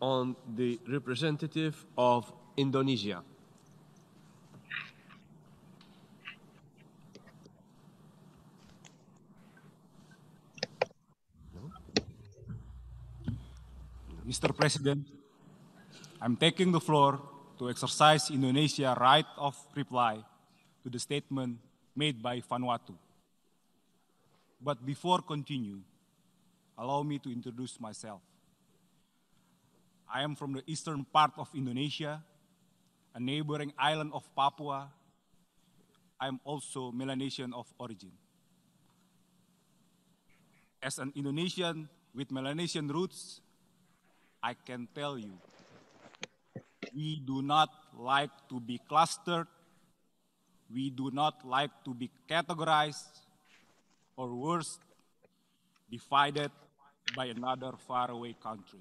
on the representative of Indonesia. Mr. President, I'm taking the floor to exercise Indonesia right of reply to the statement made by Vanuatu. But before continue, allow me to introduce myself. I am from the eastern part of Indonesia, a neighboring island of Papua. I am also Melanesian of origin. As an Indonesian with Melanesian roots, I can tell you, we do not like to be clustered, we do not like to be categorized, or worse, divided by another faraway country.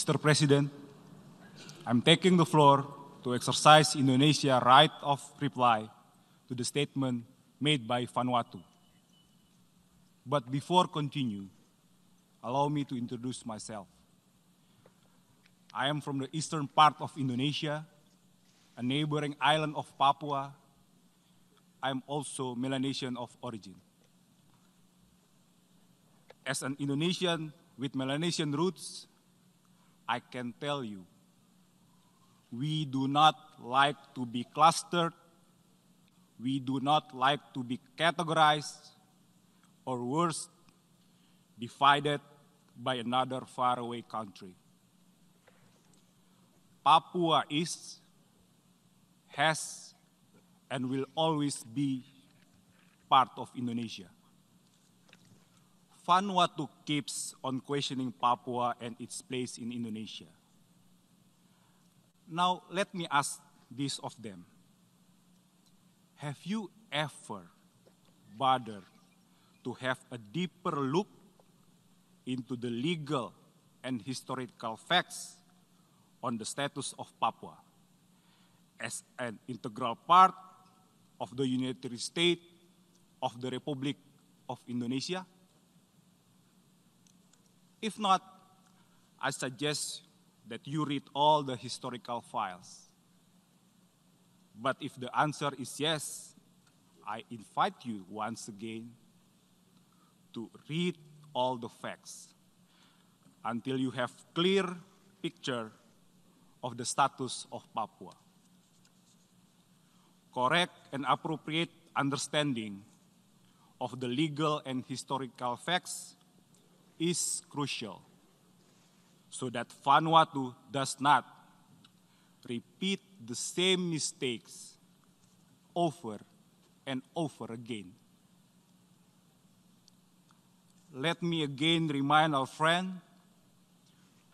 Mr. President, I'm taking the floor to exercise Indonesia's right of reply to the statement made by Vanuatu. But before continue, allow me to introduce myself. I am from the eastern part of Indonesia, a neighboring island of Papua. I am also Melanesian of origin. As an Indonesian with Melanesian roots, I can tell you, we do not like to be clustered, we do not like to be categorized, or worse, divided by another faraway country. Papua is, has, and will always be part of Indonesia. Vanuatu keeps on questioning Papua and its place in Indonesia. Now, let me ask this of them. Have you ever bothered to have a deeper look into the legal and historical facts on the status of Papua as an integral part of the unitary state of the Republic of Indonesia? If not, I suggest that you read all the historical files. But if the answer is yes, I invite you once again to read all the facts until you have clear picture of the status of Papua. Correct and appropriate understanding of the legal and historical facts is crucial so that Vanuatu does not repeat the same mistakes over and over again. Let me again remind our friend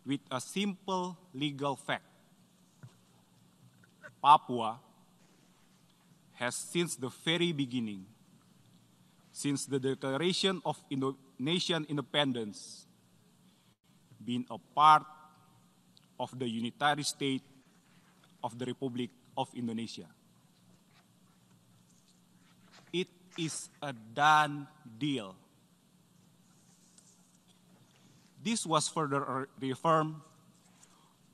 with a simple legal fact. Papua has since the very beginning, since the declaration of nation independence, being a part of the unitary state of the Republic of Indonesia. It is a done deal. This was further reaffirmed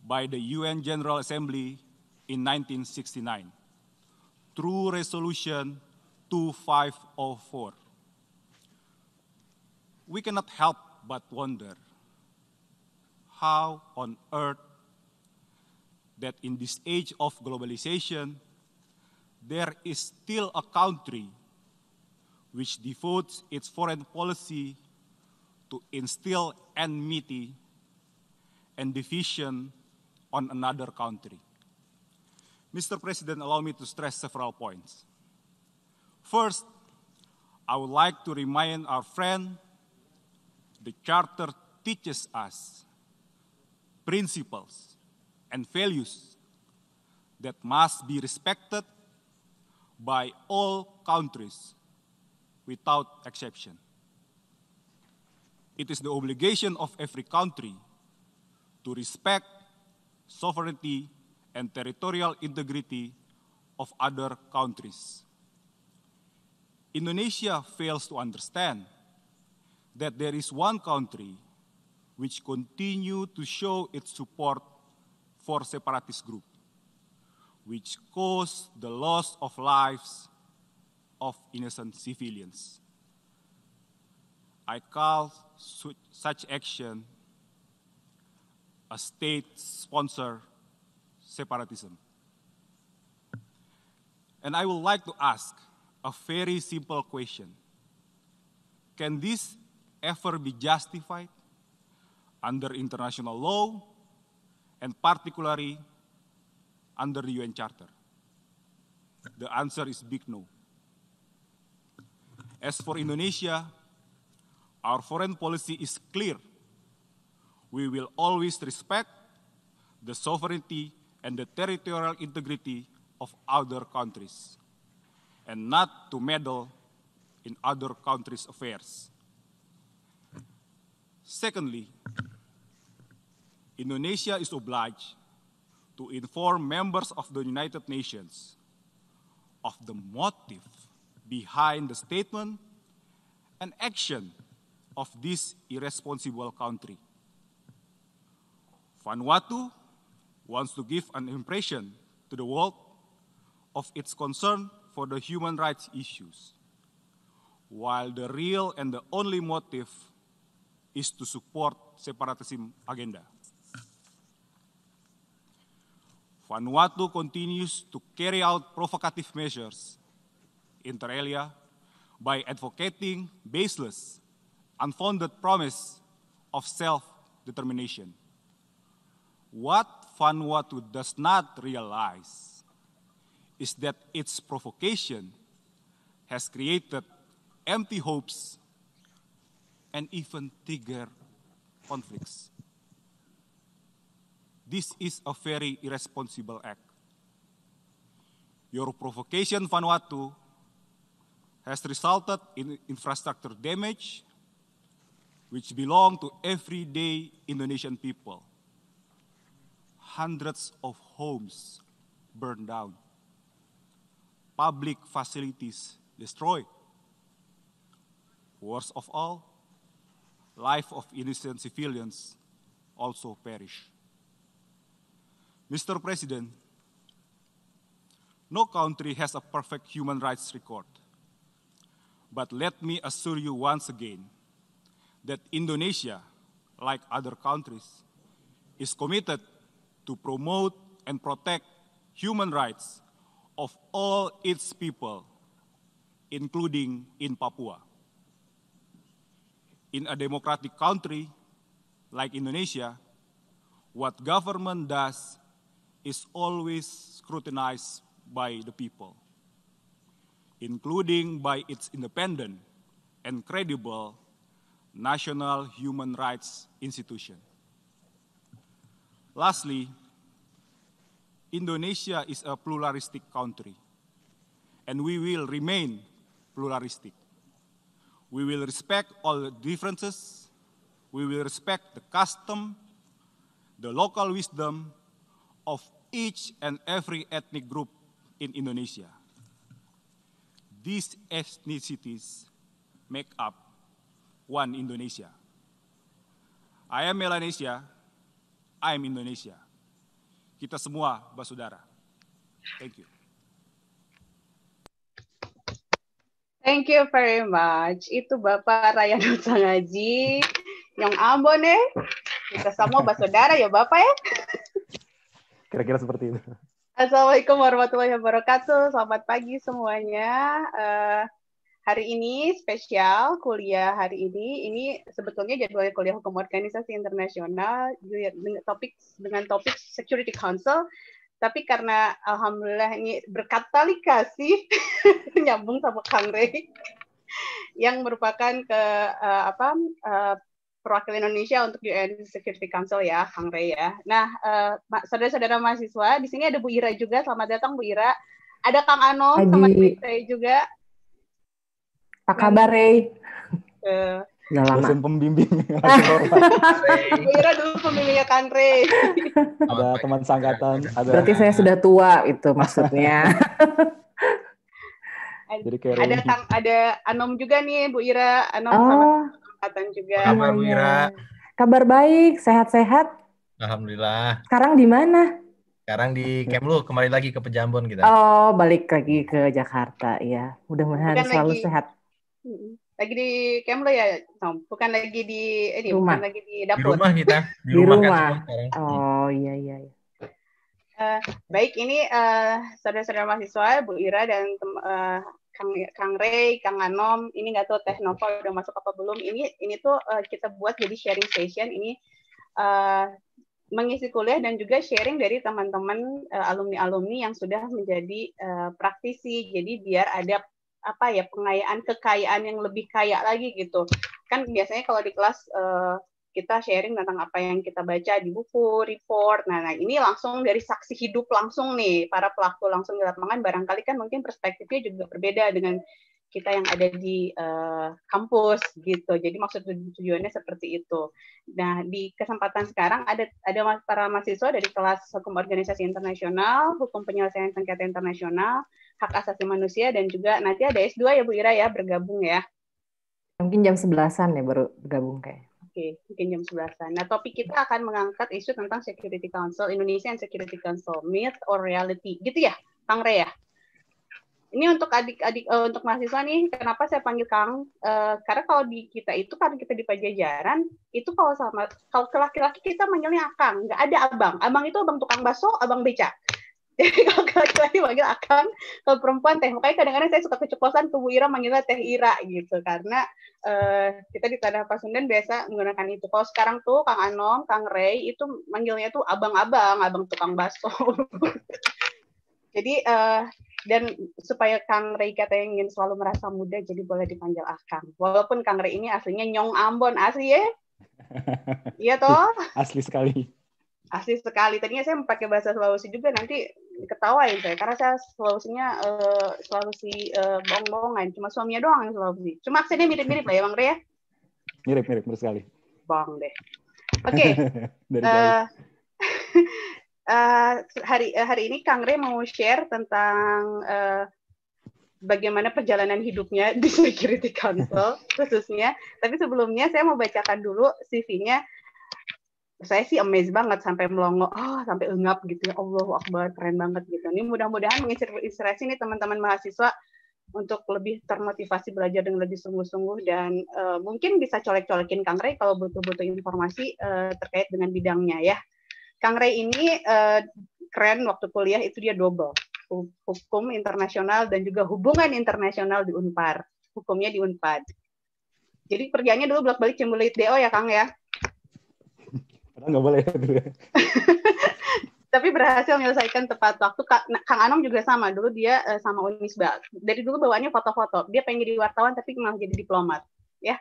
by the UN General Assembly in 1969 through Resolution 2504 we cannot help but wonder how on earth that in this age of globalization, there is still a country which devotes its foreign policy to instill enmity and division on another country. Mr. President, allow me to stress several points. First, I would like to remind our friend the Charter teaches us principles and values that must be respected by all countries without exception. It is the obligation of every country to respect sovereignty and territorial integrity of other countries. Indonesia fails to understand that there is one country which continue to show its support for separatist group, which caused the loss of lives of innocent civilians. I call such action a state sponsor separatism. And I would like to ask a very simple question. Can this ever be justified under international law and particularly under the UN Charter? The answer is big no. As for Indonesia, our foreign policy is clear. We will always respect the sovereignty and the territorial integrity of other countries and not to meddle in other countries' affairs. Secondly, Indonesia is obliged to inform members of the United Nations of the motive behind the statement and action of this irresponsible country. Vanuatu wants to give an impression to the world of its concern for the human rights issues, while the real and the only motive is to support separatism agenda. Vanuatu continues to carry out provocative measures, inter alia, by advocating baseless, unfounded promise of self-determination. What Vanuatu does not realize is that its provocation has created empty hopes and even trigger conflicts. This is a very irresponsible act. Your provocation, Vanuatu, has resulted in infrastructure damage, which belong to everyday Indonesian people. Hundreds of homes burned down, public facilities destroyed. Worst of all, life of innocent civilians also perish. Mr. President, no country has a perfect human rights record. But let me assure you once again that Indonesia, like other countries, is committed to promote and protect human rights of all its people, including in Papua in a democratic country like Indonesia, what government does is always scrutinized by the people, including by its independent and credible national human rights institution. Lastly, Indonesia is a pluralistic country, and we will remain pluralistic. We will respect all the differences. We will respect the custom, the local wisdom of each and every ethnic group in Indonesia. These ethnicities make up one Indonesia. I am Melanesia, I am Indonesia. Kita semua bersaudara. Thank you. Thank you very much. Itu Bapak Raya Haji yang Ambon ya. Kita semua bersaudara ya Bapak ya. Kira-kira seperti itu. Assalamualaikum warahmatullahi wabarakatuh. Selamat pagi semuanya. Uh, hari ini spesial kuliah hari ini. Ini sebetulnya jadwal kuliah hukum organisasi internasional dengan topik dengan topik Security Council tapi karena alhamdulillah ini berkat tali kasih nyambung sama Kang Rey yang merupakan ke uh, apa uh, perwakilan Indonesia untuk UN Security Council ya Kang Rey ya. Nah uh, saudara-saudara mahasiswa di sini ada Bu Ira juga selamat datang Bu Ira. Ada Kang Ano teman saya juga. Apa kabar Rey? Uh, Udah lama. Dosen pembimbing. Kira dulu pembimbingnya country. ada teman sangkatan. Ada... Berarti saya sudah tua itu maksudnya. Jadi kayak ada tang, ada Anom juga nih Bu Ira, Anom oh. sama sangkatan juga. Kabar Bu Ira. Kabar baik, sehat-sehat. Alhamdulillah. Sekarang di mana? Sekarang di Kemlu, kembali lagi ke Pejambon kita. Oh, balik lagi ke Jakarta ya. Mudah-mudahan selalu lagi. sehat lagi di camp ya Tom bukan lagi di eh, bukan lagi di dapur di rumah kita di, di rumah, kan rumah. Kan, oh iya iya uh, baik ini uh, saudara-saudara mahasiswa Bu Ira dan uh, Kang Kang Ray Kang Anom ini nggak tahu Teh udah masuk apa belum ini ini tuh uh, kita buat jadi sharing session ini uh, mengisi kuliah dan juga sharing dari teman-teman uh, alumni-alumni yang sudah menjadi uh, praktisi. Jadi biar ada apa ya pengayaan kekayaan yang lebih kaya lagi gitu kan biasanya kalau di kelas uh, kita sharing tentang apa yang kita baca di buku, report. Nah, nah ini langsung dari saksi hidup langsung nih para pelaku langsung di lapangan. Barangkali kan mungkin perspektifnya juga berbeda dengan kita yang ada di uh, kampus gitu. Jadi maksud tujuannya seperti itu. Nah, di kesempatan sekarang ada ada para mahasiswa dari kelas hukum organisasi internasional, hukum penyelesaian sengketa internasional, hak asasi manusia dan juga nanti ada S2 ya Bu Ira ya bergabung ya. Mungkin jam sebelasan ya baru bergabung kayak. Oke, okay, mungkin jam sebelasan. Nah, topik kita akan mengangkat isu tentang Security Council Indonesia and Security Council Myth or Reality, gitu ya, Kang Rea. Ya? Ini untuk adik-adik uh, untuk mahasiswa nih, kenapa saya panggil Kang? Uh, karena kalau di kita itu karena kita di pajajaran, itu kalau sama kalau laki-laki kita manggilnya Kang, nggak ada Abang. Abang itu abang tukang baso, abang becak. kalau laki-laki manggil akang kalau perempuan teh makanya kadang-kadang saya suka keceplosan tubuh Ira manggilnya teh Ira gitu karena uh, kita di tanah Pasundan biasa menggunakan itu kalau sekarang tuh Kang Anom Kang Ray itu manggilnya tuh abang-abang abang tukang baso jadi uh, dan supaya Kang Ray kata yang ingin selalu merasa muda jadi boleh dipanggil Akang walaupun Kang Ray ini aslinya Nyong Ambon asli ya iya toh asli sekali asli sekali. Tadinya saya pakai bahasa Sulawesi juga, nanti diketawain saya karena saya solusinya uh, eh, selalu si uh, eh, bohong-bohongan cuma suaminya doang yang selalu cuma aksennya mirip-mirip lah ya bang rey ya mirip mirip benar sekali bang deh oke okay. uh, uh, hari uh, hari ini Kang rey mau share tentang uh, bagaimana perjalanan hidupnya di Security Council khususnya. Tapi sebelumnya saya mau bacakan dulu CV-nya saya sih amazed banget sampai melongo, oh, sampai engap gitu ya, Allah Akbar, keren banget gitu. Ini mudah-mudahan menginspirasi nih teman-teman mahasiswa untuk lebih termotivasi belajar dengan lebih sungguh-sungguh dan uh, mungkin bisa colek-colekin Kang Rey kalau butuh-butuh informasi uh, terkait dengan bidangnya ya. Kang Rey ini uh, keren waktu kuliah itu dia double hukum internasional dan juga hubungan internasional di Unpar, hukumnya di Unpad. Jadi kerjanya dulu bolak-balik cembulit DO ya Kang ya. Padahal nggak boleh ya, ya. Tapi berhasil menyelesaikan tepat waktu. Nah, Kang Anom juga sama. Dulu dia eh, sama Unisba. Dari dulu bawaannya foto-foto. Dia pengen jadi wartawan tapi malah jadi diplomat. Ya.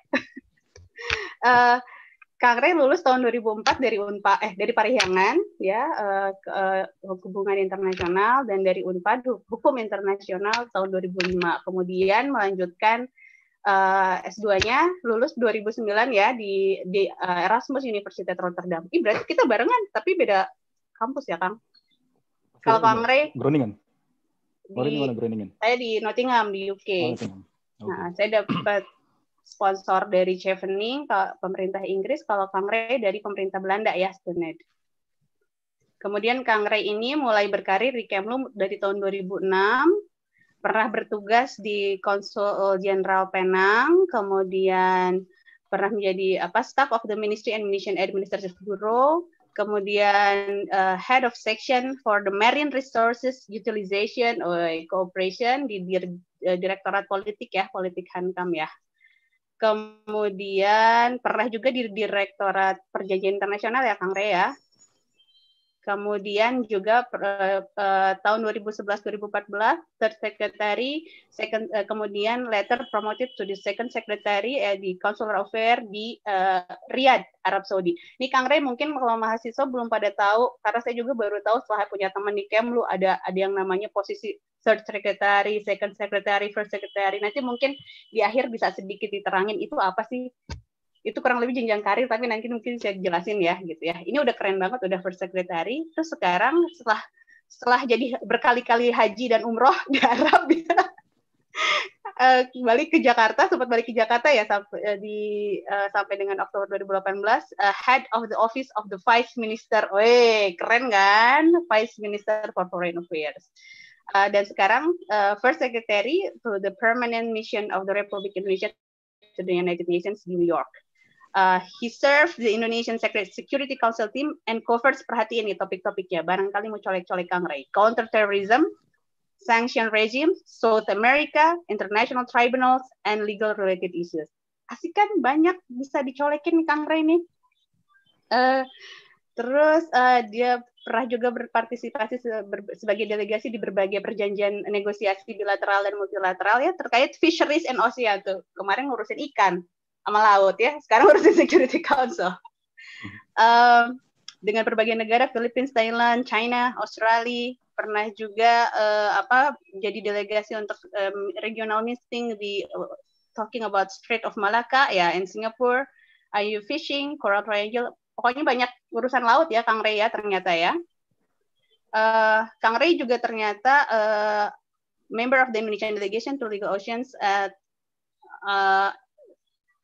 uh, Kang Rey lulus tahun 2004 dari Unpa eh dari Parihangan ya uh, uh, hubungan internasional dan dari Unpad hukum internasional tahun 2005. Kemudian melanjutkan uh, eh, S2-nya lulus 2009 ya di di uh, Erasmus University Rotterdam. Ih, berarti kita barengan tapi beda kampus ya, Kang? Kalau Kang Ray Groningen. Di, Groningen. Saya di Nottingham di UK. Nottingham. Okay. Nah, saya dapat sponsor dari Chevening pemerintah Inggris, kalau Kang Ray dari pemerintah Belanda ya sebenarnya. Kemudian Kang Ray ini mulai berkarir di Kemlu dari tahun 2006 pernah bertugas di Konsul Jenderal Penang, kemudian pernah menjadi apa Staff of the Ministry and Mission Administrative Bureau, kemudian uh, Head of Section for the Marine Resources Utilization or Cooperation di Dir eh, Direktorat Politik ya, Politik Hankam ya. Kemudian pernah juga di Direktorat Perjanjian Internasional ya Kang Rea, ya. Kemudian juga uh, tahun 2011-2014 third secretary, second, uh, kemudian letter promoted to the second secretary uh, di consular affair di uh, Riyadh, Arab Saudi. Ini Kang Ray mungkin kalau mahasiswa belum pada tahu, karena saya juga baru tahu setelah punya teman di Kemlu ada ada yang namanya posisi third secretary, second secretary, first secretary. Nanti mungkin di akhir bisa sedikit diterangin itu apa sih itu kurang lebih jenjang karir tapi nanti mungkin saya jelasin ya gitu ya ini udah keren banget udah first secretary terus sekarang setelah setelah jadi berkali-kali haji dan umroh di Arab ya, uh, balik ke Jakarta sempat balik ke Jakarta ya sampai uh, eh, di uh, sampai dengan Oktober 2018 uh, eh, head of the office of the vice minister weh keren kan vice minister for foreign affairs Uh, dan sekarang uh, First Secretary to the Permanent Mission of the Republic Indonesia to the United Nations New York. Uh, he served the Indonesian Security Council team and covers perhatiin nih topik-topiknya. Barangkali mau colek-colek Kang Ray. Counterterrorism, sanction regime, South America, international tribunals, and legal related issues. Asik kan banyak bisa dicolekin Kang Ray nih. Uh, terus uh, dia pernah juga berpartisipasi sebagai delegasi di berbagai perjanjian negosiasi bilateral dan multilateral ya terkait fisheries and ocean tuh. Kemarin ngurusin ikan sama laut ya. Sekarang urusin Security Council. Uh, dengan berbagai negara, Filipina Thailand, China, Australia, pernah juga uh, apa jadi delegasi untuk um, regional meeting di uh, talking about Strait of Malacca ya, in Singapore, are you fishing, coral triangle, pokoknya banyak urusan laut ya, Kang Rey ya ternyata ya. Uh, Kang Rey juga ternyata uh, member of the Indonesian delegation to Legal Oceans at uh,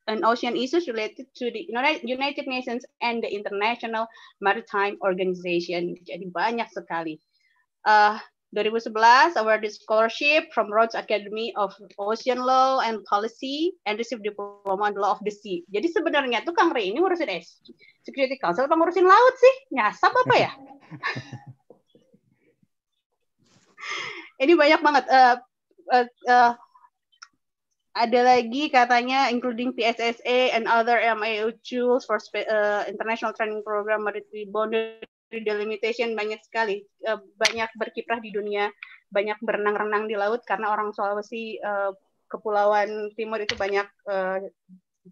An ocean issues related to the United Nations and the International Maritime Organization. Jadi banyak sekali. Uh, 2011 awarded scholarship from Rhodes Academy of Ocean Law and Policy and received diploma in law of the sea. Jadi sebenarnya tuh Kang Rey ini ngurusin S Security Council apa ngurusin laut sih? Nyasap apa ya? ini banyak banget uh, uh, uh, ada lagi katanya including PSSA and other MAO tools for uh, international training program maritime boundary delimitation banyak sekali uh, banyak berkiprah di dunia banyak berenang-renang di laut karena orang Sulawesi uh, kepulauan timur itu banyak uh,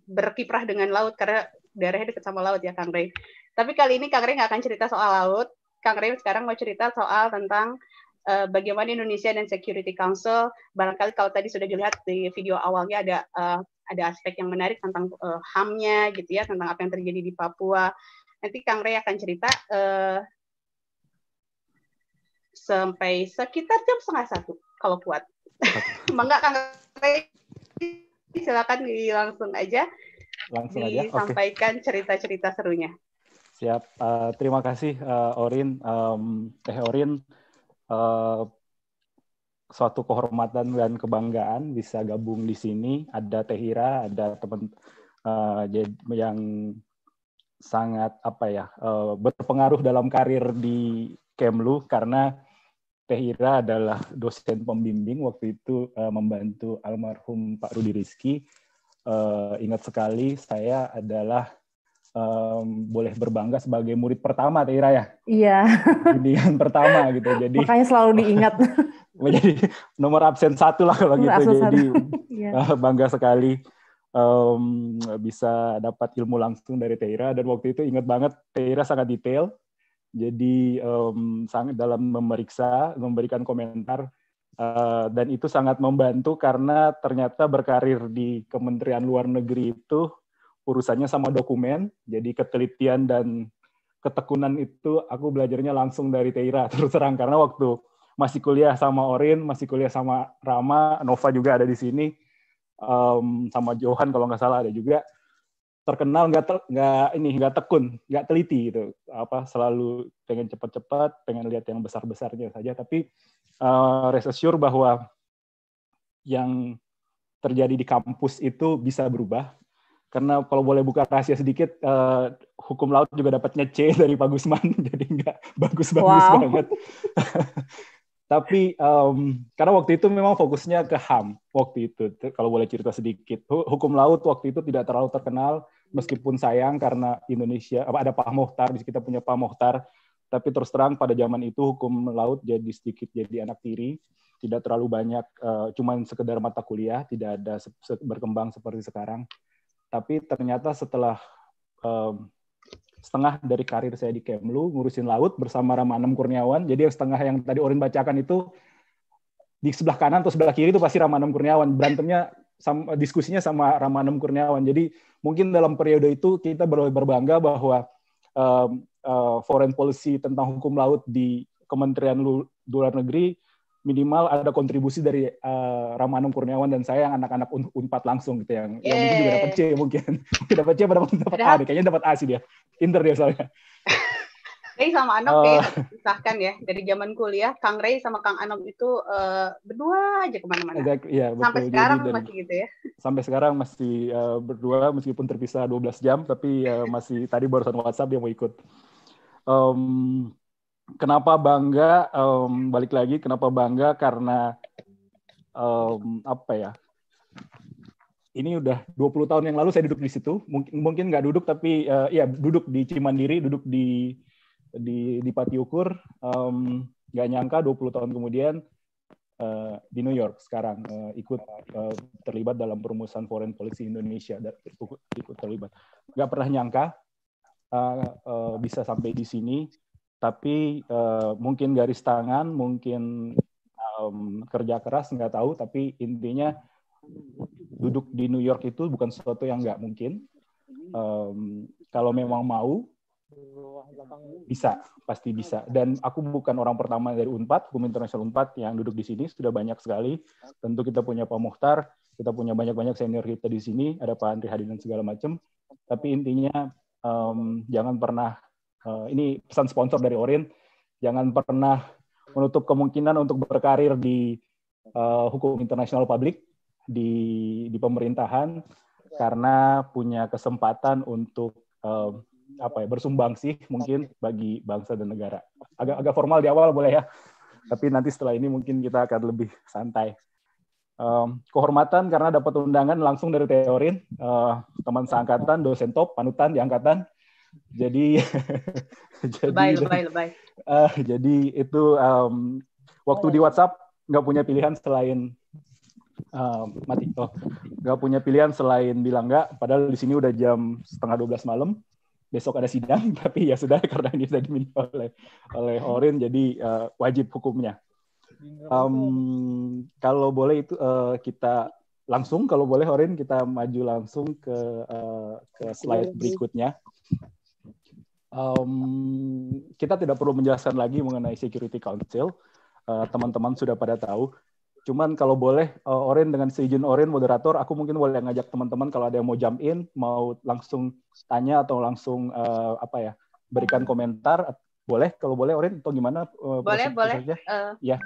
berkiprah dengan laut karena daerahnya dekat sama laut ya Kang Rey. Tapi kali ini Kang Rey nggak akan cerita soal laut. Kang Rey sekarang mau cerita soal tentang uh, bagaimana Indonesia dan Security Council barangkali kalau tadi sudah dilihat di video awalnya ada uh, ada aspek yang menarik tentang uh, eh, HAM-nya gitu ya tentang apa yang terjadi di Papua. Nanti Kang Rey akan cerita uh, sampai sekitar jam setengah satu kalau kuat. Mangga Kang Rey silakan langsung aja langsung aja disampaikan okay. cerita-cerita serunya. Siap. Uh, terima kasih uh, Orin um, Teh Orin uh, suatu kehormatan dan kebanggaan bisa gabung di sini. Ada Tehira, ada teman uh, yang sangat apa ya uh, berpengaruh dalam karir di Kemlu karena Tehira adalah dosen pembimbing waktu itu uh, membantu almarhum Pak Rudi Rizki. Uh, ingat sekali saya adalah um, boleh berbangga sebagai murid pertama Teira ya. Iya. Bimbingan pertama gitu. Jadi makanya selalu diingat. menjadi nomor absen satu lah kalau gitu. gitu. Jadi yeah. bangga sekali um, bisa dapat ilmu langsung dari Teira dan waktu itu ingat banget Teira sangat detail. Jadi um, sangat dalam memeriksa, memberikan komentar Uh, dan itu sangat membantu karena ternyata berkarir di Kementerian Luar Negeri itu urusannya sama dokumen, jadi ketelitian dan ketekunan itu aku belajarnya langsung dari Teira terus terang karena waktu masih kuliah sama Orin, masih kuliah sama Rama, Nova juga ada di sini, um, sama Johan kalau nggak salah ada juga terkenal nggak ter, nggak ini nggak tekun, nggak teliti gitu apa selalu pengen cepat-cepat, pengen lihat yang besar-besarnya saja. Tapi uh, rest bahwa yang terjadi di kampus itu bisa berubah karena kalau boleh buka rahasia sedikit uh, hukum laut juga dapatnya C dari Pak Gusman jadi nggak bagus-bagus wow. banget tapi um, karena waktu itu memang fokusnya ke ham waktu itu kalau boleh cerita sedikit hukum laut waktu itu tidak terlalu terkenal meskipun sayang karena Indonesia ada Pak Mohtar di kita punya Pak Mohtar tapi terus terang pada zaman itu hukum laut jadi sedikit jadi anak tiri tidak terlalu banyak uh, cuman sekedar mata kuliah tidak ada se se berkembang seperti sekarang tapi ternyata setelah um, setengah dari karir saya di Kemlu ngurusin laut bersama Ramanem Kurniawan. Jadi yang setengah yang tadi Orin bacakan itu di sebelah kanan atau sebelah kiri itu pasti Ramanem Kurniawan. Berantemnya sama, diskusinya sama Ramanem Kurniawan. Jadi mungkin dalam periode itu kita berbangga bahwa um, uh, foreign policy tentang hukum laut di Kementerian Luar Negeri minimal ada kontribusi dari uh, eh, Ramanung Kurniawan dan saya yang anak-anak un unpad langsung gitu yang yang mungkin juga dapat C mungkin mungkin dapat C pada dapat A deh. kayaknya dapat A sih dia inter dia soalnya Ray sama Anok uh, ya, eh. pisahkan ya dari zaman kuliah Kang Ray sama Kang Anok itu uh, berdua aja kemana-mana exactly, iya, gitu ya, sampai sekarang masih gitu ya sampai sekarang masih uh, berdua meskipun terpisah 12 jam tapi uh, masih tadi barusan WhatsApp dia mau ikut um, kenapa bangga um, balik lagi kenapa bangga karena um, apa ya ini udah 20 tahun yang lalu saya duduk di situ mungkin mungkin nggak duduk tapi uh, ya duduk di Cimandiri duduk di di di Patiukur um, nggak nyangka 20 tahun kemudian uh, di New York sekarang uh, ikut uh, terlibat dalam perumusan foreign policy Indonesia dan ikut terlibat nggak pernah nyangka uh, uh, bisa sampai di sini tapi uh, mungkin garis tangan, mungkin um, kerja keras nggak tahu, tapi intinya duduk di New York itu bukan sesuatu yang nggak mungkin. Um, kalau memang mau, bisa, pasti bisa. Dan aku bukan orang pertama dari Unpad, Hukum Internasional Unpad yang duduk di sini sudah banyak sekali. Tentu kita punya Pak Muhtar, kita punya banyak-banyak senior kita di sini, ada Pak Andri Hadi dan segala macam. Tapi intinya um, jangan pernah Eh, ini pesan sponsor dari Orin, jangan pernah menutup kemungkinan untuk berkarir di uh, hukum internasional publik di di pemerintahan karena punya kesempatan untuk uh, apa ya sih mungkin bagi bangsa dan negara. Agak agak formal di awal boleh ya. Tapi nanti setelah ini mungkin kita akan lebih santai. Um, kehormatan karena dapat undangan langsung dari Teorin, uh, teman seangkatan, dosen top, panutan di angkatan jadi jadi lebay, lebay. Uh, jadi itu um, waktu oh. di WhatsApp nggak punya pilihan selain uh, mati oh nggak punya pilihan selain bilang nggak padahal di sini udah jam setengah 12 malam besok ada sidang tapi ya sudah karena ini sudah diminta oleh oleh Orin jadi uh, wajib hukumnya um, kalau boleh itu uh, kita langsung kalau boleh Orin kita maju langsung ke uh, ke slide iya, iya. berikutnya um, kita tidak perlu menjelaskan lagi mengenai Security Council. Eh, teman-teman uh, sudah pada tahu. Cuman kalau boleh, uh, eh, Oren dengan seizin Oren moderator, aku mungkin boleh ngajak teman-teman kalau ada yang mau jump in, mau langsung tanya atau langsung uh, apa ya berikan komentar, boleh kalau boleh Oren atau gimana? Uh, boleh boleh. Uh, ya.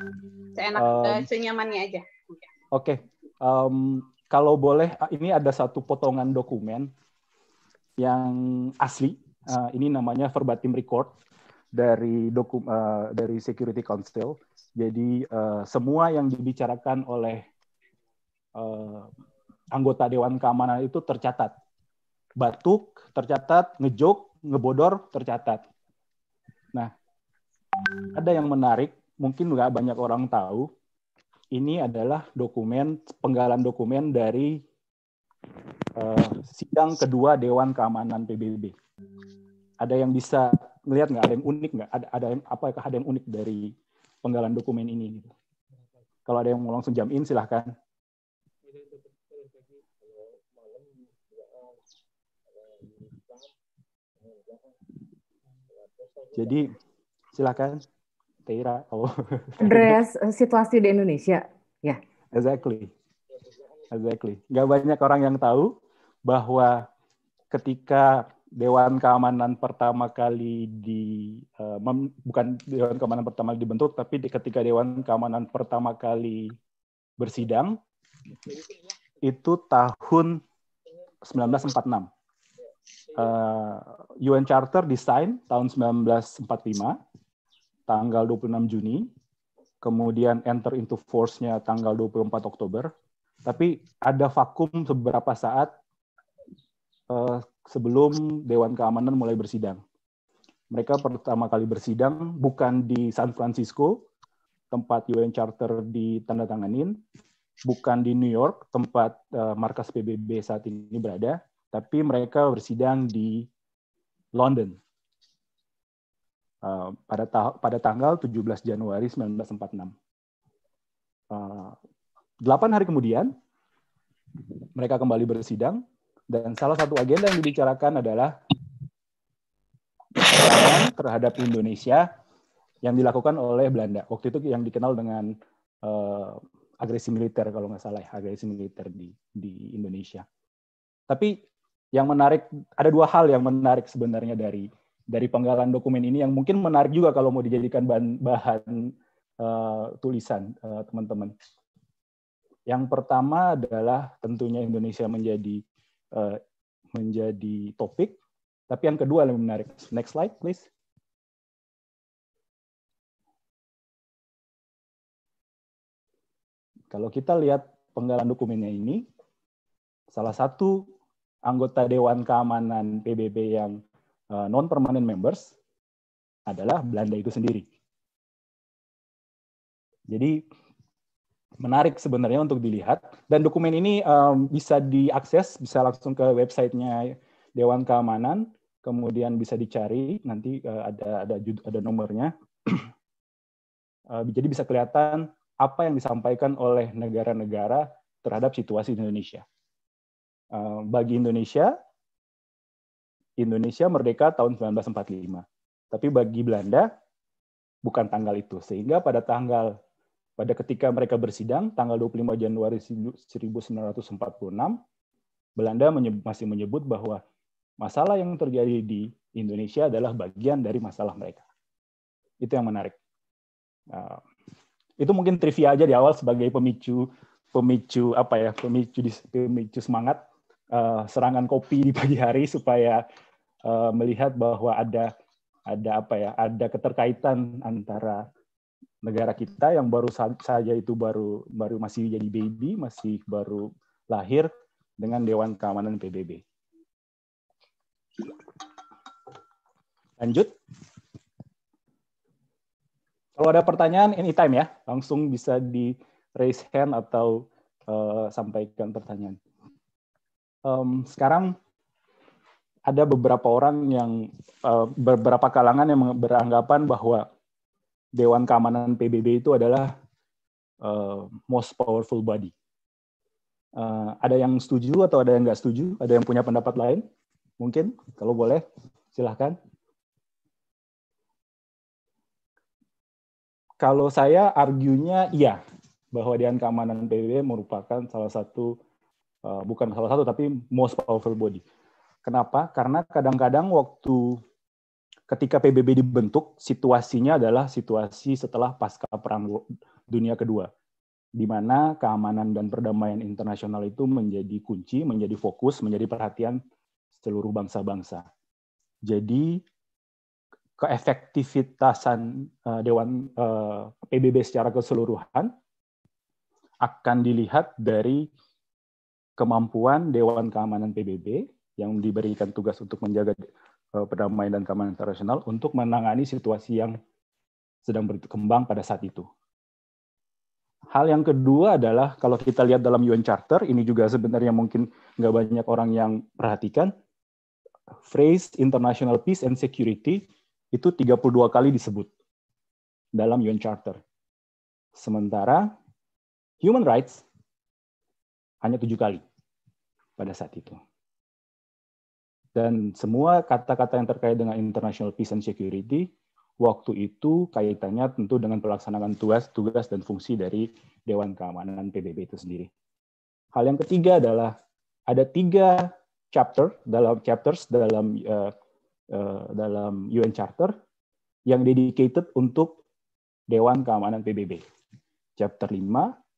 Seenak um, senyamannya aja. Oke. Okay. Um, kalau boleh, ini ada satu potongan dokumen yang asli uh, ini namanya verbatim record dari dokum uh, ah, dari Security Council. Jadi uh, semua yang dibicarakan oleh uh, anggota Dewan Keamanan itu tercatat. Batuk tercatat, ngejok, ngebodor tercatat. Nah, ada yang menarik, mungkin nggak banyak orang tahu. Ini adalah dokumen penggalan dokumen dari uh, sidang kedua Dewan Keamanan PBB ada yang bisa melihat nggak ada yang unik nggak ada ada yang apa ada yang unik dari penggalan dokumen ini gitu. Kalau ada yang mau langsung jam in silahkan. Jadi silahkan Teira. Oh. Address situasi di Indonesia, ya. Yeah. Exactly, exactly. Gak banyak orang yang tahu bahwa ketika Dewan Keamanan pertama kali di uh, bukan Dewan Keamanan pertama kali dibentuk, tapi di, ketika Dewan Keamanan pertama kali bersidang itu tahun 1946. Uh, UN Charter desain tahun 1945 tanggal 26 Juni, kemudian enter into force-nya tanggal 24 Oktober. Tapi ada vakum beberapa saat Eh, sebelum Dewan Keamanan mulai bersidang. Mereka pertama kali bersidang bukan di San Francisco, tempat UN Charter ditandatanganin, bukan di New York, tempat uh, markas PBB saat ini berada, tapi mereka bersidang di London. Uh, pada, ta pada tanggal 17 Januari 1946. Uh, 8 hari kemudian, mereka kembali bersidang dan salah satu agenda yang dibicarakan adalah terhadap Indonesia yang dilakukan oleh Belanda. Waktu itu yang dikenal dengan uh, agresi militer kalau nggak salah ya, agresi militer di di Indonesia. Tapi yang menarik ada dua hal yang menarik sebenarnya dari dari penggalan dokumen ini yang mungkin menarik juga kalau mau dijadikan bahan, bahan uh, eh, tulisan eh, teman-teman. Uh, teman -teman. yang pertama adalah tentunya Indonesia menjadi Eh, menjadi topik. Tapi yang kedua yang menarik. Next slide, please. Kalau kita lihat penggalan dokumennya ini, salah satu anggota Dewan Keamanan PBB yang eh, non-permanent members adalah Belanda itu sendiri. Jadi menarik sebenarnya untuk dilihat. Dan dokumen ini um, bisa diakses, bisa langsung ke websitenya Dewan Keamanan, kemudian bisa dicari, nanti uh, ada ada ada nomornya. uh, jadi bisa kelihatan apa yang disampaikan oleh negara-negara terhadap situasi Indonesia. Uh, bagi Indonesia, Indonesia merdeka tahun 1945. Tapi bagi Belanda, bukan tanggal itu. Sehingga pada tanggal pada ketika mereka bersidang, tanggal 25 Januari 1946, Belanda masih menyebut bahwa masalah yang terjadi di Indonesia adalah bagian dari masalah mereka. Itu yang menarik. Ah, itu mungkin trivia aja di awal sebagai pemicu pemicu apa ya pemicu pemicu semangat ah, serangan kopi di pagi hari supaya ah, melihat bahwa ada ada apa ya ada keterkaitan antara negara kita yang baru saja itu baru baru masih jadi baby, masih baru lahir dengan Dewan Keamanan PBB. Lanjut. Kalau ada pertanyaan anytime ya, langsung bisa di raise hand atau uh, sampaikan pertanyaan. Um, sekarang ada beberapa orang yang uh, beberapa kalangan yang beranggapan bahwa Dewan Keamanan PBB itu adalah uh, most powerful body. Uh, ada yang setuju atau ada yang nggak setuju? Ada yang punya pendapat lain? Mungkin kalau boleh, silahkan. Kalau saya argunya iya bahwa Dewan Keamanan PBB merupakan salah satu uh, bukan salah satu tapi most powerful body. Kenapa? Karena kadang-kadang waktu ketika PBB dibentuk, situasinya adalah situasi setelah pasca Perang Dunia Kedua, di mana keamanan dan perdamaian internasional itu menjadi kunci, menjadi fokus, menjadi perhatian seluruh bangsa-bangsa. Jadi keefektivitasan uh, Dewan uh, eh, PBB secara keseluruhan akan dilihat dari kemampuan Dewan Keamanan PBB yang diberikan tugas untuk menjaga Eh, perdamaian dan keamanan internasional untuk menangani situasi yang sedang berkembang pada saat itu. Hal yang kedua adalah kalau kita lihat dalam UN Charter, ini juga sebenarnya mungkin nggak banyak orang yang perhatikan, phrase international peace and security itu 32 kali disebut dalam UN Charter. Sementara human rights hanya tujuh kali pada saat itu. Dan semua kata-kata yang terkait dengan international peace and security waktu itu kaitannya tentu dengan pelaksanaan tugas, tugas dan fungsi dari Dewan Keamanan PBB itu sendiri. Hal yang ketiga adalah ada tiga chapter dalam chapters dalam uh, uh, dalam UN Charter yang dedicated untuk Dewan Keamanan PBB. Chapter 5,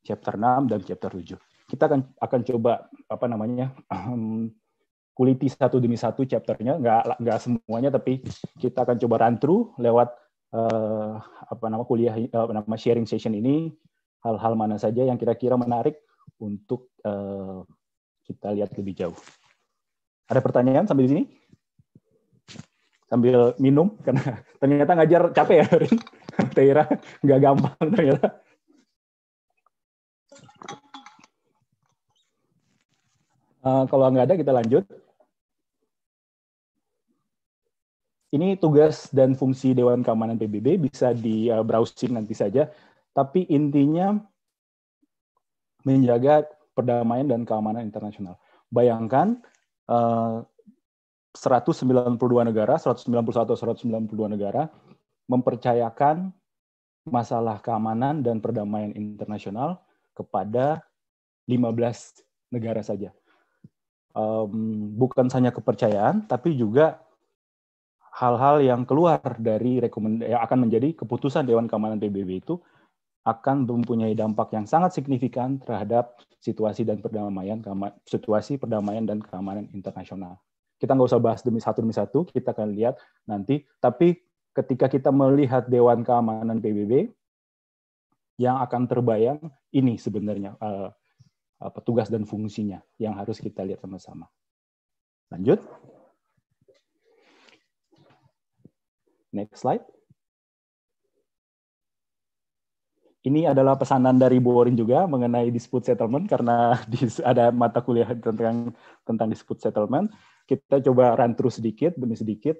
chapter 6 dan chapter 7. Kita akan akan coba apa namanya kuliti satu demi satu chapternya nggak nggak semuanya tapi kita akan coba run through lewat uh, apa nama kuliah eh, apa nama sharing session ini hal-hal mana saja yang kira-kira menarik untuk uh, kita lihat lebih jauh. Ada pertanyaan sambil di sini? Sambil minum karena ternyata ngajar capek ya, Rin. Teira nggak gampang ternyata. Eh, kalau nggak ada, kita lanjut. Ini tugas dan fungsi Dewan Keamanan PBB bisa di eh, browsing nanti saja. Tapi intinya menjaga perdamaian dan keamanan internasional. Bayangkan 192 eh, negara, 191 192 negara mempercayakan masalah keamanan dan perdamaian internasional kepada 15 negara saja um, bukan hanya kepercayaan, tapi juga hal-hal yang keluar dari rekomendasi yang akan menjadi keputusan Dewan Keamanan PBB itu akan mempunyai dampak yang sangat signifikan terhadap situasi dan perdamaian situasi perdamaian dan keamanan internasional. Kita nggak usah bahas demi satu demi satu, kita akan lihat nanti. Tapi ketika kita melihat Dewan Keamanan PBB yang akan terbayang ini sebenarnya eh, petugas dan fungsinya yang harus kita lihat sama-sama. Lanjut. Next slide. Ini adalah pesanan dari Bu Orin juga mengenai dispute settlement karena ada mata kuliah tentang tentang dispute settlement. Kita coba run through sedikit demi sedikit.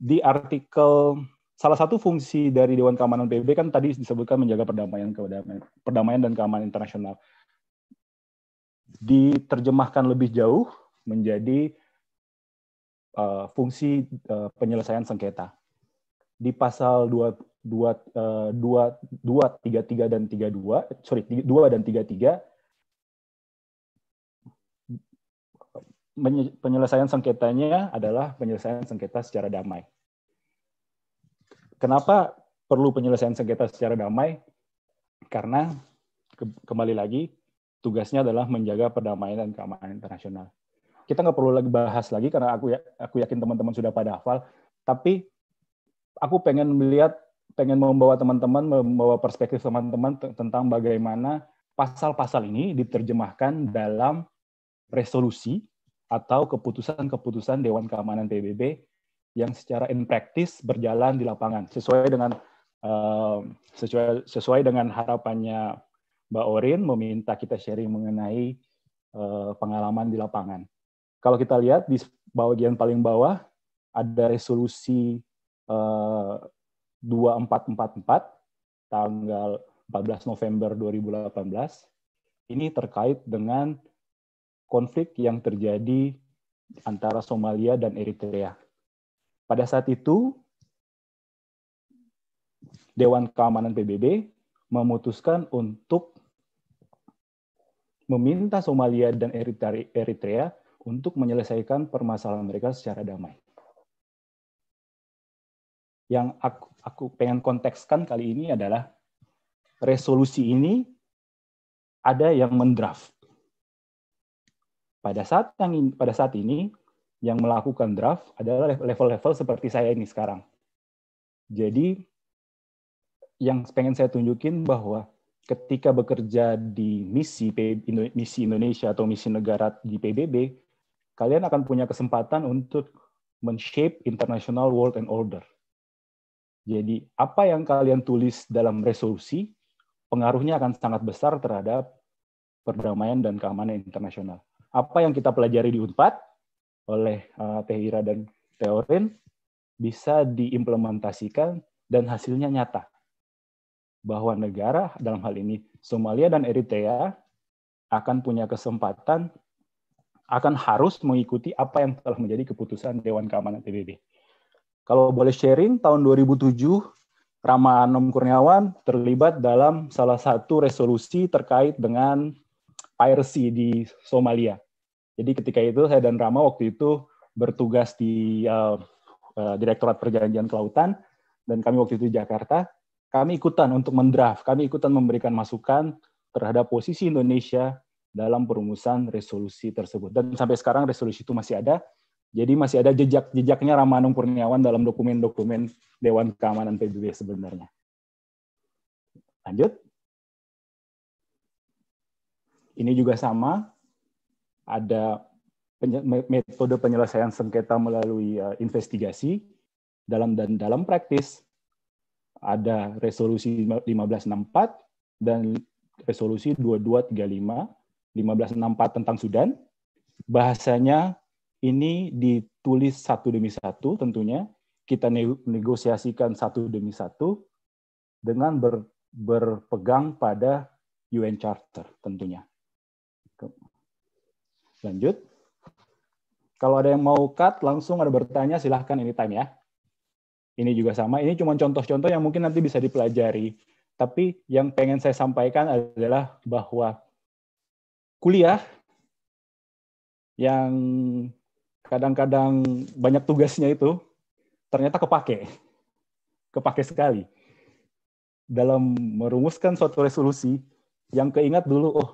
Di artikel salah satu fungsi dari Dewan Keamanan Pbb kan tadi disebutkan menjaga perdamaian perdamaian dan keamanan internasional diterjemahkan lebih jauh menjadi uh, fungsi uh, penyelesaian sengketa. Di pasal 2 2 uh, 2 2 3, 3 dan 32, sorry 2 dan 33 penyelesaian sengketanya adalah penyelesaian sengketa secara damai. Kenapa perlu penyelesaian sengketa secara damai? Karena ke kembali lagi tugasnya adalah menjaga perdamaian dan keamanan internasional. Kita nggak perlu lagi bahas lagi karena aku ya, aku yakin teman-teman sudah pada hafal. Tapi aku pengen melihat, pengen membawa teman-teman, membawa perspektif teman-teman tentang bagaimana pasal-pasal ini diterjemahkan dalam resolusi atau keputusan-keputusan Dewan Keamanan PBB yang secara in practice berjalan di lapangan sesuai dengan uh, sesuai sesuai dengan harapannya Mbak Orin meminta kita sharing mengenai eh, pengalaman di lapangan. Kalau kita lihat di bagian paling bawah ada resolusi 2444 eh, tanggal 14 November 2018. Ini terkait dengan konflik yang terjadi antara Somalia dan Eritrea. Pada saat itu Dewan Keamanan PBB memutuskan untuk meminta Somalia dan Eritrea untuk menyelesaikan permasalahan mereka secara damai. Yang aku, aku pengen kontekskan kali ini adalah resolusi ini ada yang mendraft. Pada saat yang pada saat ini yang melakukan draft adalah level-level seperti saya ini sekarang. Jadi yang pengen saya tunjukin bahwa ketika bekerja di misi misi Indonesia atau misi negara di PBB, kalian akan punya kesempatan untuk men-shape international world and order. Jadi apa yang kalian tulis dalam resolusi pengaruhnya akan sangat besar terhadap perdamaian dan keamanan internasional. Apa yang kita pelajari di Unpad oleh uh, Tehira dan Teorin bisa diimplementasikan dan hasilnya nyata bahwa negara dalam hal ini Somalia dan Eritrea akan punya kesempatan akan harus mengikuti apa yang telah menjadi keputusan Dewan Keamanan PBB. Kalau boleh sharing, tahun 2007 Rama Anom Kurniawan terlibat dalam salah satu resolusi terkait dengan piracy di Somalia. Jadi ketika itu saya dan Rama waktu itu bertugas di uh, uh, Direktorat Perjanjian Kelautan dan kami waktu itu di Jakarta kami ikutan untuk mendraft, kami ikutan memberikan masukan terhadap posisi Indonesia dalam perumusan resolusi tersebut. Dan sampai sekarang resolusi itu masih ada, jadi masih ada jejak-jejaknya Ramanung Kurniawan dalam dokumen-dokumen Dewan Keamanan PBB sebenarnya. Lanjut. Ini juga sama, ada metode penyelesaian sengketa melalui eh, investigasi dalam dan dalam praktis ada resolusi 1564 dan resolusi 2235 1564 tentang Sudan. Bahasanya ini ditulis satu demi satu tentunya. Kita negosiasikan satu demi satu dengan ber, berpegang pada UN Charter tentunya. Lanjut. Kalau ada yang mau cut, langsung ada bertanya, silahkan ini time ya ini juga sama. Ini cuma contoh-contoh yang mungkin nanti bisa dipelajari. Tapi yang pengen saya sampaikan adalah bahwa kuliah yang kadang-kadang banyak tugasnya itu ternyata kepake. Kepake sekali. Dalam merumuskan suatu resolusi yang keingat dulu, oh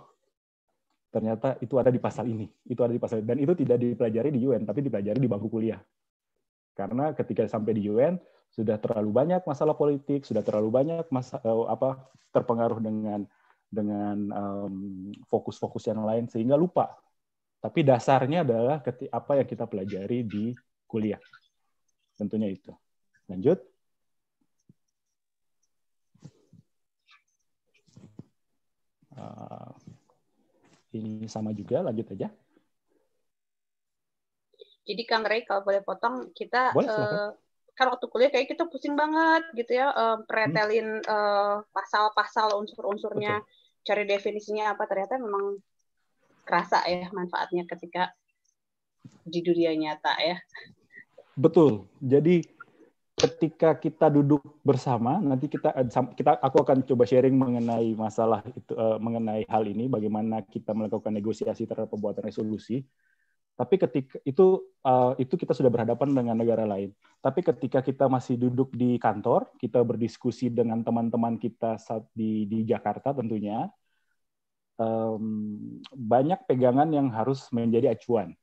ternyata itu ada di pasal ini, itu ada di pasal ini. dan itu tidak dipelajari di UN tapi dipelajari di bangku kuliah. Karena ketika sampai di UN sudah terlalu banyak masalah politik, sudah terlalu banyak masa, eh, apa terpengaruh dengan dengan fokus-fokus yang lain sehingga lupa. Tapi dasarnya adalah ketika apa yang kita pelajari di kuliah. Tentunya itu. Lanjut. Uh, ini sama juga, lanjut aja. Jadi Kang Ray kalau boleh potong kita boleh, uh, kan waktu kuliah kayak kita pusing banget gitu ya uh, pretelin uh, pasal-pasal unsur-unsurnya, Betul. cari definisinya apa ternyata memang kerasa ya manfaatnya ketika di dunia nyata ya. Betul. Jadi ketika kita duduk bersama nanti kita kita aku akan coba sharing mengenai masalah itu uh, mengenai hal ini bagaimana kita melakukan negosiasi terhadap pembuatan resolusi tapi ketika itu uh, itu kita sudah berhadapan dengan negara lain. Tapi ketika kita masih duduk di kantor, kita berdiskusi dengan teman-teman kita saat di di Jakarta tentunya um, banyak pegangan yang harus menjadi acuan.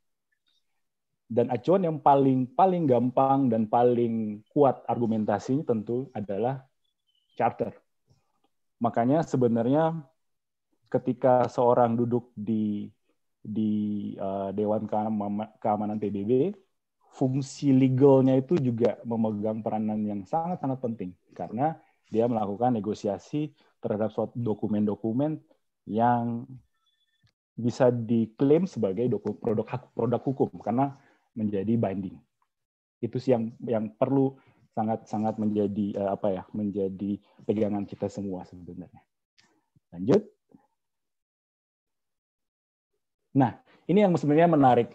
Dan acuan yang paling paling gampang dan paling kuat argumentasinya tentu adalah charter. Makanya sebenarnya ketika seorang duduk di di uh, Dewan Keamanan PBB, fungsi legalnya itu juga memegang peranan yang sangat-sangat penting karena dia melakukan negosiasi terhadap suatu dokumen-dokumen yang bisa diklaim sebagai produk produk hukum karena menjadi binding. Itu sih yang yang perlu sangat-sangat menjadi eh, apa ya, menjadi pegangan kita semua sebenarnya. Lanjut. Nah, ini yang sebenarnya menarik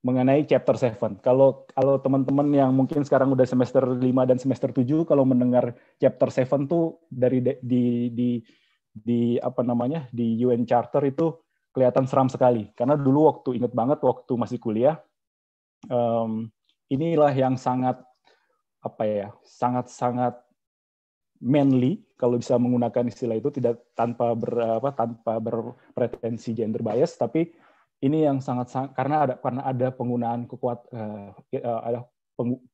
mengenai chapter 7. Kalau kalau teman-teman yang mungkin sekarang udah semester 5 dan semester 7 kalau mendengar chapter 7 tuh dari di di di, di apa namanya? di UN Charter itu kelihatan seram sekali karena dulu waktu inget banget waktu masih kuliah um, inilah yang sangat apa ya sangat-sangat manly kalau bisa menggunakan istilah itu tidak tanpa ber, apa, tanpa berpretensi gender bias tapi ini yang sangat, sangat karena ada karena ada penggunaan kekuat uh, ada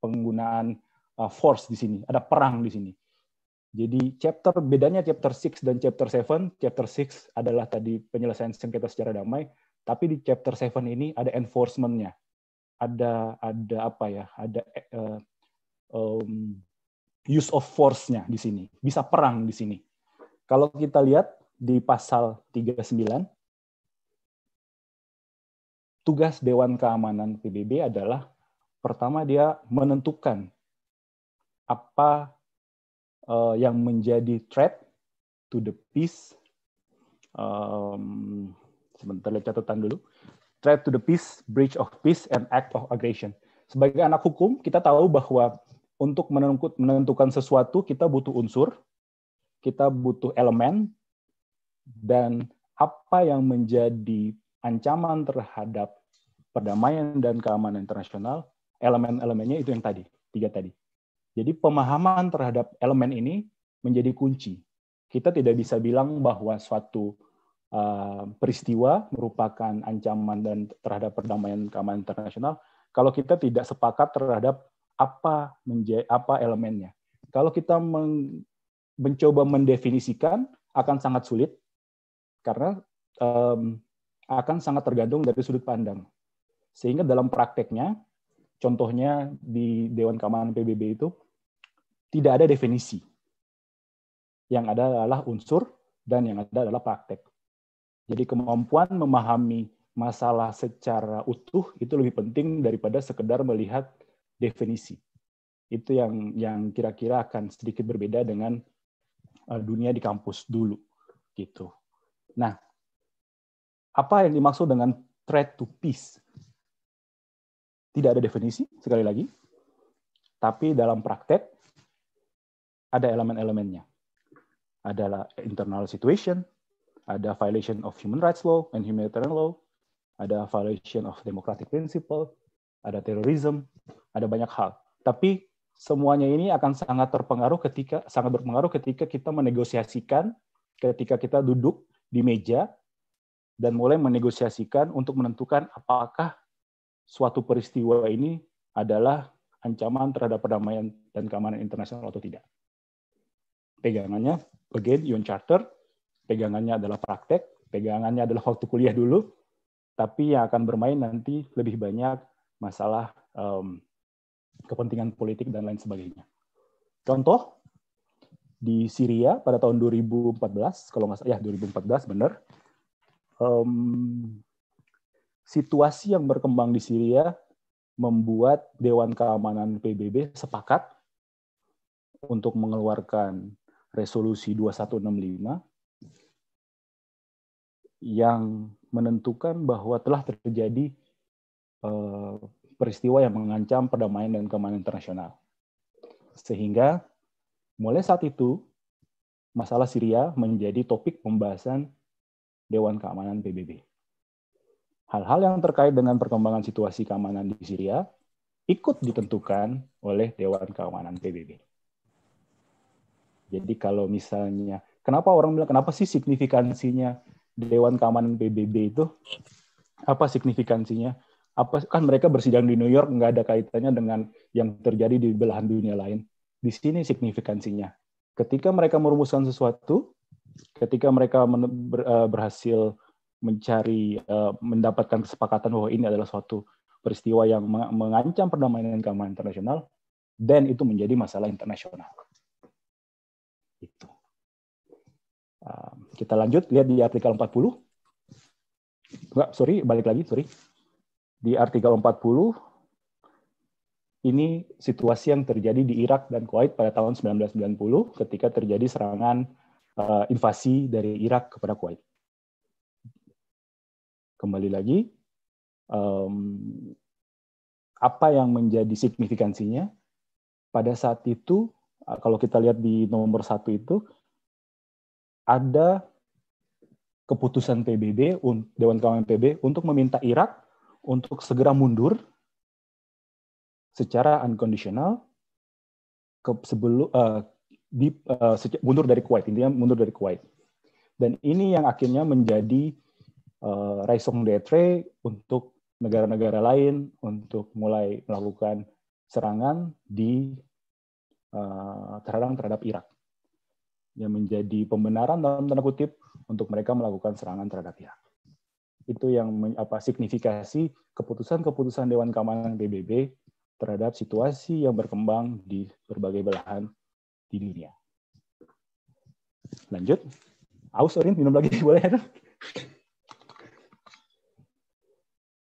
penggunaan uh, force di sini ada perang di sini jadi chapter bedanya chapter 6 dan chapter 7 chapter 6 adalah tadi penyelesaian sengketa secara damai tapi di chapter 7 ini ada enforcementnya ada ada apa ya ada uh, um, use of force-nya di sini, bisa perang di sini. Kalau kita lihat di pasal 39 tugas Dewan Keamanan PBB adalah pertama dia menentukan apa uh, yang menjadi threat to the peace. Um, sebentar lihat catatan dulu. Threat to the peace, breach of peace, and act of aggression. Sebagai anak hukum, kita tahu bahwa untuk menentukan sesuatu kita butuh unsur, kita butuh elemen, dan apa yang menjadi ancaman terhadap perdamaian dan keamanan internasional, elemen-elemennya itu yang tadi, tiga tadi. Jadi pemahaman terhadap elemen ini menjadi kunci. Kita tidak bisa bilang bahwa suatu uh, peristiwa merupakan ancaman dan terhadap perdamaian keamanan internasional kalau kita tidak sepakat terhadap apa menjadi apa elemennya. Kalau kita meng, mencoba mendefinisikan akan sangat sulit karena um, akan sangat tergantung dari sudut pandang. Sehingga dalam prakteknya, contohnya di Dewan Keamanan PBB itu tidak ada definisi. Yang ada adalah unsur dan yang ada adalah praktek. Jadi kemampuan memahami masalah secara utuh itu lebih penting daripada sekedar melihat definisi. Itu yang yang kira-kira akan sedikit berbeda dengan eh, dunia di kampus dulu gitu. Nah, apa yang dimaksud dengan threat to peace? Tidak ada definisi sekali lagi, tapi dalam praktek ada elemen-elemennya. Adalah internal situation, ada violation of human rights law and humanitarian law, ada violation of democratic principle, ada terrorism, ada banyak hal. Tapi semuanya ini akan sangat terpengaruh ketika sangat berpengaruh ketika kita menegosiasikan, ketika kita duduk di meja dan mulai menegosiasikan untuk menentukan apakah suatu peristiwa ini adalah ancaman terhadap perdamaian dan keamanan internasional atau tidak. Pegangannya, again, UN Charter, pegangannya adalah praktek, pegangannya adalah waktu kuliah dulu, tapi yang akan bermain nanti lebih banyak masalah um, kepentingan politik dan lain sebagainya. Contoh di Syria pada tahun 2014 kalau nggak salah ya 2014 benar um, situasi yang berkembang di Syria membuat Dewan Keamanan PBB sepakat untuk mengeluarkan resolusi 2165 yang menentukan bahwa telah terjadi eh, peristiwa yang mengancam perdamaian dan keamanan internasional. Sehingga mulai saat itu masalah Syria menjadi topik pembahasan Dewan Keamanan PBB. Hal-hal yang terkait dengan perkembangan situasi keamanan di Syria ikut ditentukan oleh Dewan Keamanan PBB. Jadi kalau misalnya, kenapa orang bilang, kenapa sih signifikansinya Dewan Keamanan PBB itu? Apa signifikansinya? apa kan mereka bersidang di New York nggak ada kaitannya dengan yang terjadi di belahan dunia lain. Di sini signifikansinya. Ketika mereka merumuskan sesuatu, ketika mereka eh, berhasil mencari eh, mendapatkan kesepakatan bahwa ini adalah suatu peristiwa yang mengancam perdamaian dan keamanan internasional, dan itu menjadi masalah internasional. Itu. Ehm, kita lanjut lihat di artikel 40. Enggak, sorry, balik lagi, sorry di R340 ini situasi yang terjadi di Irak dan Kuwait pada tahun 1990 ketika terjadi serangan eh, invasi dari Irak kepada Kuwait. Kembali lagi, apa yang menjadi signifikansinya pada saat itu eh, kalau kita lihat di nomor satu itu ada keputusan PBB Dewan Keamanan PBB untuk meminta Irak untuk segera mundur secara unconditional ke sebelum uh, eh, di, uh, mundur dari Kuwait intinya mundur dari Kuwait dan ini yang akhirnya menjadi uh, raison d'être untuk negara-negara lain untuk mulai melakukan serangan di uh, terhadap terhadap Irak yang menjadi pembenaran dalam tanda kutip untuk mereka melakukan serangan terhadap Irak itu yang men, apa signifikasi keputusan-keputusan Dewan Keamanan PBB terhadap situasi yang berkembang di berbagai belahan di dunia. Lanjut. Aus, Orin, minum lagi boleh ya?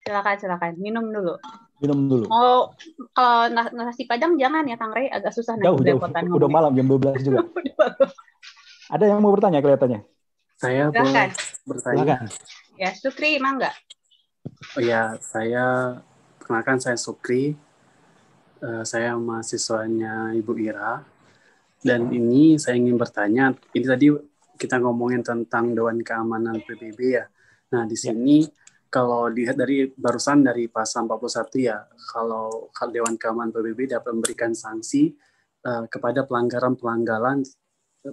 Silakan, silakan. Minum dulu. Minum dulu. Oh, kalau nasi Padang jangan ya, Kang Rey, agak susah jauh, nanti jauh. Udah malam jam 12 juga. Ada yang mau bertanya kelihatannya? Saya Silahkan. boleh bertanya. Silahkan. Ya, Sukri, emang mangga. Oh ya, saya perkenalkan saya Sukri. Uh, saya mahasiswanya Ibu Ira. Dan ini saya ingin bertanya, ini tadi kita ngomongin tentang Dewan Keamanan PBB ya. Nah, di ya. sini ya. kalau dilihat dari barusan dari pasal 41 ya, kalau Dewan Keamanan PBB dapat memberikan sanksi uh, kepada pelanggaran-pelanggaran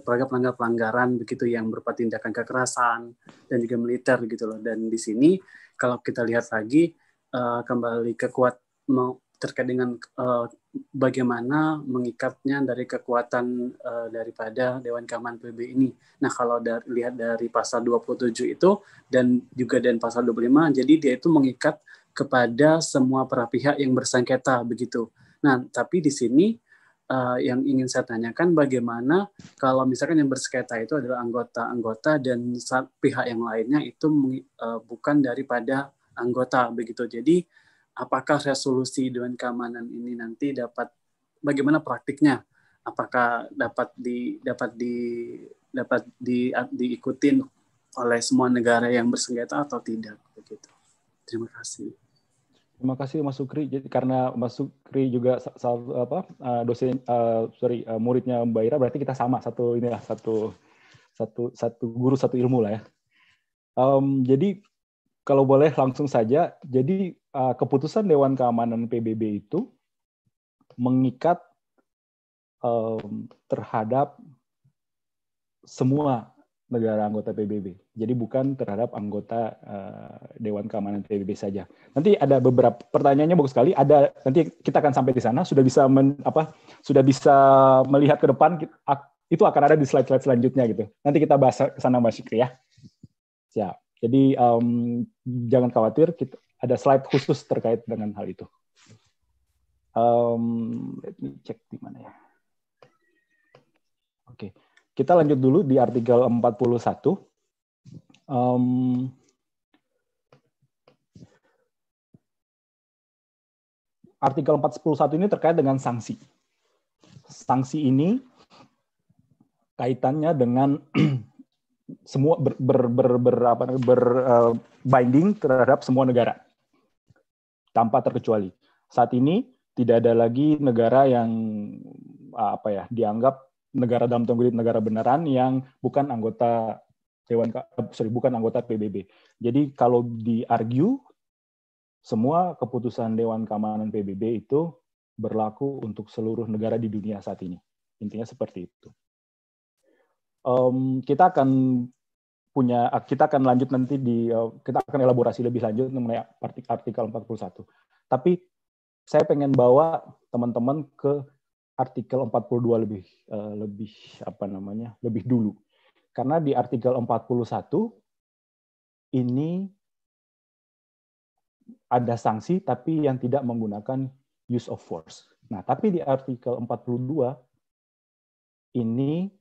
terhadap pelanggar-pelanggaran begitu yang berupa tindakan kekerasan dan juga militer gitu loh. Dan di sini kalau kita lihat lagi uh, kembali ke mau terkait dengan uh, bagaimana mengikatnya dari kekuatan uh, daripada Dewan Keamanan PBB ini. Nah, kalau dari, lihat dari pasal 27 itu dan juga dan pasal 25, jadi dia itu mengikat kepada semua para pihak yang bersengketa begitu. Nah, tapi di sini uh, yang ingin saya tanyakan bagaimana kalau misalkan yang bersengketa itu adalah anggota-anggota dan pihak yang lainnya itu uh, bukan daripada anggota begitu. Jadi apakah resolusi Dewan Keamanan ini nanti dapat bagaimana praktiknya? Apakah dapat di dapat di dapat di, diikutin oleh semua negara yang bersengketa atau tidak begitu. Terima kasih. Terima kasih Mas Sukri. Jadi karena Mas Sukri juga apa eh, dosen uh, sorry eh, muridnya Mbak Ira berarti kita sama satu inilah satu satu satu guru satu ilmu lah ya. Um, jadi kalau boleh langsung saja. Jadi uh, keputusan Dewan Keamanan PBB itu mengikat um, terhadap semua negara anggota PBB. Jadi bukan terhadap anggota uh, Dewan Keamanan PBB saja. Nanti ada beberapa pertanyaannya bagus sekali. Ada nanti kita akan sampai di sana sudah bisa men, apa sudah bisa melihat ke depan itu akan ada di slide-slide selanjutnya gitu. Nanti kita bahas ke sana Mas Fikri ya. Siap. Jadi um, jangan khawatir kita, ada slide khusus terkait dengan hal itu. Um, let me check di mana ya. Oke. Okay. Kita lanjut dulu di artikel 41. Um, artikel 41 ini terkait dengan sanksi. Sanksi ini kaitannya dengan semua ber, ber, ber, ber, apa, ber uh, binding terhadap semua negara tanpa terkecuali. Saat ini tidak ada lagi negara yang apa ya dianggap negara dalam tanda kutip negara beneran yang bukan anggota Dewan eh, sorry bukan anggota PBB. Jadi kalau di argue semua keputusan Dewan Keamanan PBB itu berlaku untuk seluruh negara di dunia saat ini. Intinya seperti itu. Um, kita akan punya eh, kita akan lanjut nanti di eh, kita akan elaborasi lebih lanjut mengenai artikel 41. Tapi saya pengen bawa teman-teman ke artikel 42 lebih uh, lebih apa namanya lebih dulu karena di artikel 41 ini ada sanksi tapi yang tidak menggunakan use of force. Nah, tapi di artikel 42 ini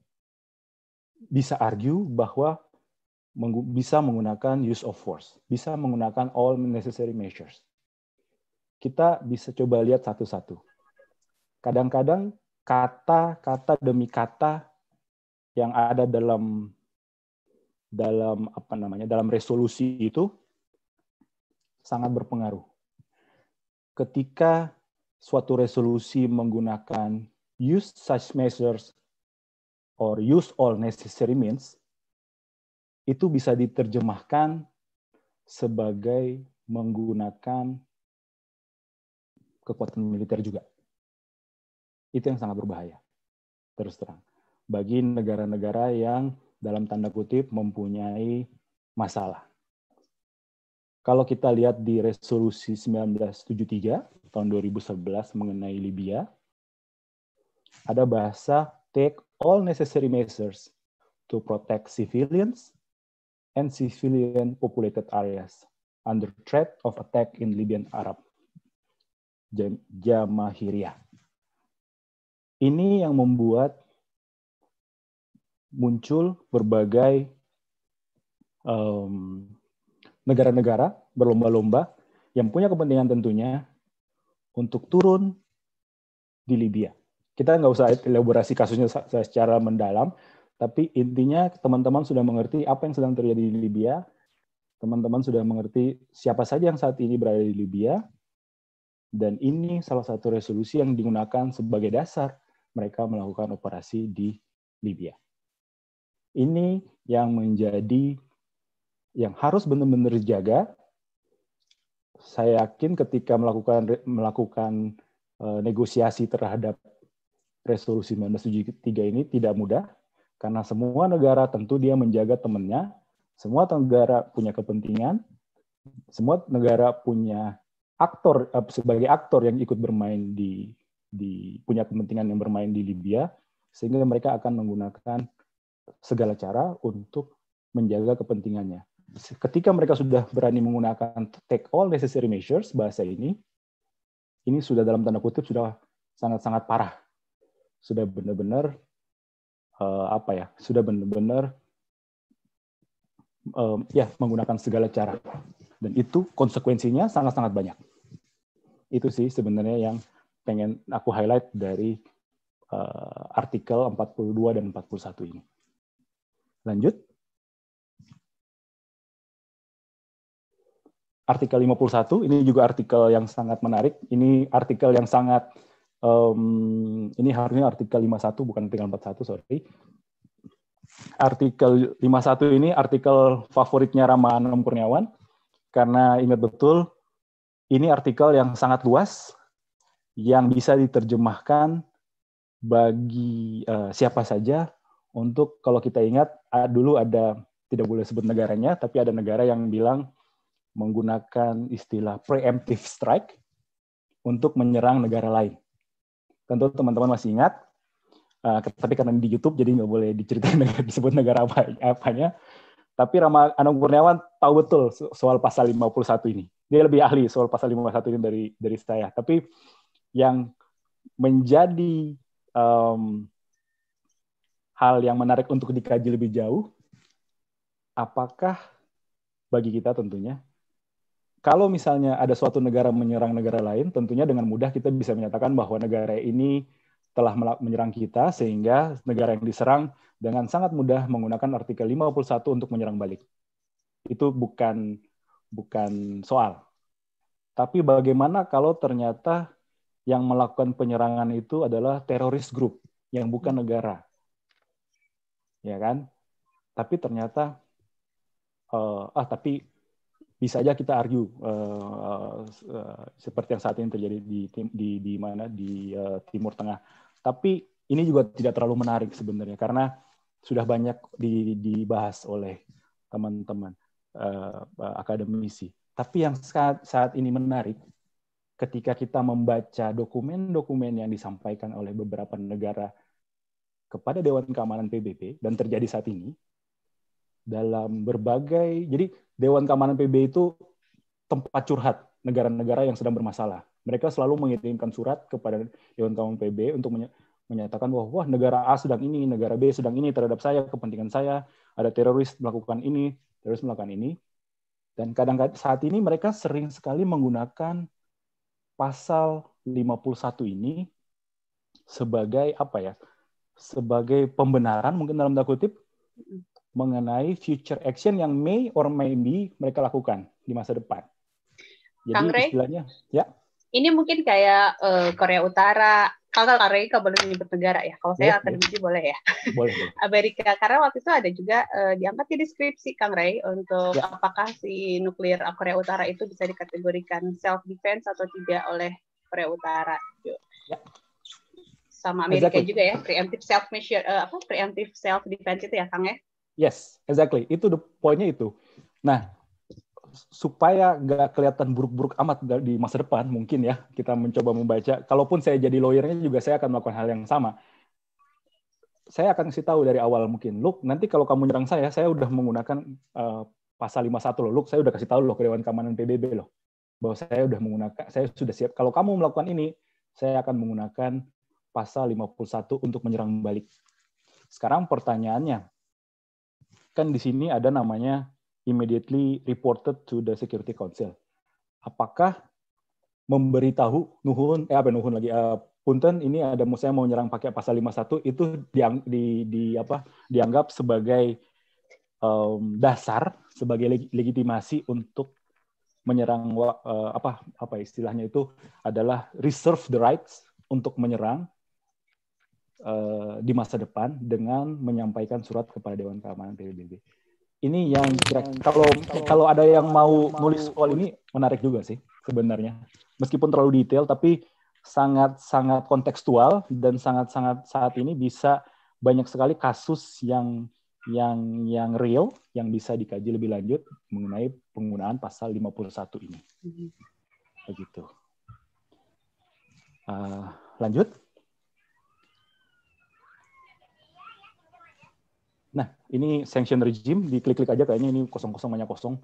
bisa argue bahwa bisa menggunakan use of force, bisa menggunakan all necessary measures. Kita bisa coba lihat satu-satu kadang-kadang kata-kata demi kata yang ada dalam dalam apa namanya dalam resolusi itu sangat berpengaruh. Ketika suatu resolusi menggunakan use such measures or use all necessary means itu bisa diterjemahkan sebagai menggunakan kekuatan militer juga itu yang sangat berbahaya. Terus terang. Bagi negara-negara yang dalam tanda kutip mempunyai masalah. Kalau kita lihat di resolusi 1973 tahun 2011 mengenai Libya, ada bahasa take all necessary measures to protect civilians and civilian populated areas under threat of attack in Libyan Arab Jamahiriyah ini yang membuat muncul berbagai negara negara-negara berlomba-lomba yang punya kepentingan tentunya untuk turun di Libya. Kita nggak usah elaborasi kasusnya secara mendalam, tapi intinya teman-teman sudah mengerti apa yang sedang terjadi di Libya, teman-teman sudah mengerti siapa saja yang saat ini berada di Libya, dan ini salah satu resolusi yang digunakan sebagai dasar mereka melakukan operasi di Libya. Ini yang menjadi yang harus benar-benar dijaga. Saya yakin ketika melakukan melakukan eh, negosiasi terhadap resolusi 1973 ini tidak mudah karena semua negara tentu dia menjaga temannya, semua negara punya kepentingan, semua negara punya aktor eh, sebagai aktor yang ikut bermain di di punya kepentingan yang bermain di Libya sehingga mereka akan menggunakan segala cara untuk menjaga kepentingannya. Ketika mereka sudah berani menggunakan take all necessary measures bahasa ini, ini sudah dalam tanda kutip sudah sangat-sangat parah. Sudah benar-benar uh, apa ya? Sudah benar-benar um, ya menggunakan segala cara. Dan itu konsekuensinya sangat-sangat banyak. Itu sih sebenarnya yang pengen aku highlight dari uh, artikel 42 dan 41 ini. Lanjut. Artikel 51 ini juga artikel yang sangat menarik. Ini artikel yang sangat um, ini harusnya artikel 51 bukan artikel 41, sorry. Artikel 51 ini artikel favoritnya Rama Kurniawan karena ingat betul ini artikel yang sangat luas yang bisa diterjemahkan bagi uh, siapa saja untuk kalau kita ingat dulu ada tidak boleh sebut negaranya tapi ada negara yang bilang menggunakan istilah preemptive strike untuk menyerang negara lain. Tentu teman-teman masih ingat, uh, tapi karena di YouTube jadi nggak boleh diceritain disebut negara apa apanya. Tapi Rama Anung Kurniawan tahu betul soal pasal 51 ini. Dia lebih ahli soal pasal 51 ini dari dari saya. Tapi yang menjadi um, hal yang menarik untuk dikaji lebih jauh, apakah bagi kita tentunya, kalau misalnya ada suatu negara menyerang negara lain, tentunya dengan mudah kita bisa menyatakan bahwa negara ini telah menyerang kita, sehingga negara yang diserang dengan sangat mudah menggunakan artikel 51 untuk menyerang balik. Itu bukan bukan soal. Tapi bagaimana kalau ternyata yang melakukan penyerangan itu adalah teroris grup yang bukan negara. Ya kan? Tapi ternyata uh, ah tapi bisa aja kita argue uh, uh, seperti yang saat ini terjadi di di di mana di uh, Timur Tengah. Tapi ini juga tidak terlalu menarik sebenarnya karena sudah banyak dibahas oleh teman-teman uh, akademisi. Tapi yang saat, saat ini menarik ketika kita membaca dokumen-dokumen yang disampaikan oleh beberapa negara kepada Dewan Keamanan PBB dan terjadi saat ini dalam berbagai jadi Dewan Keamanan PBB itu tempat curhat negara-negara yang sedang bermasalah. Mereka selalu mengirimkan surat kepada Dewan Keamanan PBB untuk menyatakan bahwa wah negara A sedang ini, negara B sedang ini terhadap saya, kepentingan saya, ada teroris melakukan ini, teroris melakukan ini. Dan kadang-kadang saat ini mereka sering sekali menggunakan pasal 51 ini sebagai apa ya? Sebagai pembenaran mungkin dalam tanda kutip mengenai future action yang may or may be mereka lakukan di masa depan. Jadi Kang Ray, istilahnya ya. Ini mungkin kayak uh, Korea Utara, kalau karena kalau boleh menyebut negara ya. Kalau saya akan iya, akademisi iya. boleh ya. Boleh. Amerika karena waktu itu ada juga uh, diangkat di deskripsi Kang Ray untuk ya. apakah si nuklir Korea Utara itu bisa dikategorikan self defense atau tidak oleh Korea Utara. Gitu. Ya. Sama Amerika exactly. juga ya preemptive self measure uh, eh, apa preemptive self defense itu ya Kang ya. Yes, exactly. Itu the poinnya itu. Nah, supaya nggak kelihatan buruk-buruk amat di masa depan mungkin ya kita mencoba membaca. Kalaupun saya jadi lawyernya juga saya akan melakukan hal yang sama. Saya akan kasih tahu dari awal mungkin, look nanti kalau kamu nyerang saya, saya udah menggunakan uh, pasal 51 loh, look saya udah kasih tahu loh ke Dewan Keamanan PBB loh bahwa saya sudah menggunakan, saya sudah siap. Kalau kamu melakukan ini, saya akan menggunakan pasal 51 untuk menyerang balik. Sekarang pertanyaannya, kan di sini ada namanya immediately reported to the Security Council. Apakah memberitahu Nuhun, eh apa Nuhun lagi, uh, Punten ini ada saya mau nyerang pakai pasal 51 itu diang, di, di apa dianggap sebagai um, dasar sebagai leg legitimasi untuk menyerang uh, apa apa istilahnya itu adalah reserve the rights untuk menyerang uh, di masa depan dengan menyampaikan surat kepada Dewan Keamanan PBB ini yang kira kalau kalau ada yang mau nulis soal ini menarik juga sih sebenarnya meskipun terlalu detail tapi sangat sangat kontekstual dan sangat sangat saat ini bisa banyak sekali kasus yang yang yang real yang bisa dikaji lebih lanjut mengenai penggunaan pasal 51 ini hmm. begitu uh, lanjut ini sanction regime, diklik-klik aja kayaknya ini kosong-kosong banyak kosong.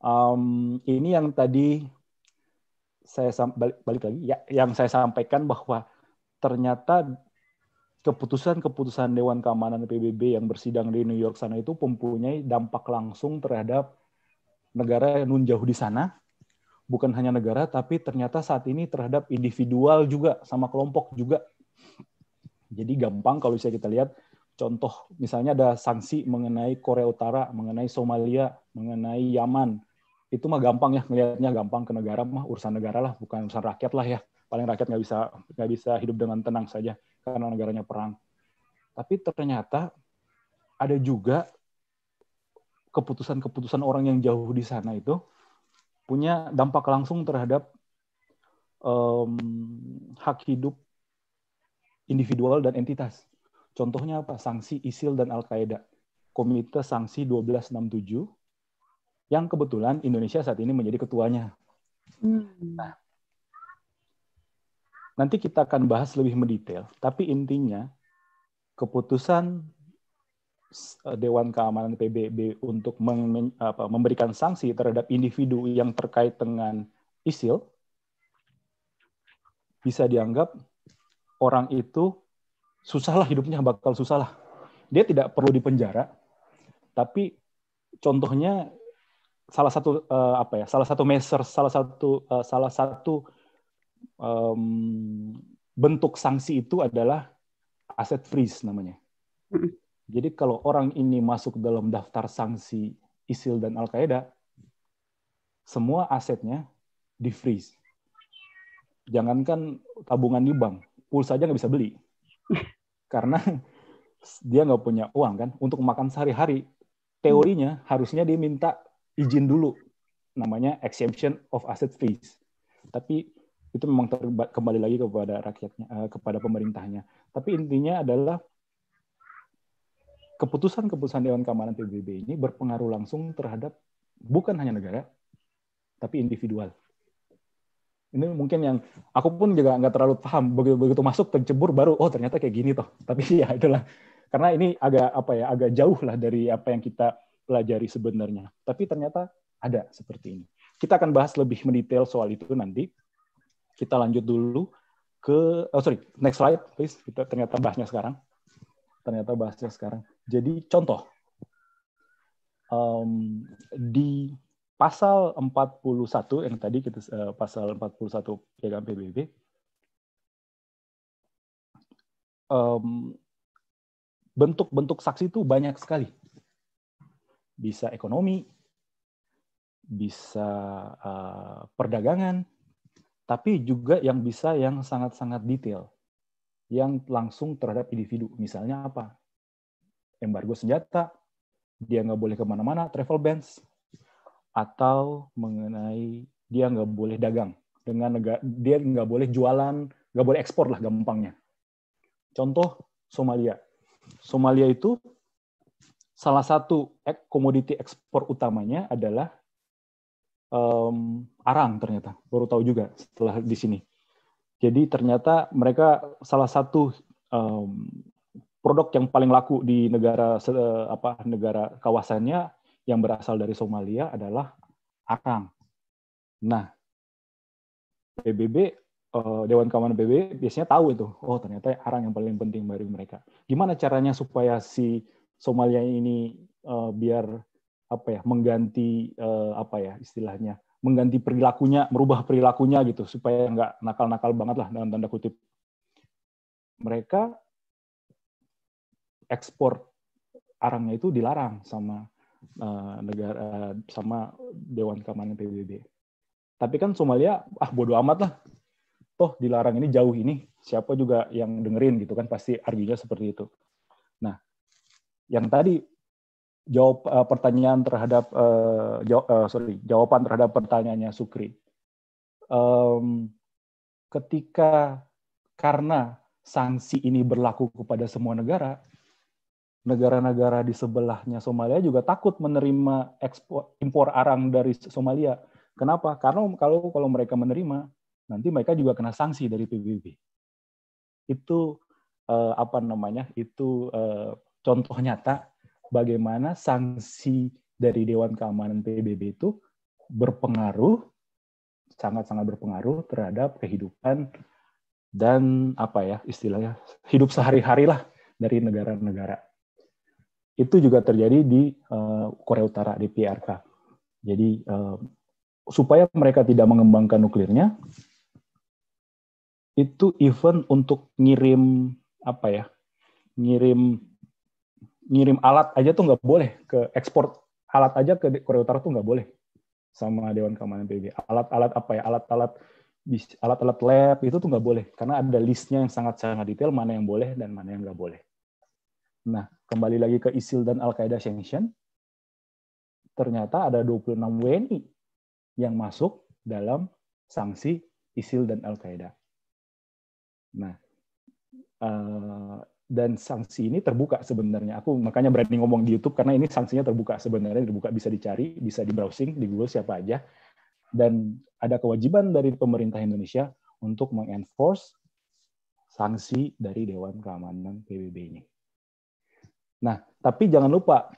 Um, ini yang tadi saya balik, balik lagi, ya, yang saya sampaikan bahwa ternyata keputusan-keputusan Dewan Keamanan PBB yang bersidang di New York sana itu mempunyai dampak langsung terhadap negara yang nun jauh di sana, bukan hanya negara, tapi ternyata saat ini terhadap individual juga, sama kelompok juga. Jadi gampang kalau bisa kita lihat, Contoh misalnya ada sanksi mengenai Korea Utara, mengenai Somalia, mengenai Yaman. Itu mah gampang ya melihatnya gampang ke negara mah urusan negara lah, bukan urusan rakyat lah ya. Paling rakyat nggak bisa nggak bisa hidup dengan tenang saja karena negaranya perang. Tapi ternyata ada juga keputusan-keputusan orang yang jauh di sana itu punya dampak langsung terhadap um, hak hidup individual dan entitas. Contohnya apa? Sanksi ISIL dan Al-Qaeda. Komite Sanksi 1267 yang kebetulan Indonesia saat ini menjadi ketuanya. Hmm. Nah, nanti kita akan bahas lebih mendetail, tapi intinya keputusan eh, Dewan Keamanan PBB untuk apa, memberikan sanksi terhadap individu yang terkait dengan ISIL bisa dianggap orang itu susahlah hidupnya bakal susahlah Dia tidak perlu dipenjara, tapi contohnya salah satu uh, apa ya salah satu meser, salah satu uh, salah satu um, bentuk sanksi itu adalah aset freeze namanya. Hmm. Jadi kalau orang ini masuk dalam daftar sanksi ISIL dan Al Qaeda, semua asetnya di freeze. Jangankan tabungan di bank, pulsa aja nggak bisa beli karena dia nggak punya uang kan untuk makan sehari-hari teorinya hmm. harusnya dia minta izin dulu namanya exemption of asset fees tapi itu memang kembali lagi kepada rakyatnya uh, kepada pemerintahnya tapi intinya adalah keputusan-keputusan Dewan Keamanan PBB ini berpengaruh langsung terhadap bukan hanya negara tapi individual ini mungkin yang aku pun juga nggak terlalu paham begitu begitu masuk tercebur baru oh ternyata kayak gini toh tapi ya itulah karena ini agak apa ya agak jauh lah dari apa yang kita pelajari sebenarnya tapi ternyata ada seperti ini kita akan bahas lebih mendetail soal itu nanti kita lanjut dulu ke oh sorry next slide please kita ternyata bahasnya sekarang ternyata bahasnya sekarang jadi contoh um, di pasal 41 yang tadi kita uh, pasal 41 piagam PBB bentuk bentuk-bentuk saksi itu banyak sekali. Bisa ekonomi, bisa uh, perdagangan, tapi juga yang bisa yang sangat-sangat detail, yang langsung terhadap individu. Misalnya apa? Embargo senjata, dia nggak boleh kemana-mana, travel bans, atau mengenai dia nggak boleh dagang dengan negara, dia nggak boleh jualan, nggak boleh ekspor lah gampangnya. Contoh Somalia. Somalia itu salah satu komoditi ekspor utamanya adalah um, arang ternyata. Baru tahu juga setelah di sini. Jadi ternyata mereka salah satu um, produk yang paling laku di negara apa negara kawasannya yang berasal dari Somalia adalah Akang. Nah, PBB eh, Dewan Keamanan PBB biasanya tahu itu. Oh, ternyata arang yang paling penting bagi mereka. Gimana caranya supaya si Somalia ini uh, biar apa ya mengganti uh, apa ya istilahnya mengganti perilakunya, merubah perilakunya gitu supaya nggak nakal-nakal banget lah dalam tanda kutip. Mereka ekspor arangnya itu dilarang sama uh, negara eh, sama Dewan Keamanan PBB. Tapi kan Somalia ah bodoh amat lah. Toh dilarang ini jauh ini, siapa juga yang dengerin gitu kan pasti arginya seperti itu. Nah, yang tadi jawab uh, pertanyaan terhadap uh, jaw, uh, sorry jawaban terhadap pertanyaannya Sukri. Um, ketika karena sanksi ini berlaku kepada semua negara, negara-negara di sebelahnya Somalia juga takut menerima ekspor impor arang dari Somalia. Kenapa? Karena kalau kalau mereka menerima, nanti mereka juga kena sanksi dari PBB. Itu eh, apa namanya? Itu eh, contoh nyata bagaimana sanksi dari Dewan Keamanan PBB itu berpengaruh sangat-sangat berpengaruh terhadap kehidupan dan apa ya istilahnya hidup sehari harilah dari negara-negara itu juga terjadi di uh, Korea Utara di PRK. Jadi uh, supaya mereka tidak mengembangkan nuklirnya, itu event untuk ngirim apa ya? Ngirim ngirim alat aja tuh nggak boleh ke ekspor alat aja ke Korea Utara tuh nggak boleh sama Dewan Keamanan PBB. Alat-alat apa ya? Alat-alat alat-alat lab itu tuh nggak boleh karena ada listnya yang sangat sangat detail mana yang boleh dan mana yang nggak boleh. Nah, kembali lagi ke ISIL dan Al-Qaeda Sanction, ternyata ada 26 WNI yang masuk dalam sanksi ISIL dan Al-Qaeda. Nah, eh, dan sanksi ini terbuka sebenarnya. Aku makanya berani ngomong di YouTube karena ini sanksinya terbuka sebenarnya, terbuka bisa dicari, bisa di browsing di Google siapa aja. Dan ada kewajiban dari pemerintah Indonesia untuk mengenforce sanksi dari Dewan Keamanan PBB ini. Nah, tapi jangan lupa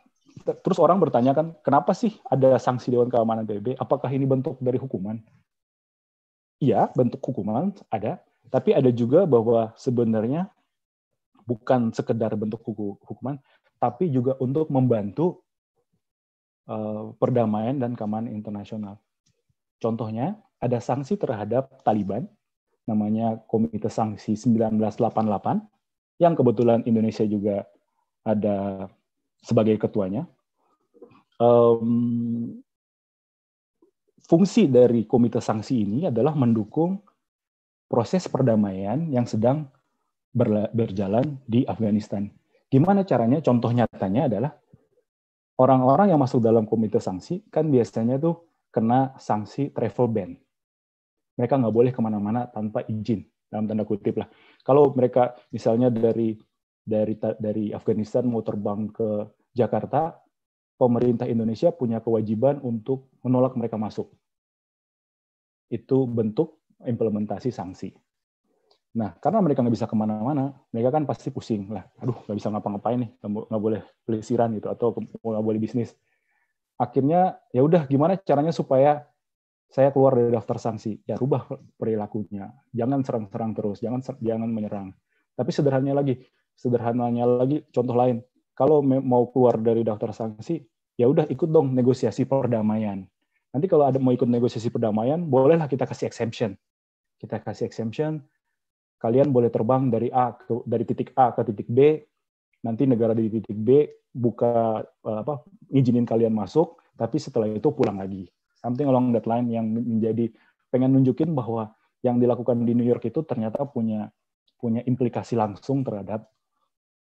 terus orang bertanya kan, kenapa sih ada sanksi Dewan Keamanan Pbb? Apakah ini bentuk dari hukuman? Iya, bentuk hukuman ada, tapi ada juga bahwa sebenarnya bukan sekedar bentuk hukuman, tapi juga untuk membantu eh, perdamaian dan keamanan internasional. Contohnya, ada sanksi terhadap Taliban, namanya Komite Sanksi 1988, yang kebetulan Indonesia juga ada sebagai ketuanya. Um, fungsi dari komite sanksi ini adalah mendukung proses perdamaian yang sedang berjalan di Afghanistan. Gimana caranya? Contoh nyatanya adalah orang-orang yang masuk dalam komite sanksi kan biasanya tuh kena sanksi travel ban. Mereka nggak boleh kemana-mana tanpa izin, dalam tanda kutip lah. Kalau mereka misalnya dari dari dari Afghanistan mau terbang ke Jakarta, pemerintah Indonesia punya kewajiban untuk menolak mereka masuk. Itu bentuk implementasi sanksi. Nah, karena mereka nggak bisa kemana-mana, mereka kan pasti pusing lah. Aduh, nggak bisa ngapa-ngapain nih, nggak boleh pelisiran gitu atau nggak boleh bisnis. Akhirnya ya udah, gimana caranya supaya saya keluar dari daftar sanksi? Ya rubah perilakunya, jangan serang-serang terus, jangan jangan menyerang. Tapi sederhananya lagi, sederhananya lagi contoh lain kalau mau keluar dari daftar sanksi ya udah ikut dong negosiasi perdamaian nanti kalau ada mau ikut negosiasi perdamaian bolehlah kita kasih exemption kita kasih exemption kalian boleh terbang dari A ke, dari titik A ke titik B nanti negara di titik B buka eh, apa izinin kalian masuk tapi setelah itu pulang lagi something along that line yang menjadi pengen nunjukin bahwa yang dilakukan di New York itu ternyata punya punya implikasi langsung terhadap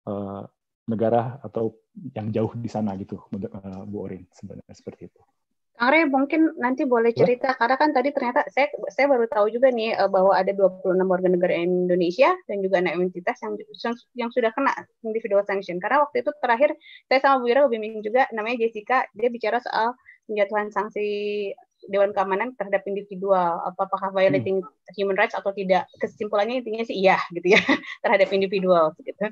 Eh, negara atau yang jauh di sana gitu, uh, Bu Orin sebenarnya seperti itu. Kang Re, mungkin nanti boleh cerita karena kan tadi ternyata saya saya baru tahu juga nih eh, bahwa ada 26 warga negara Indonesia dan juga anak entitas yang, yang yang sudah kena individual sanction. Karena waktu itu terakhir saya sama Bu Ira bimbing juga namanya Jessica, dia bicara soal penjatuhan sanksi Dewan Keamanan terhadap individual apakah violating hmm. human rights atau tidak kesimpulannya intinya sih iya gitu ya terhadap individual gitu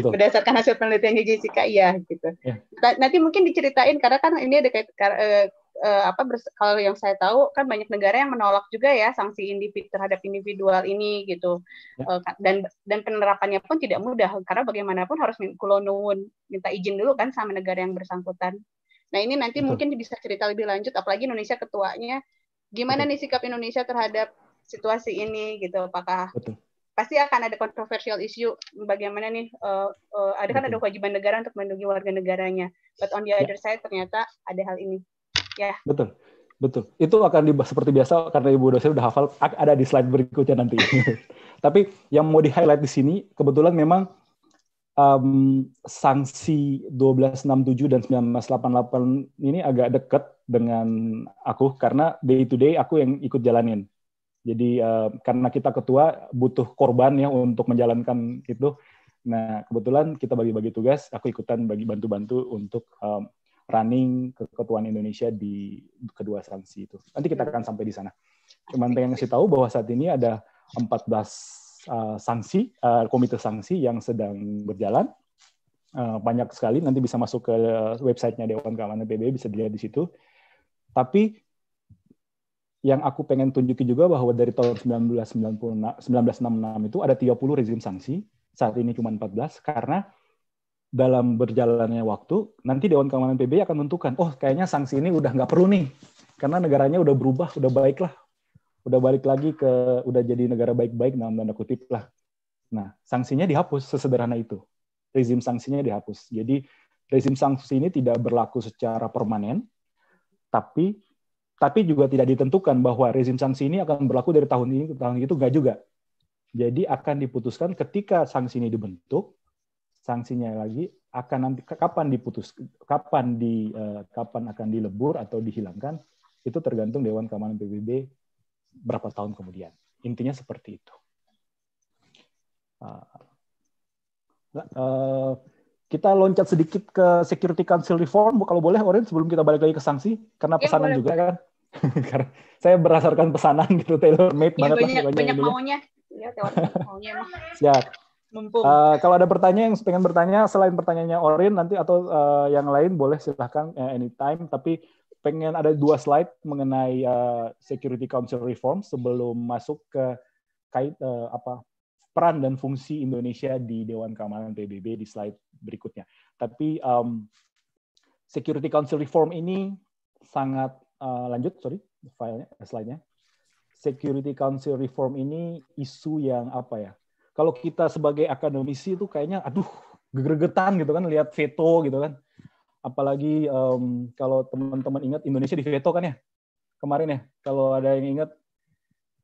berdasarkan hasil penelitian sih Jessica iya gitu ya. Nah, nanti mungkin diceritain karena kan ini ada kait eh, eh, apa kalau yang saya tahu kan banyak negara yang menolak juga ya sanksi individu terhadap individual ini gitu ya. Eh, dan dan penerapannya pun tidak mudah karena bagaimanapun harus kulonun minta izin dulu kan sama negara yang bersangkutan Nah ini nanti Betul. mungkin bisa cerita lebih lanjut, apalagi Indonesia ketuanya, gimana Betul. nih sikap Indonesia terhadap situasi ini gitu? Apakah Betul. pasti akan ada kontroversial issue? Bagaimana nih? Uh, uh, ada kan ada kewajiban negara untuk melindungi warga negaranya, but on the ya. other side ternyata ada hal ini. Ya. Yeah. Betul. Betul. Itu akan dibahas seperti biasa karena Ibu dosen sudah hafal ada di slide berikutnya nanti. Tapi yang mau di-highlight di sini kebetulan memang um, sanksi 1267 dan 1988 ini agak dekat dengan aku karena day to day aku yang ikut jalanin. Jadi uh, karena kita ketua butuh korban ya untuk menjalankan itu. Nah kebetulan kita bagi-bagi tugas, aku ikutan bagi bantu-bantu untuk um, running keketuaan Indonesia di kedua sanksi itu. Nanti kita akan sampai di sana. Cuman pengen ngasih tahu bahwa saat ini ada 14 Eh, sanksi, eh, komite sanksi yang sedang berjalan. Eh, banyak sekali, nanti bisa masuk ke websitenya Dewan Keamanan PBB, bisa dilihat di situ. Tapi yang aku pengen tunjukin juga bahwa dari tahun 1996, 1966 itu ada 30 rezim sanksi, saat ini cuma 14, karena dalam berjalannya waktu, nanti Dewan Keamanan PBB akan menentukan, oh kayaknya sanksi ini udah nggak perlu nih, karena negaranya udah berubah, udah baiklah udah balik lagi ke udah jadi negara baik-baik dalam tanda kutip lah. Nah, sanksinya dihapus sesederhana itu. Rezim sanksinya dihapus. Jadi rezim sanksi ini tidak berlaku secara permanen, tapi tapi juga tidak ditentukan bahwa rezim sanksi ini akan berlaku dari tahun ini ke tahun itu enggak juga. Jadi akan diputuskan ketika sanksi ini dibentuk, sanksinya lagi akan nanti kapan diputus kapan di eh, kapan akan dilebur atau dihilangkan itu tergantung Dewan Keamanan PBB berapa tahun kemudian. Intinya seperti itu. Ah. Nah, eh, kita loncat sedikit ke security council reform kalau boleh Oren sebelum kita balik lagi ke sanksi karena ya, pesanan ya, juga kan karena saya berdasarkan pesanan gitu Taylor made ya, banget banyak, lah, banyak maunya ya Uh, kalau ada pertanyaan yang pengen bertanya selain pertanyaannya Orin nanti atau uh, yang lain boleh silahkan uh, anytime tapi pengen ada dua slide mengenai uh, Security Council reform sebelum masuk ke kait uh, apa peran dan fungsi Indonesia di Dewan Keamanan PBB di slide berikutnya. Tapi um, Security Council reform ini sangat uh, lanjut sorry filenya slide-nya. Security Council reform ini isu yang apa ya? Kalau kita sebagai akademisi itu kayaknya aduh gregetan gitu kan lihat veto gitu kan apalagi um, kalau teman-teman ingat Indonesia di veto kan ya kemarin ya kalau ada yang ingat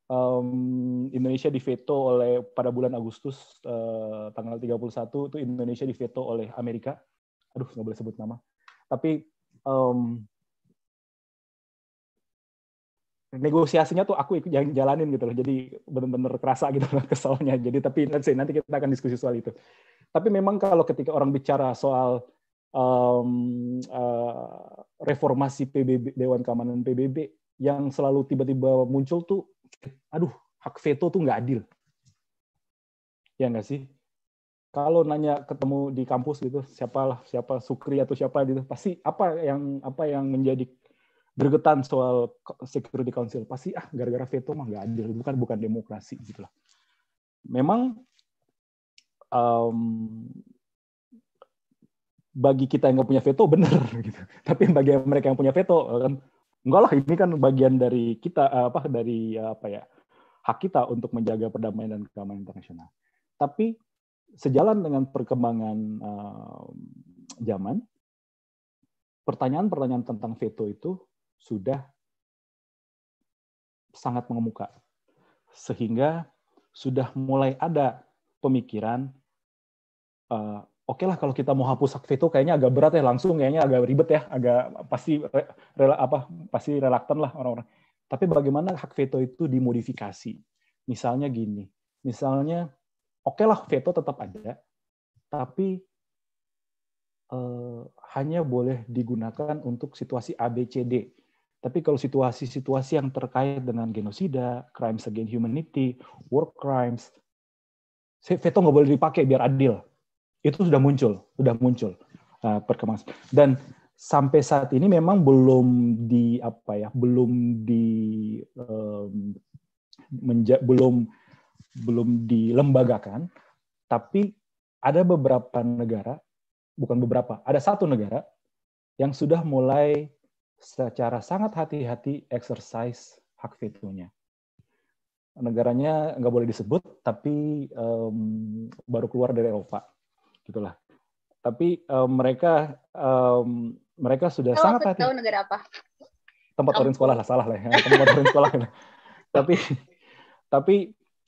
um, Indonesia di veto oleh pada bulan Agustus uh, tanggal 31 itu Indonesia di veto oleh Amerika aduh nggak boleh sebut nama tapi um, negosiasinya tuh aku ikut jalanin gitu loh. Jadi bener-bener kerasa gitu loh kesalnya. Jadi tapi nanti nanti kita akan diskusi soal itu. Tapi memang kalau ketika orang bicara soal um, uh, reformasi PBB Dewan Keamanan PBB yang selalu tiba-tiba muncul tuh, aduh hak veto tuh nggak adil, ya nggak sih? Kalau nanya ketemu di kampus gitu, siapalah, siapa Sukri atau siapa gitu, pasti apa yang apa yang menjadi bergetar soal Security Council pasti ah gara-gara veto mah nggak adil, bukan bukan demokrasi gitulah. Memang um, bagi kita yang nggak punya veto benar gitu. Tapi bagi mereka yang punya veto kan enggak lah ini kan bagian dari kita eh, apa dari eh, apa ya hak kita untuk menjaga perdamaian dan keamanan internasional. Tapi sejalan dengan perkembangan uh, zaman pertanyaan-pertanyaan tentang veto itu sudah sangat mengemuka. Sehingga sudah mulai ada pemikiran oke lah kalau kita mau hapus hak veto kayaknya agak berat ya langsung kayaknya agak ribet ya agak pasti rela, apa pasti relaktan lah orang-orang tapi bagaimana hak veto itu dimodifikasi misalnya gini misalnya oke lah veto tetap ada tapi eh, hanya boleh digunakan untuk situasi A, B, C, D. tapi kalau situasi-situasi yang terkait dengan genosida crimes against humanity war crimes veto nggak boleh dipakai biar adil itu sudah muncul, sudah muncul uh, perkembangan. Dan sampai saat ini memang belum di apa ya, belum di um, belum belum dilembagakan, tapi ada beberapa negara, bukan beberapa, ada satu negara yang sudah mulai secara sangat hati-hati exercise hak vetonya. Negaranya nggak boleh disebut, tapi um, baru keluar dari Eropa gitulah. Tapi um, mereka um, mereka sudah Kau sangat hati. Tahu negara apa? Tempat oh. sekolah lah, salah lah. Ya. Tempat orange sekolah. Lah. Tapi tapi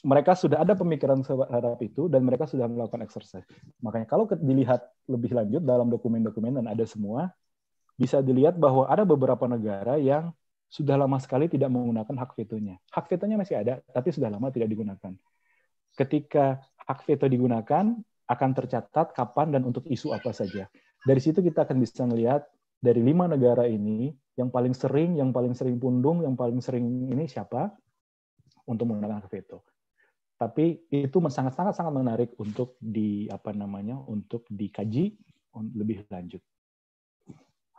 mereka sudah ada pemikiran terhadap itu dan mereka sudah melakukan exercise. Makanya kalau dilihat lebih lanjut dalam dokumen-dokumen dan ada semua, bisa dilihat bahwa ada beberapa negara yang sudah lama sekali tidak menggunakan hak vetonya. Hak vetonya masih ada, tapi sudah lama tidak digunakan. Ketika hak veto digunakan, akan tercatat kapan dan untuk isu apa saja. Dari situ kita akan bisa melihat dari lima negara ini yang paling sering, yang paling sering pundung, yang paling sering ini siapa untuk menggunakan veto. Tapi itu sangat sangat sangat menarik untuk di apa namanya untuk dikaji lebih lanjut.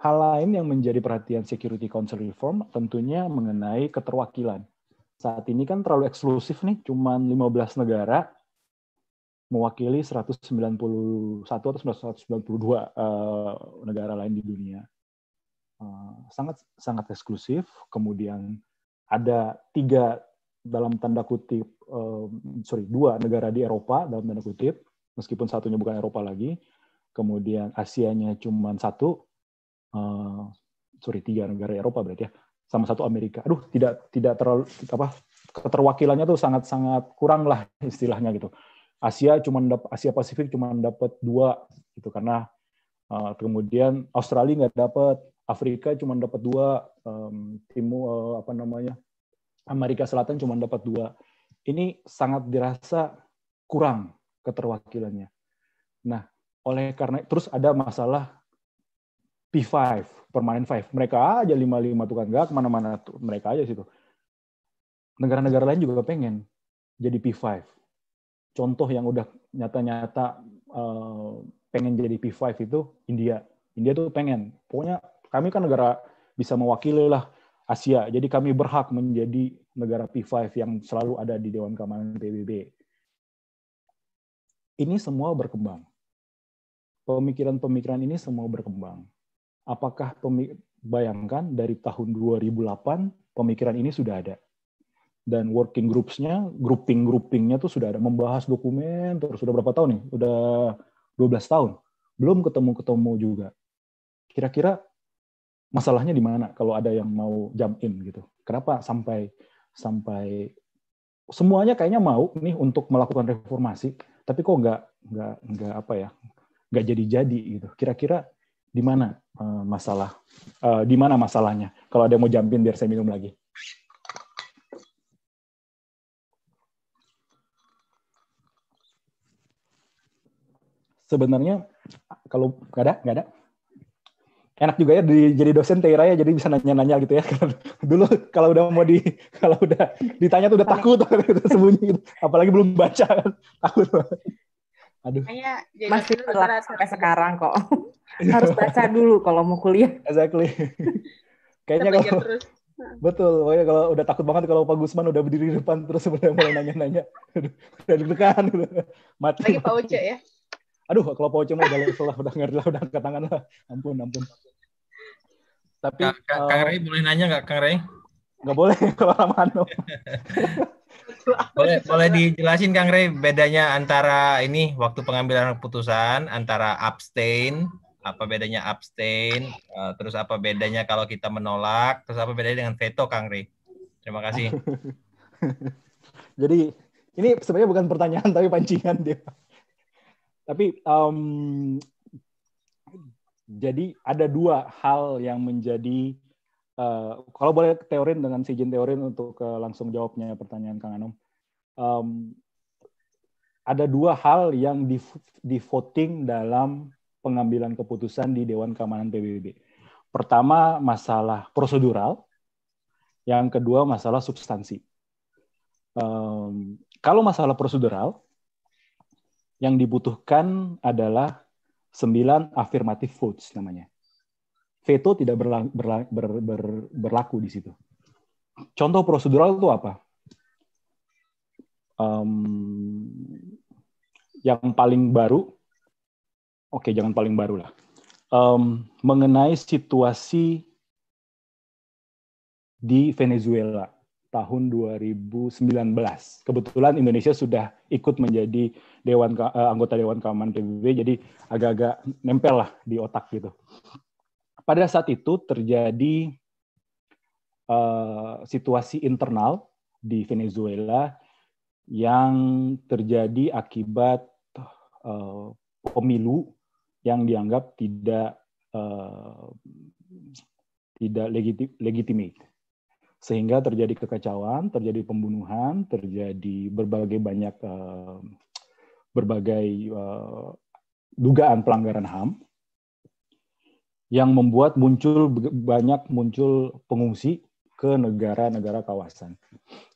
Hal lain yang menjadi perhatian Security Council Reform tentunya mengenai keterwakilan. Saat ini kan terlalu eksklusif nih, cuman 15 negara mewakili 191 atau 192 uh, eh, negara lain di dunia. Uh, sangat sangat eksklusif. Kemudian ada tiga dalam tanda kutip, uh, sorry dua negara di Eropa dalam tanda kutip, meskipun satunya bukan Eropa lagi. Kemudian Asianya cuma satu, uh, sorry tiga negara Eropa berarti ya, sama satu Amerika. Aduh tidak tidak terlalu apa keterwakilannya tuh sangat sangat kurang lah istilahnya gitu Asia cuma Asia Pasifik cuma dapat dua gitu karena uh, kemudian Australia nggak dapat Afrika cuma dapat dua um, timur uh, apa namanya Amerika Selatan cuma dapat dua ini sangat dirasa kurang keterwakilannya nah oleh karena terus ada masalah P5 permanen Five mereka aja lima lima tuh kan nggak kemana-mana tuh mereka aja situ negara-negara lain juga pengen jadi P5 contoh yang udah nyata-nyata uh, pengen jadi P5 itu India. India tuh pengen. Pokoknya kami kan negara bisa mewakili lah Asia. Jadi kami berhak menjadi negara P5 yang selalu ada di Dewan Keamanan PBB. Ini semua berkembang. Pemikiran-pemikiran ini semua berkembang. Apakah bayangkan dari tahun 2008 pemikiran ini sudah ada? dan working groups-nya, grouping-groupingnya tuh sudah ada membahas dokumen terus sudah berapa tahun nih? Udah 12 tahun. Belum ketemu-ketemu juga. Kira-kira masalahnya di mana kalau ada yang mau jump in gitu. Kenapa sampai sampai semuanya kayaknya mau nih untuk melakukan reformasi, tapi kok nggak nggak nggak apa ya? nggak jadi-jadi gitu. Kira-kira di mana uh, masalah uh, di mana masalahnya? Kalau ada yang mau jump in biar saya minum lagi. sebenarnya kalau nggak ada nggak ada enak juga ya di, jadi dosen Teira ya jadi bisa nanya-nanya gitu ya dulu kalau udah mau di kalau udah ditanya tuh udah takut sembunyi gitu. apalagi belum baca kan. takut aduh Masih masih telat sampai sekarang kok iya. harus baca dulu kalau mau kuliah exactly kayaknya kalau terus. betul ya kalau udah takut banget kalau Pak Gusman udah berdiri di depan terus sebenarnya mulai nanya-nanya udah deg-degan mati lagi Pak Uce ya aduh kalau Poche mau udah level lah, udah ngerti lah, udah angkat tangan lah. Ampun, ampun. Tapi K Kang, uh, Kang Ray boleh nanya nggak Kang Ray? Nggak boleh kalau Ramano. boleh boleh dijelasin Kang Ray bedanya antara ini waktu pengambilan keputusan antara abstain apa bedanya abstain uh, terus apa bedanya kalau kita menolak terus apa bedanya dengan veto Kang Ray terima kasih jadi ini sebenarnya bukan pertanyaan tapi pancingan dia tapi um, jadi ada dua hal yang menjadi uh, kalau boleh teorin dengan si Jin teorin untuk uh, langsung jawabnya pertanyaan Kang Anum. Um, ada dua hal yang di, di voting dalam pengambilan keputusan di Dewan Keamanan PBB. Pertama masalah prosedural, yang kedua masalah substansi. Um, kalau masalah prosedural, yang dibutuhkan adalah 9 affirmative votes namanya. Veto tidak berla, berla, ber, ber, berlaku di situ. Contoh prosedural itu apa? Um, yang paling baru, oke okay, jangan paling baru lah, um, mengenai situasi di Venezuela tahun 2019. Kebetulan Indonesia sudah ikut menjadi dewan eh, anggota Dewan Keamanan PBB, jadi agak-agak nempel lah di otak gitu. Pada saat itu terjadi uh, situasi internal di Venezuela yang terjadi akibat uh, pemilu yang dianggap tidak uh, tidak legitimate sehingga terjadi kekacauan, terjadi pembunuhan, terjadi berbagai banyak uh, berbagai uh, dugaan pelanggaran HAM yang membuat muncul banyak muncul pengungsi ke negara-negara kawasan.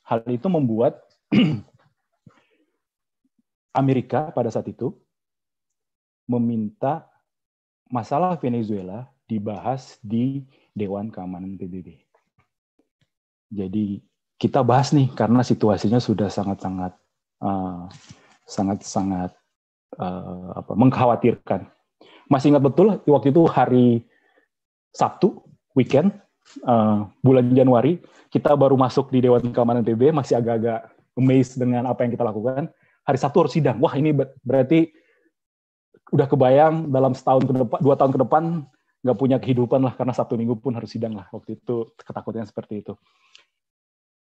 Hal itu membuat Amerika pada saat itu meminta masalah Venezuela dibahas di Dewan Keamanan PBB jadi kita bahas nih karena situasinya sudah sangat-sangat eh, sangat-sangat uh, uh, apa, mengkhawatirkan. Masih ingat betul waktu itu hari Sabtu weekend uh, bulan Januari kita baru masuk di Dewan Keamanan PBB, masih agak-agak amazed dengan apa yang kita lakukan. Hari Sabtu harus sidang. Wah ini berarti udah kebayang dalam setahun ke depan, dua tahun ke depan nggak punya kehidupan lah karena Sabtu Minggu pun harus sidang lah waktu itu ketakutannya seperti itu.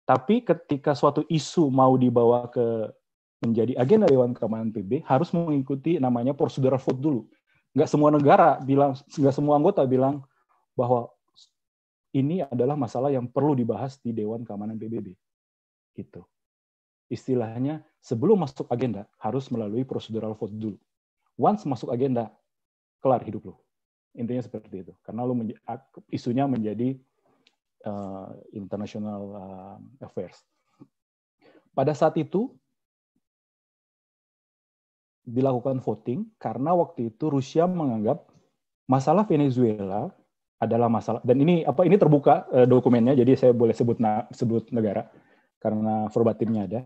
Tapi ketika suatu isu mau dibawa ke menjadi agenda Dewan Keamanan PBB harus mengikuti namanya prosedur vote dulu. Nggak semua negara bilang, nggak semua anggota bilang bahwa ini adalah masalah yang perlu dibahas di Dewan Keamanan PBB. Gitu. Istilahnya, sebelum masuk agenda, harus melalui prosedural vote dulu. Once masuk agenda, kelar hidup lo intinya seperti itu karena lu menj isunya menjadi uh, international uh, affairs pada saat itu dilakukan voting karena waktu itu Rusia menganggap masalah Venezuela adalah masalah dan ini apa ini terbuka uh, dokumennya jadi saya boleh sebut na, sebut negara karena verbatimnya ada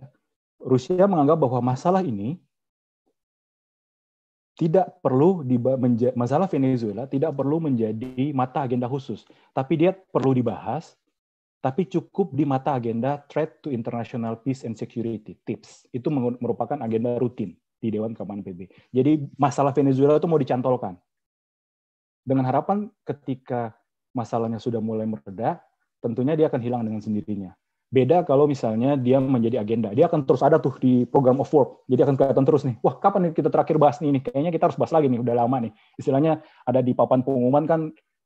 Rusia menganggap bahwa masalah ini tidak perlu masalah Venezuela tidak perlu menjadi mata agenda khusus, tapi dia perlu dibahas, tapi cukup di mata agenda Threat to International Peace and Security (TIPS). Itu merupakan agenda rutin di Dewan Keamanan PB. Jadi masalah Venezuela itu mau dicantolkan. Dengan harapan ketika masalahnya sudah mulai mereda, tentunya dia akan hilang dengan sendirinya. Beda kalau misalnya dia menjadi agenda, dia akan terus ada tuh di program of work. Jadi akan kelihatan terus nih, wah kapan kita terakhir bahas nih, kayaknya kita harus bahas lagi nih, udah lama nih. Istilahnya ada di papan pengumuman kan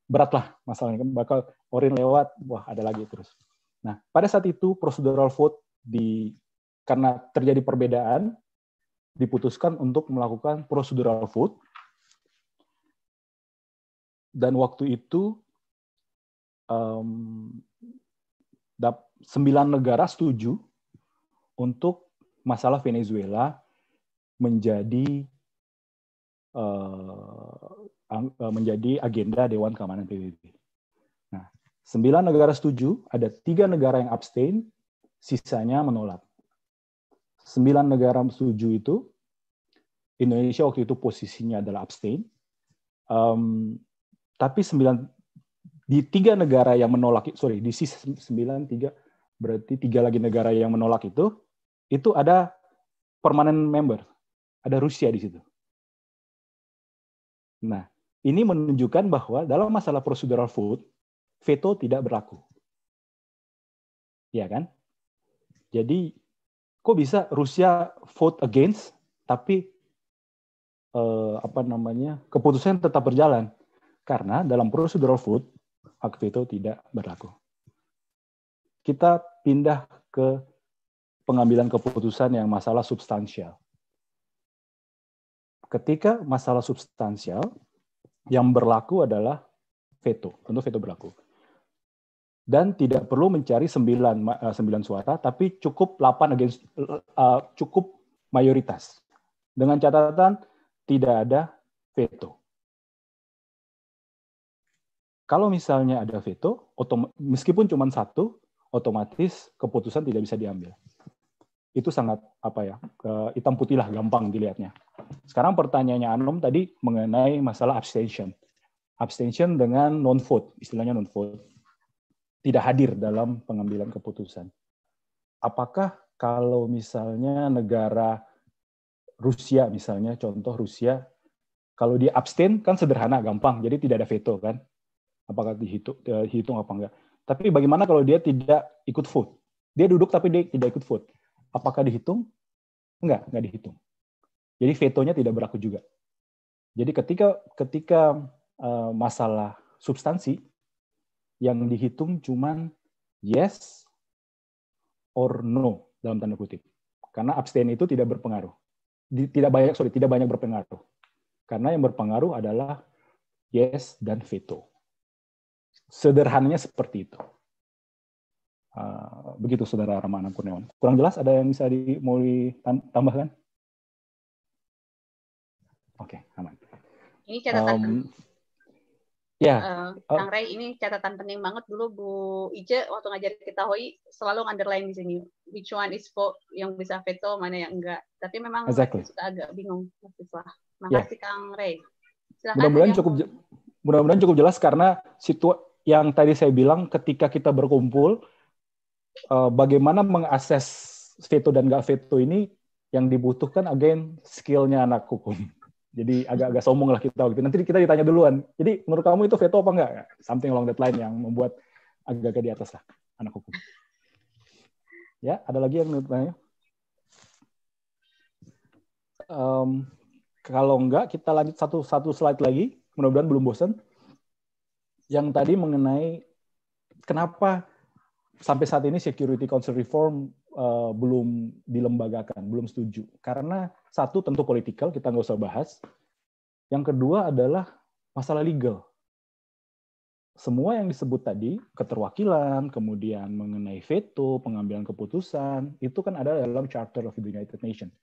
berat lah masalahnya, kan bakal orin lewat, wah ada lagi terus. Nah, pada saat itu procedural vote di karena terjadi perbedaan diputuskan untuk melakukan procedural vote dan waktu itu um, sembilan negara setuju untuk masalah Venezuela menjadi eh, eh, menjadi agenda Dewan Keamanan PBB. Nah, sembilan negara setuju, ada tiga negara yang abstain, sisanya menolak. Sembilan negara setuju itu, Indonesia waktu itu posisinya adalah abstain, um, tapi sembilan di tiga negara yang menolak sorry di sisi sembilan tiga berarti tiga lagi negara yang menolak itu itu ada permanent member ada Rusia di situ nah ini menunjukkan bahwa dalam masalah procedural food veto tidak berlaku ya kan jadi kok bisa Rusia vote against tapi eh, apa namanya keputusan tetap berjalan karena dalam procedural food waktu itu tidak berlaku. Kita pindah ke pengambilan keputusan yang masalah substansial. Ketika masalah substansial, yang berlaku adalah veto. Tentu veto berlaku. Dan tidak perlu mencari 9, 9 eh, suara, tapi cukup 8 against, eh, eh, cukup mayoritas. Dengan catatan tidak ada veto. Kalau misalnya ada veto, meskipun cuma satu, otomatis keputusan tidak bisa diambil. Itu sangat apa ya hitam putih lah gampang dilihatnya. Sekarang pertanyaannya Anom tadi mengenai masalah abstention, abstention dengan non vote, istilahnya non vote, tidak hadir dalam pengambilan keputusan. Apakah kalau misalnya negara Rusia misalnya contoh Rusia kalau dia abstain kan sederhana gampang jadi tidak ada veto kan apakah dihitung, eh, dihitung apa enggak. Tapi bagaimana kalau dia tidak ikut food? Dia duduk tapi dia tidak ikut food. Apakah dihitung? Enggak, enggak dihitung. Jadi vetonya tidak berlaku juga. Jadi ketika ketika eh, masalah substansi yang dihitung cuman yes or no dalam tanda kutip. Karena abstain itu tidak berpengaruh. Tidak banyak sorry, tidak banyak berpengaruh. Karena yang berpengaruh adalah yes dan veto. Sederhananya seperti itu. Uh, begitu Saudara Ramana Kurniawan. Kurang jelas ada yang bisa di, mau ditambahkan? Oke, okay, aman. Ini catatan. Um, ya. Yeah. Uh, Kang Ray, ini catatan penting banget dulu Bu Ije waktu ngajar kita Hoi selalu underline di sini. Which one is for yang bisa veto, mana yang enggak. Tapi memang exactly. suka agak bingung. Ya. Makasih yeah. Kang Ray. Mudah-mudahan cukup mudah-mudahan cukup jelas karena situ yang tadi saya bilang ketika kita berkumpul uh, bagaimana mengakses veto dan gak veto ini yang dibutuhkan again skillnya anak hukum. Jadi agak-agak sombong lah kita waktu itu. Nanti kita ditanya duluan. Jadi menurut kamu itu veto apa enggak? Something along that line yang membuat agak-agak di atas lah anak hukum. Ya, ada lagi yang nanya Um, kalau enggak, kita lanjut satu satu slide lagi mudah-mudahan belum bosan. Yang tadi mengenai kenapa sampai saat ini Security Council Reform uh, belum dilembagakan, belum setuju. Karena satu tentu political, kita nggak usah bahas. Yang kedua adalah masalah legal. Semua yang disebut tadi, keterwakilan, kemudian mengenai veto, pengambilan keputusan, itu kan ada dalam Charter of the United Nations.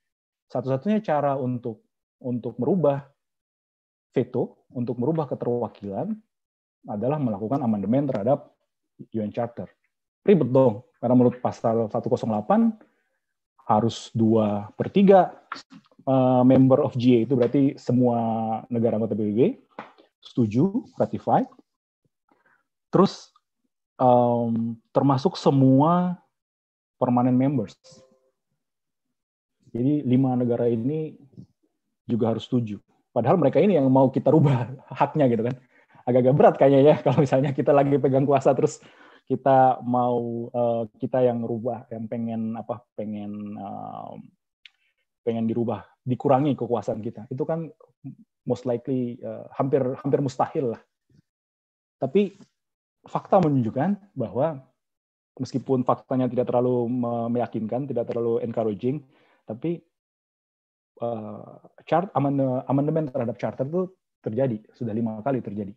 Satu-satunya cara untuk untuk merubah veto untuk merubah keterwakilan adalah melakukan amandemen terhadap UN Charter. Ribet dong, karena menurut pasal 108 harus dua per 3 eh, member of GA itu berarti semua negara anggota PBB setuju ratify. Terus um, termasuk semua permanent members. Jadi lima negara ini juga harus setuju. Padahal mereka ini yang mau kita rubah haknya gitu kan. Agak-agak berat kayaknya ya kalau misalnya kita lagi pegang kuasa terus kita mau uh, kita yang rubah yang pengen apa pengen uh, pengen dirubah dikurangi kekuasaan kita itu kan most likely uh, hampir hampir mustahil lah tapi fakta menunjukkan bahwa meskipun faktanya tidak terlalu meyakinkan tidak terlalu encouraging tapi Eh, chart amandemen terhadap charter itu terjadi sudah lima kali terjadi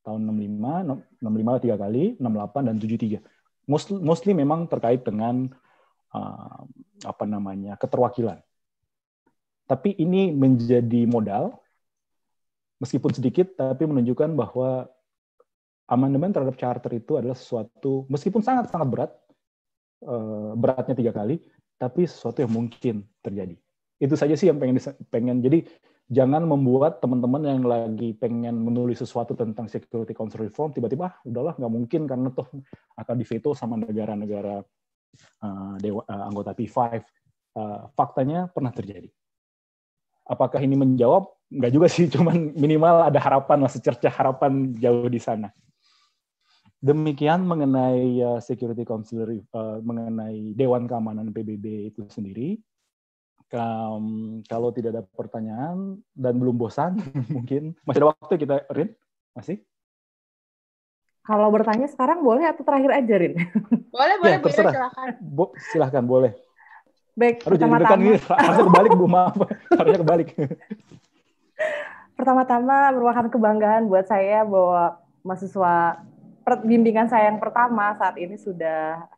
tahun 65 65 tiga kali 68 dan 73 mostly, mostly memang terkait dengan uh, apa namanya keterwakilan tapi ini menjadi modal meskipun sedikit tapi menunjukkan bahwa amandemen terhadap charter itu adalah sesuatu meskipun sangat sangat berat eh, beratnya tiga kali tapi sesuatu yang mungkin terjadi itu saja sih yang pengen pengen jadi jangan membuat teman-teman yang lagi pengen menulis sesuatu tentang security council reform tiba-tiba ah udahlah nggak mungkin karena toh akan diveto sama negara-negara uh, dewa, uh, anggota P5 uh, eh, faktanya pernah terjadi apakah ini menjawab nggak juga sih cuman minimal ada harapan lah secerca harapan jauh di sana demikian mengenai uh, security council uh, mengenai dewan keamanan PBB itu sendiri Um, kalau tidak ada pertanyaan dan belum bosan, mungkin masih ada waktu kita, Rin? Masih? Kalau bertanya sekarang boleh atau terakhir aja, Rin? Boleh, ya, boleh, ya, terserah. silakan. Bo silahkan, boleh. Baik, pertama -tama. harusnya kebalik, Bu, maaf. Harusnya kebalik. Pertama-tama merupakan kebanggaan buat saya bahwa mahasiswa bimbingan saya yang pertama saat ini sudah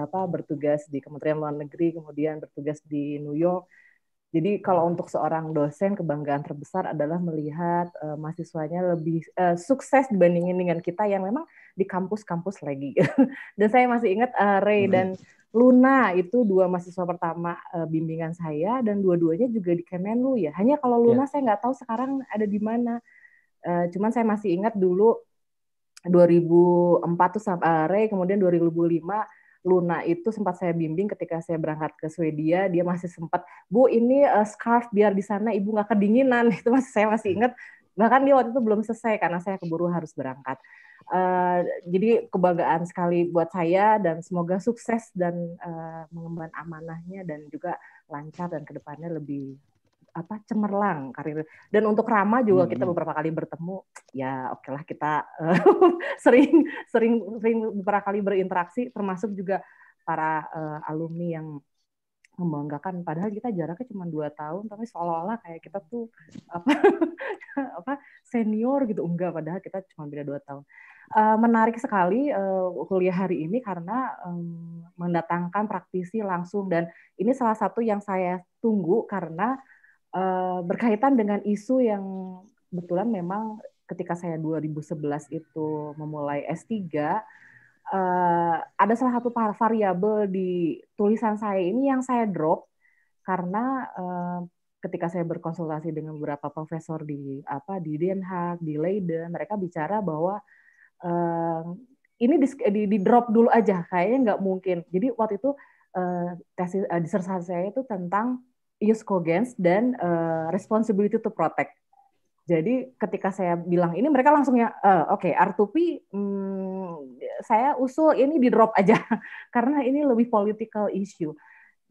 apa bertugas di Kementerian Luar Negeri, kemudian bertugas di New York. Jadi kalau untuk seorang dosen kebanggaan terbesar adalah melihat uh, mahasiswanya lebih uh, sukses dibandingin dengan kita yang memang di kampus-kampus lagi. dan saya masih ingat uh, Ray hmm. dan Luna itu dua mahasiswa pertama uh, bimbingan saya dan dua-duanya juga di Kemenlu ya. Hanya kalau ya. Luna yeah. saya nggak tahu sekarang ada di mana. Uh, cuman saya masih ingat dulu 2004 tuh uh, Ray, kemudian 2005 Luna itu sempat saya bimbing ketika saya berangkat ke Swedia, dia masih sempat, Bu ini uh, scarf biar di sana ibu nggak kedinginan, itu masih saya masih hmm. ingat. Bahkan dia waktu itu belum selesai karena saya keburu harus berangkat. Uh, jadi kebanggaan sekali buat saya dan semoga sukses dan uh, mengemban amanahnya dan juga lancar dan kedepannya lebih apa cemerlang karir dan untuk Rama juga hmm. kita hmm. beberapa kali bertemu ya oke lah kita eh, sering sering sering beberapa kali berinteraksi termasuk juga para uh, alumni yang membanggakan padahal kita jaraknya cuma dua tahun tapi seolah-olah kayak kita tuh apa apa senior gitu enggak padahal kita cuma beda dua tahun uh, menarik sekali uh, kuliah hari ini karena um, mendatangkan praktisi langsung dan ini salah satu yang saya tunggu karena Eh, berkaitan dengan isu yang kebetulan memang ketika saya 2011 itu memulai S3 uh, eh, ada salah satu variabel di tulisan saya ini yang saya drop karena uh, ketika saya berkonsultasi dengan beberapa profesor di apa di Den Haag, di Leiden, mereka bicara bahwa uh, ini di, di, di drop dulu aja, kayaknya nggak mungkin. Jadi waktu itu uh, tesis uh, disertasi saya itu tentang use cogens dan uh, responsibility to protect. Jadi ketika saya bilang ini mereka langsungnya uh, eh, oke okay, R2P hmm, saya usul ini di drop aja karena ini lebih political issue.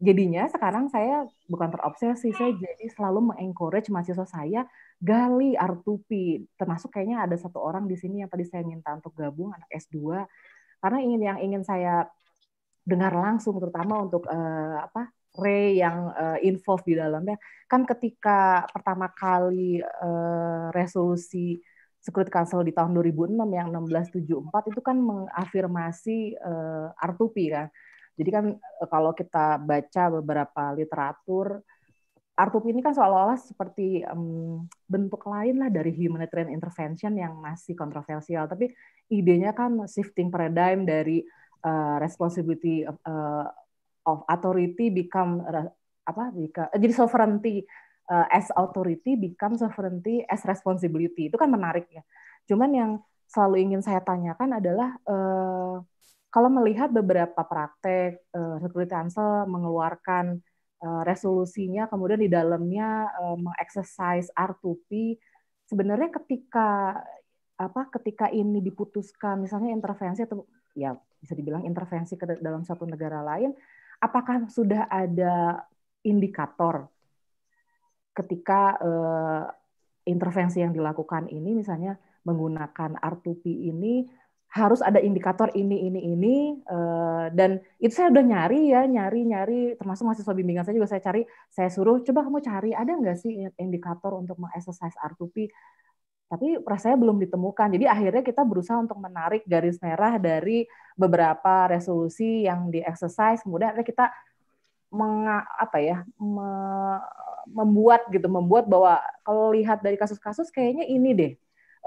Jadinya sekarang saya bukan terobsesi, saya jadi selalu mengencourage mahasiswa saya gali R2P. Termasuk kayaknya ada satu orang di sini yang tadi saya minta untuk gabung anak S2 karena ingin yang ingin saya dengar langsung terutama untuk uh, apa Ray yang uh, involved di dalamnya kan ketika pertama kali uh, resolusi Security Council di tahun 2006 yang 1674 itu kan mengafirmasi uh, eh, R2P kan. Jadi kan kalau kita baca beberapa literatur R2P ini kan seolah-olah seperti um, bentuk lain lah dari humanitarian intervention yang masih kontroversial. Tapi idenya kan shifting paradigm dari uh, responsibility uh, of authority become eh, apa become, eh, jadi sovereignty uh, as authority become sovereignty as responsibility itu kan menarik ya cuman yang selalu ingin saya tanyakan adalah uh, kalau melihat beberapa praktek uh, council mengeluarkan uh, resolusinya kemudian di dalamnya uh, mengexercise R2P sebenarnya ketika apa ketika ini diputuskan misalnya intervensi atau ya bisa dibilang intervensi ke dalam satu negara lain apakah sudah ada indikator ketika uh, intervensi yang dilakukan ini misalnya menggunakan R2P ini harus ada indikator ini ini ini eh, dan itu saya udah nyari ya nyari nyari termasuk mahasiswa bimbingan saya juga saya cari saya suruh coba kamu cari ada nggak sih indikator untuk mengexercise R2P tapi rasanya belum ditemukan. Jadi akhirnya kita berusaha untuk menarik garis merah dari beberapa resolusi yang di exercise kemudian kita meng, apa ya me, membuat gitu membuat bahwa kalau lihat dari kasus-kasus kayaknya ini deh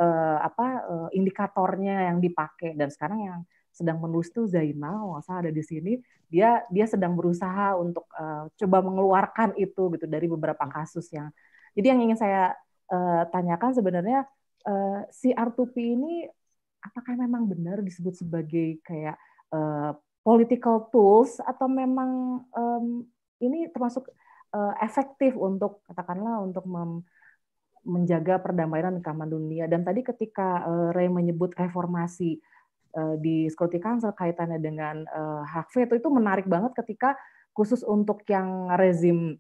eh, apa eh, indikatornya yang dipakai dan sekarang yang sedang menulis tuh Zainal salah ada di sini dia dia sedang berusaha untuk eh, coba mengeluarkan itu gitu dari beberapa kasus yang jadi yang ingin saya eh, tanyakan sebenarnya Eh, si artupi ini apakah memang benar disebut sebagai kayak uh, political tools atau memang um, ini termasuk uh, efektif untuk katakanlah untuk mem, menjaga perdamaian di keamanan dunia dan tadi ketika uh, Ray menyebut reformasi uh, di Scotty Council kaitannya dengan uh, hak veto itu menarik banget ketika khusus untuk yang rezim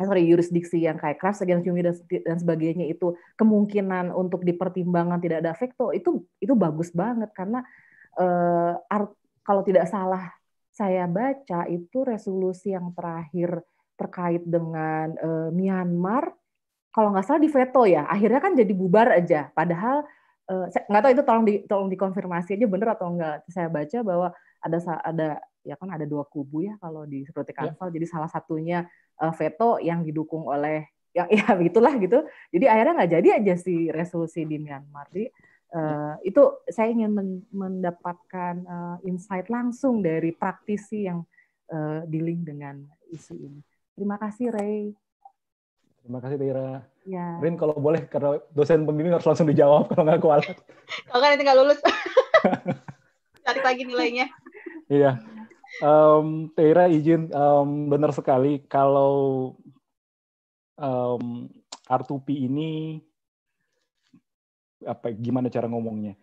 Eh, sorry yurisdiksi yang kayak crimes against humanity dan, dan sebagainya itu kemungkinan untuk dipertimbangkan tidak ada veto itu itu bagus banget karena eh, art, kalau tidak salah saya baca itu resolusi yang terakhir terkait dengan eh, Myanmar kalau nggak salah di veto ya akhirnya kan jadi bubar aja padahal eh, nggak tahu itu tolong di, tolong dikonfirmasi aja bener atau enggak saya baca bahwa ada ada ya kan ada dua kubu ya kalau di seperti ya. Council. Yeah. Jadi salah satunya uh, veto yang didukung oleh yang ya, ya begitulah gitu. Jadi akhirnya nggak jadi aja si resolusi di Myanmar. Jadi uh, itu saya ingin men mendapatkan uh, insight langsung dari praktisi yang uh, dealing dengan isu ini. Terima kasih Ray. Terima kasih Tira. Ya. Rin kalau boleh karena dosen pembimbing harus langsung dijawab kalau nggak kualat. kalau kan nanti nggak lulus. Tarik lagi nilainya. Iya um, Teira izin um, benar sekali kalau um, R2P ini apa gimana cara ngomongnya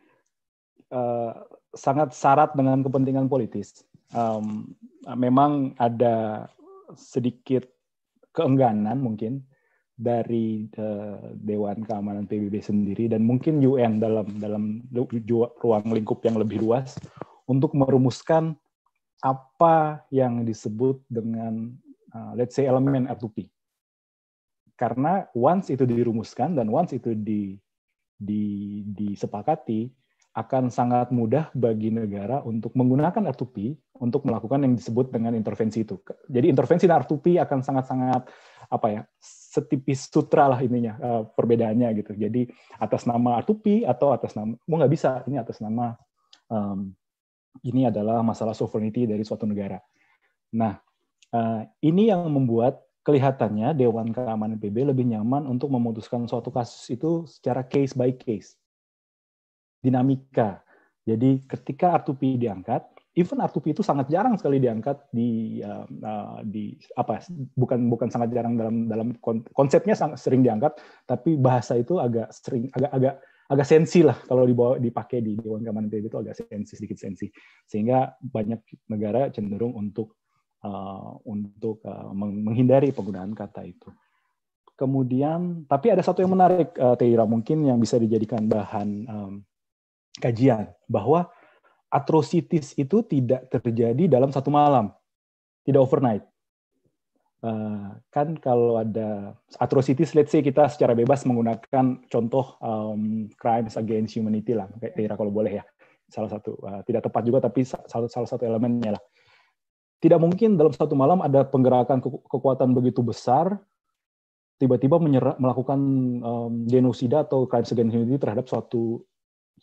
uh, sangat syarat dengan kepentingan politis. Um, memang ada sedikit keengganan mungkin dari uh, Dewan Keamanan PBB sendiri dan mungkin UN dalam dalam ruang lingkup yang lebih luas untuk merumuskan apa yang disebut dengan uh, let's say elemen R2P. Karena once itu dirumuskan dan once itu di, di, disepakati, akan sangat mudah bagi negara untuk menggunakan R2P untuk melakukan yang disebut dengan intervensi itu. Jadi intervensi dan R2P akan sangat-sangat apa ya setipis sutra lah ininya uh, perbedaannya gitu. Jadi atas nama R2P atau atas nama, mau nggak bisa ini atas nama um, ini adalah masalah sovereignty dari suatu negara. Nah, eh, ini yang membuat kelihatannya Dewan Keamanan PBB lebih nyaman untuk memutuskan suatu kasus itu secara case by case. Dinamika. Jadi ketika R2P diangkat, even R2P itu sangat jarang sekali diangkat di uh, di apa bukan bukan sangat jarang dalam dalam konsepnya sangat sering diangkat, tapi bahasa itu agak sering agak agak agak sensi lah kalau dibawa dipakai di Dewan Keamanan Pbb itu agak sensi sedikit sensi sehingga banyak negara cenderung untuk uh, untuk uh, menghindari penggunaan kata itu. Kemudian tapi ada satu yang menarik uh, Teira mungkin yang bisa dijadikan bahan um, kajian bahwa atrocities itu tidak terjadi dalam satu malam, tidak overnight. Eh, kan kalau ada atrocities, let's say kita secara bebas menggunakan contoh um, crimes against humanity lah, kira kalau boleh ya, salah satu uh, tidak tepat juga tapi salah, salah satu elemennya lah. Tidak mungkin dalam satu malam ada penggerakan kekuatan begitu besar tiba-tiba melakukan um, genosida atau crimes against humanity terhadap suatu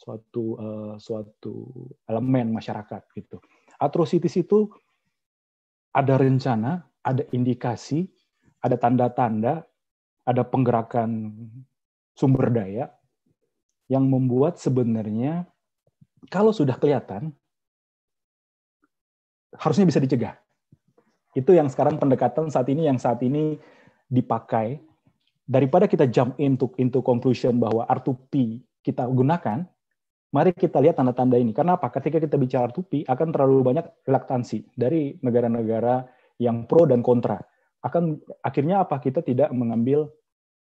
suatu uh, suatu elemen masyarakat gitu. Atrocities itu ada rencana, ada indikasi, ada tanda-tanda, ada penggerakan sumber daya yang membuat sebenarnya kalau sudah kelihatan harusnya bisa dicegah. Itu yang sekarang pendekatan saat ini yang saat ini dipakai daripada kita jump into into conclusion bahwa R2P kita gunakan, mari kita lihat tanda-tanda ini. Karena apa? Ketika kita bicara R2P akan terlalu banyak reluctansi dari negara-negara yang pro dan kontra. Akan akhirnya apa? Kita tidak mengambil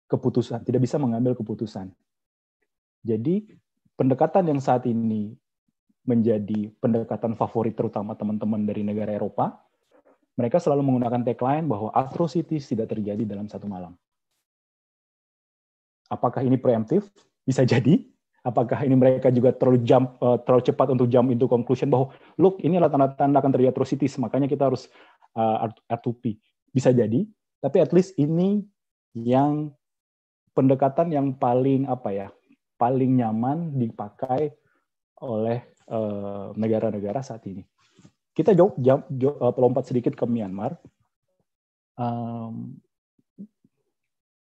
keputusan, tidak bisa mengambil keputusan. Jadi pendekatan yang saat ini menjadi pendekatan favorit terutama teman-teman dari negara Eropa, mereka selalu menggunakan tagline bahwa atrocities tidak terjadi dalam satu malam. Apakah ini preemptif? Bisa jadi. Apakah ini mereka juga terlalu jump, eh, terlalu cepat untuk jump into conclusion bahwa look ini adalah tanda-tanda akan terjadi atrocities, makanya kita harus uh, eh, R2P. Bisa jadi, tapi at least ini yang pendekatan yang paling apa ya, paling nyaman dipakai oleh eh, negara-negara uh, saat ini. Kita jauh, jauh, jauh eh, sedikit ke Myanmar. Um,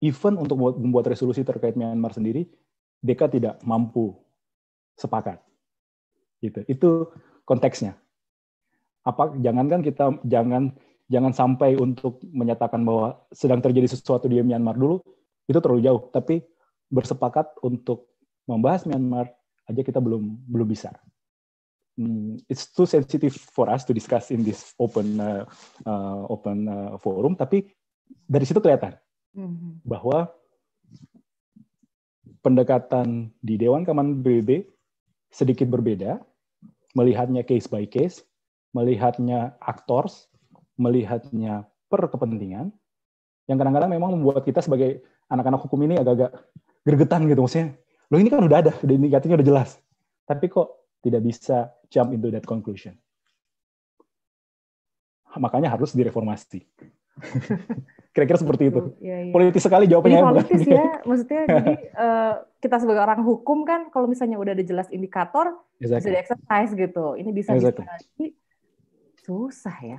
even untuk membuat resolusi terkait Myanmar sendiri, DK tidak mampu sepakat. Gitu. Itu konteksnya apa jangankan kita jangan jangan sampai untuk menyatakan bahwa sedang terjadi sesuatu di Myanmar dulu itu terlalu jauh tapi bersepakat untuk membahas Myanmar aja kita belum belum bisa hmm, it's too sensitive for us to discuss in this open uh, uh, open uh, forum tapi dari situ kelihatan mm-hmm. bahwa pendekatan di Dewan Keamanan PBB sedikit berbeda melihatnya case by case melihatnya aktors, melihatnya per kepentingan, yang kadang-kadang memang membuat kita sebagai anak-anak hukum ini agak-agak gergetan gitu. Maksudnya, loh ini kan udah ada, udah indikatornya udah jelas. Tapi kok tidak bisa jump into that conclusion. Makanya harus direformasi. Kira-kira seperti itu. Ya, ya. Politis sekali jawabannya. Ini politis ya, maksudnya jadi uh, kita sebagai orang hukum kan, kalau misalnya udah ada jelas indikator, exactly. bisa di-exercise gitu. Ini bisa exactly. di susah ya.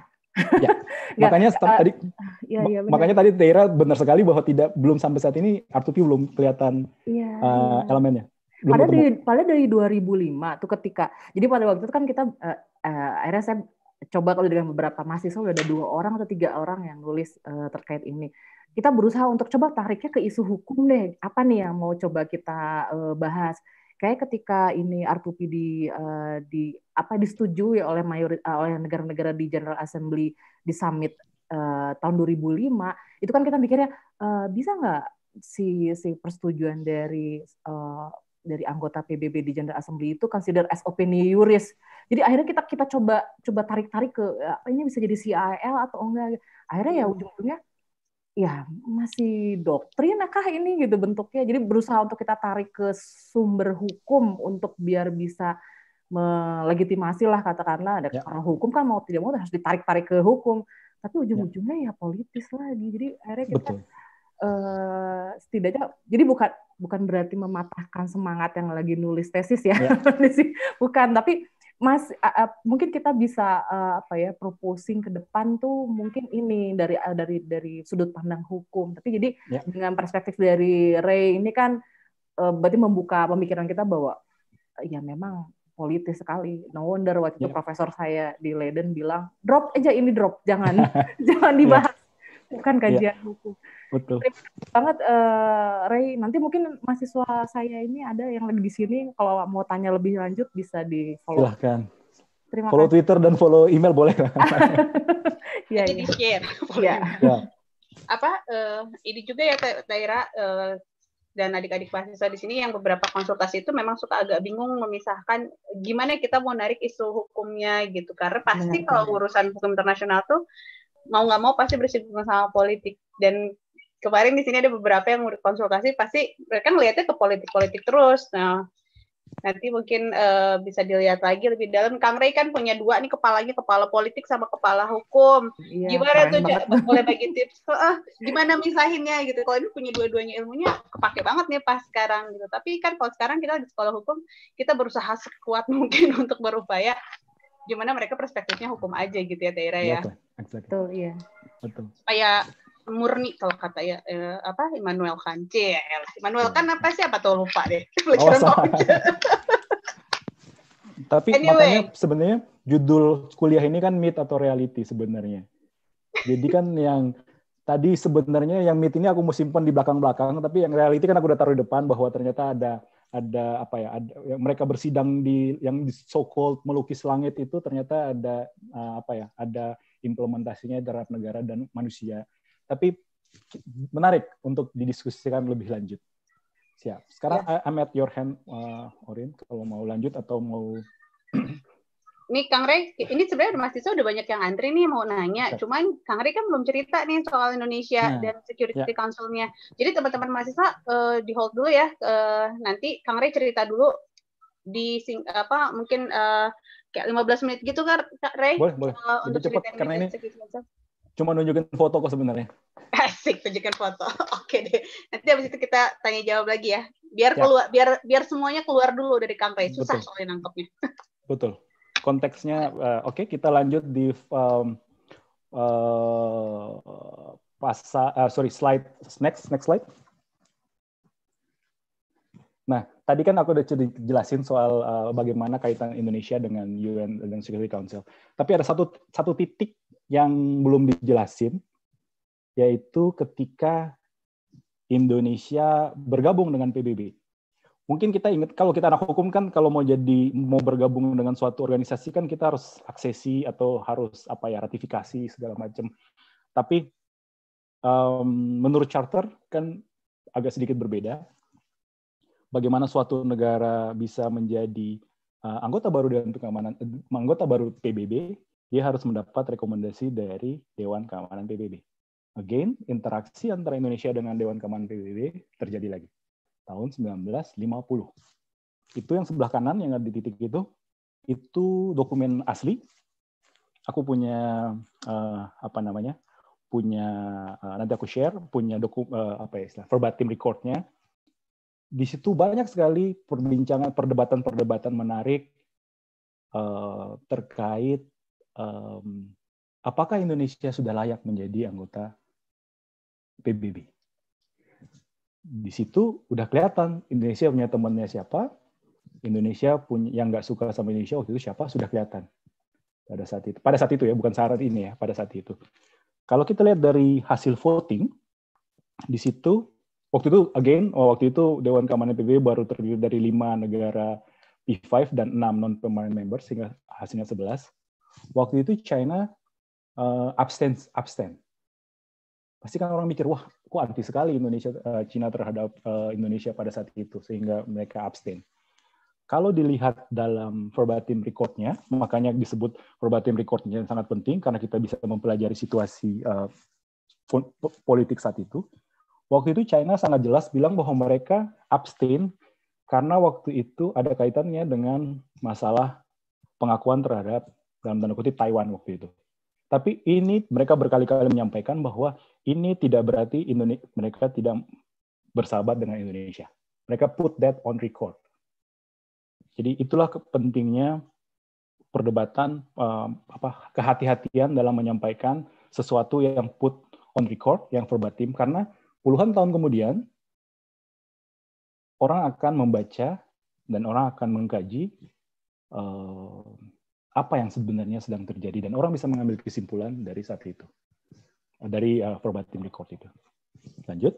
ya. makanya uh, tadi ya, ya, makanya tadi Tera benar sekali bahwa tidak belum sampai saat ini r 2 belum kelihatan ya. uh, elemennya. Belum pada dari padahal dari 2005 tuh ketika jadi pada waktu itu kan kita uh, uh, akhirnya saya coba kalau dengan beberapa mahasiswa udah ada dua orang atau tiga orang yang nulis uh, terkait ini kita berusaha untuk coba tariknya ke isu hukum deh apa nih yang mau coba kita uh, bahas kayak ketika ini RPP di uh, eh, di apa disetujui oleh mayor uh, eh, oleh negara-negara di General Assembly di summit uh, tahun 2005 itu kan kita mikirnya uh, bisa nggak si si persetujuan dari uh, dari anggota PBB di General Assembly itu consider as opinion juris. Jadi akhirnya kita kita coba coba tarik-tarik ke apa ini bisa jadi CIL atau enggak. Akhirnya ya hmm. ujung-ujungnya ya masih doktrin kah ini gitu bentuknya. Jadi berusaha untuk kita tarik ke sumber hukum untuk biar bisa melegitimasi lah katakanlah ada ya. orang hukum kan mau tidak mau harus ditarik-tarik ke hukum. Tapi ya. ujung-ujungnya ya. ya politis lagi. Jadi akhirnya kita Betul. Uh, setidaknya jadi bukan bukan berarti mematahkan semangat yang lagi nulis tesis ya, ya. bukan tapi Mas, uh, uh, mungkin kita bisa uh, apa ya proposing ke depan tuh mungkin ini dari uh, dari dari sudut pandang hukum. Tapi jadi ya. dengan perspektif dari Ray ini kan uh, berarti membuka pemikiran kita bahwa uh, ya memang politis sekali. No wonder waktu itu ya. profesor saya di Leiden bilang drop aja ini drop, jangan jangan dibahas bukan iya. kajian buku. Betul. Terima banget uh, eh, Ray. Nanti mungkin mahasiswa saya ini ada yang lagi di sini kalau mau tanya lebih lanjut bisa di follow. Silahkan. Terima follow kasih. Twitter dan follow email boleh. Iya, iya. share. Iya. Ya. Apa uh, ini juga ya Taira uh, dan adik-adik mahasiswa di sini yang beberapa konsultasi itu memang suka agak bingung memisahkan gimana kita mau narik isu hukumnya gitu karena pasti kalau urusan hukum internasional tuh mau nggak mau pasti bersinggungan sama politik dan kemarin di sini ada beberapa yang konsultasi pasti mereka melihatnya ke politik-politik terus. Nah, nanti mungkin uh, bisa dilihat lagi lebih dalam. Kang Ray kan punya dua nih kepalanya kepala politik sama kepala hukum. Iya, gimana tuh banget. boleh bagi tips? Uh, gimana misahinnya gitu? Kalau ini punya dua-duanya ilmunya kepake banget nih pas sekarang gitu. Tapi kan kalau sekarang kita di sekolah hukum kita berusaha sekuat mungkin untuk berupaya gimana mereka perspektifnya hukum aja gitu ya Taira iya ya. Exactly. Betul, iya. Betul. Supaya murni kalau kata ya eh, apa Immanuel Kant. Immanuel Kant apa sih apa tuh lupa deh. Belajar oh, Tapi anyway. makanya sebenarnya judul kuliah ini kan myth atau reality sebenarnya. Jadi kan yang tadi sebenarnya yang myth ini aku mau simpan di belakang-belakang, tapi yang reality kan aku udah taruh di depan bahwa ternyata ada ada apa ya ada ya, mereka bersidang di yang so called melukis langit itu ternyata ada uh, apa ya ada implementasinya terhadap negara dan manusia. Tapi menarik untuk didiskusikan lebih lanjut. Siap. Sekarang ya. I'm at your hand, uh, Orin, kalau mau lanjut atau mau... Nih Kang Rey, ini sebenarnya mahasiswa udah banyak yang antri nih mau nanya. Cuman Kang Rey kan belum cerita nih soal Indonesia nah, dan Security yeah. Council-nya. Jadi teman-teman mahasiswa uh, di hold dulu ya. Uh, nanti Kang Rey cerita dulu di sing, apa mungkin uh, kayak 15 menit gitu kan Ray boleh boleh uh, untuk cepat karena gitu ini cuma nunjukin foto kok sebenarnya asik tunjukin foto oke deh nanti habis itu kita tanya jawab lagi ya biar ya. keluar biar biar semuanya keluar dulu dari kampai susah betul. soalnya nangkepnya betul konteksnya uh, oke okay, kita lanjut di um, uh, eh, pasal uh, eh, sorry slide next next slide Nah, tadi kan aku udah jelasin soal uh, bagaimana kaitan Indonesia dengan UN dan Security Council. Tapi ada satu satu titik yang belum dijelasin, yaitu ketika Indonesia bergabung dengan PBB. Mungkin kita ingat kalau kita anak hukum kan kalau mau jadi mau bergabung dengan suatu organisasi kan kita harus aksesi atau harus apa ya ratifikasi segala macam. Tapi um, menurut charter kan agak sedikit berbeda bagaimana suatu negara bisa menjadi uh, anggota baru dewan keamanan uh, anggota baru PBB, dia harus mendapat rekomendasi dari Dewan Keamanan PBB. Again, interaksi antara Indonesia dengan Dewan Keamanan PBB terjadi lagi tahun 1950. Itu yang sebelah kanan yang ada di titik itu, itu dokumen asli. Aku punya uh, apa namanya? punya uh, nanti aku share punya dokumen uh, apa ya istilah verbatim recordnya di situ banyak sekali perbincangan, perdebatan-perdebatan menarik uh, terkait um, apakah Indonesia sudah layak menjadi anggota PBB. Di situ udah kelihatan Indonesia punya temannya siapa, Indonesia punya yang nggak suka sama Indonesia waktu itu siapa sudah kelihatan pada saat itu. Pada saat itu ya, bukan saat ini ya, pada saat itu. Kalau kita lihat dari hasil voting, di situ waktu itu again oh, waktu itu Dewan Keamanan PBB baru terdiri dari lima negara P5 dan enam non permanent member sehingga hasilnya 11. Waktu itu China uh, eh, abstain abstain. Pasti kan orang mikir wah kok anti sekali Indonesia uh, eh, Cina terhadap uh, Indonesia pada saat itu sehingga mereka abstain. Kalau dilihat dalam verbatim recordnya, makanya disebut verbatim recordnya yang sangat penting karena kita bisa mempelajari situasi uh, politik saat itu Waktu itu China sangat jelas bilang bahwa mereka abstain karena waktu itu ada kaitannya dengan masalah pengakuan terhadap dalam tanda kutip Taiwan waktu itu. Tapi ini mereka berkali-kali menyampaikan bahwa ini tidak berarti Indonesia, mereka tidak bersahabat dengan Indonesia. Mereka put that on record. Jadi itulah pentingnya perdebatan um, apa kehati-hatian dalam menyampaikan sesuatu yang put on record yang verbatim karena puluhan tahun kemudian, orang akan membaca dan orang akan mengkaji eh, apa yang sebenarnya sedang terjadi dan orang bisa mengambil kesimpulan dari saat itu eh, dari uh, record itu. Lanjut.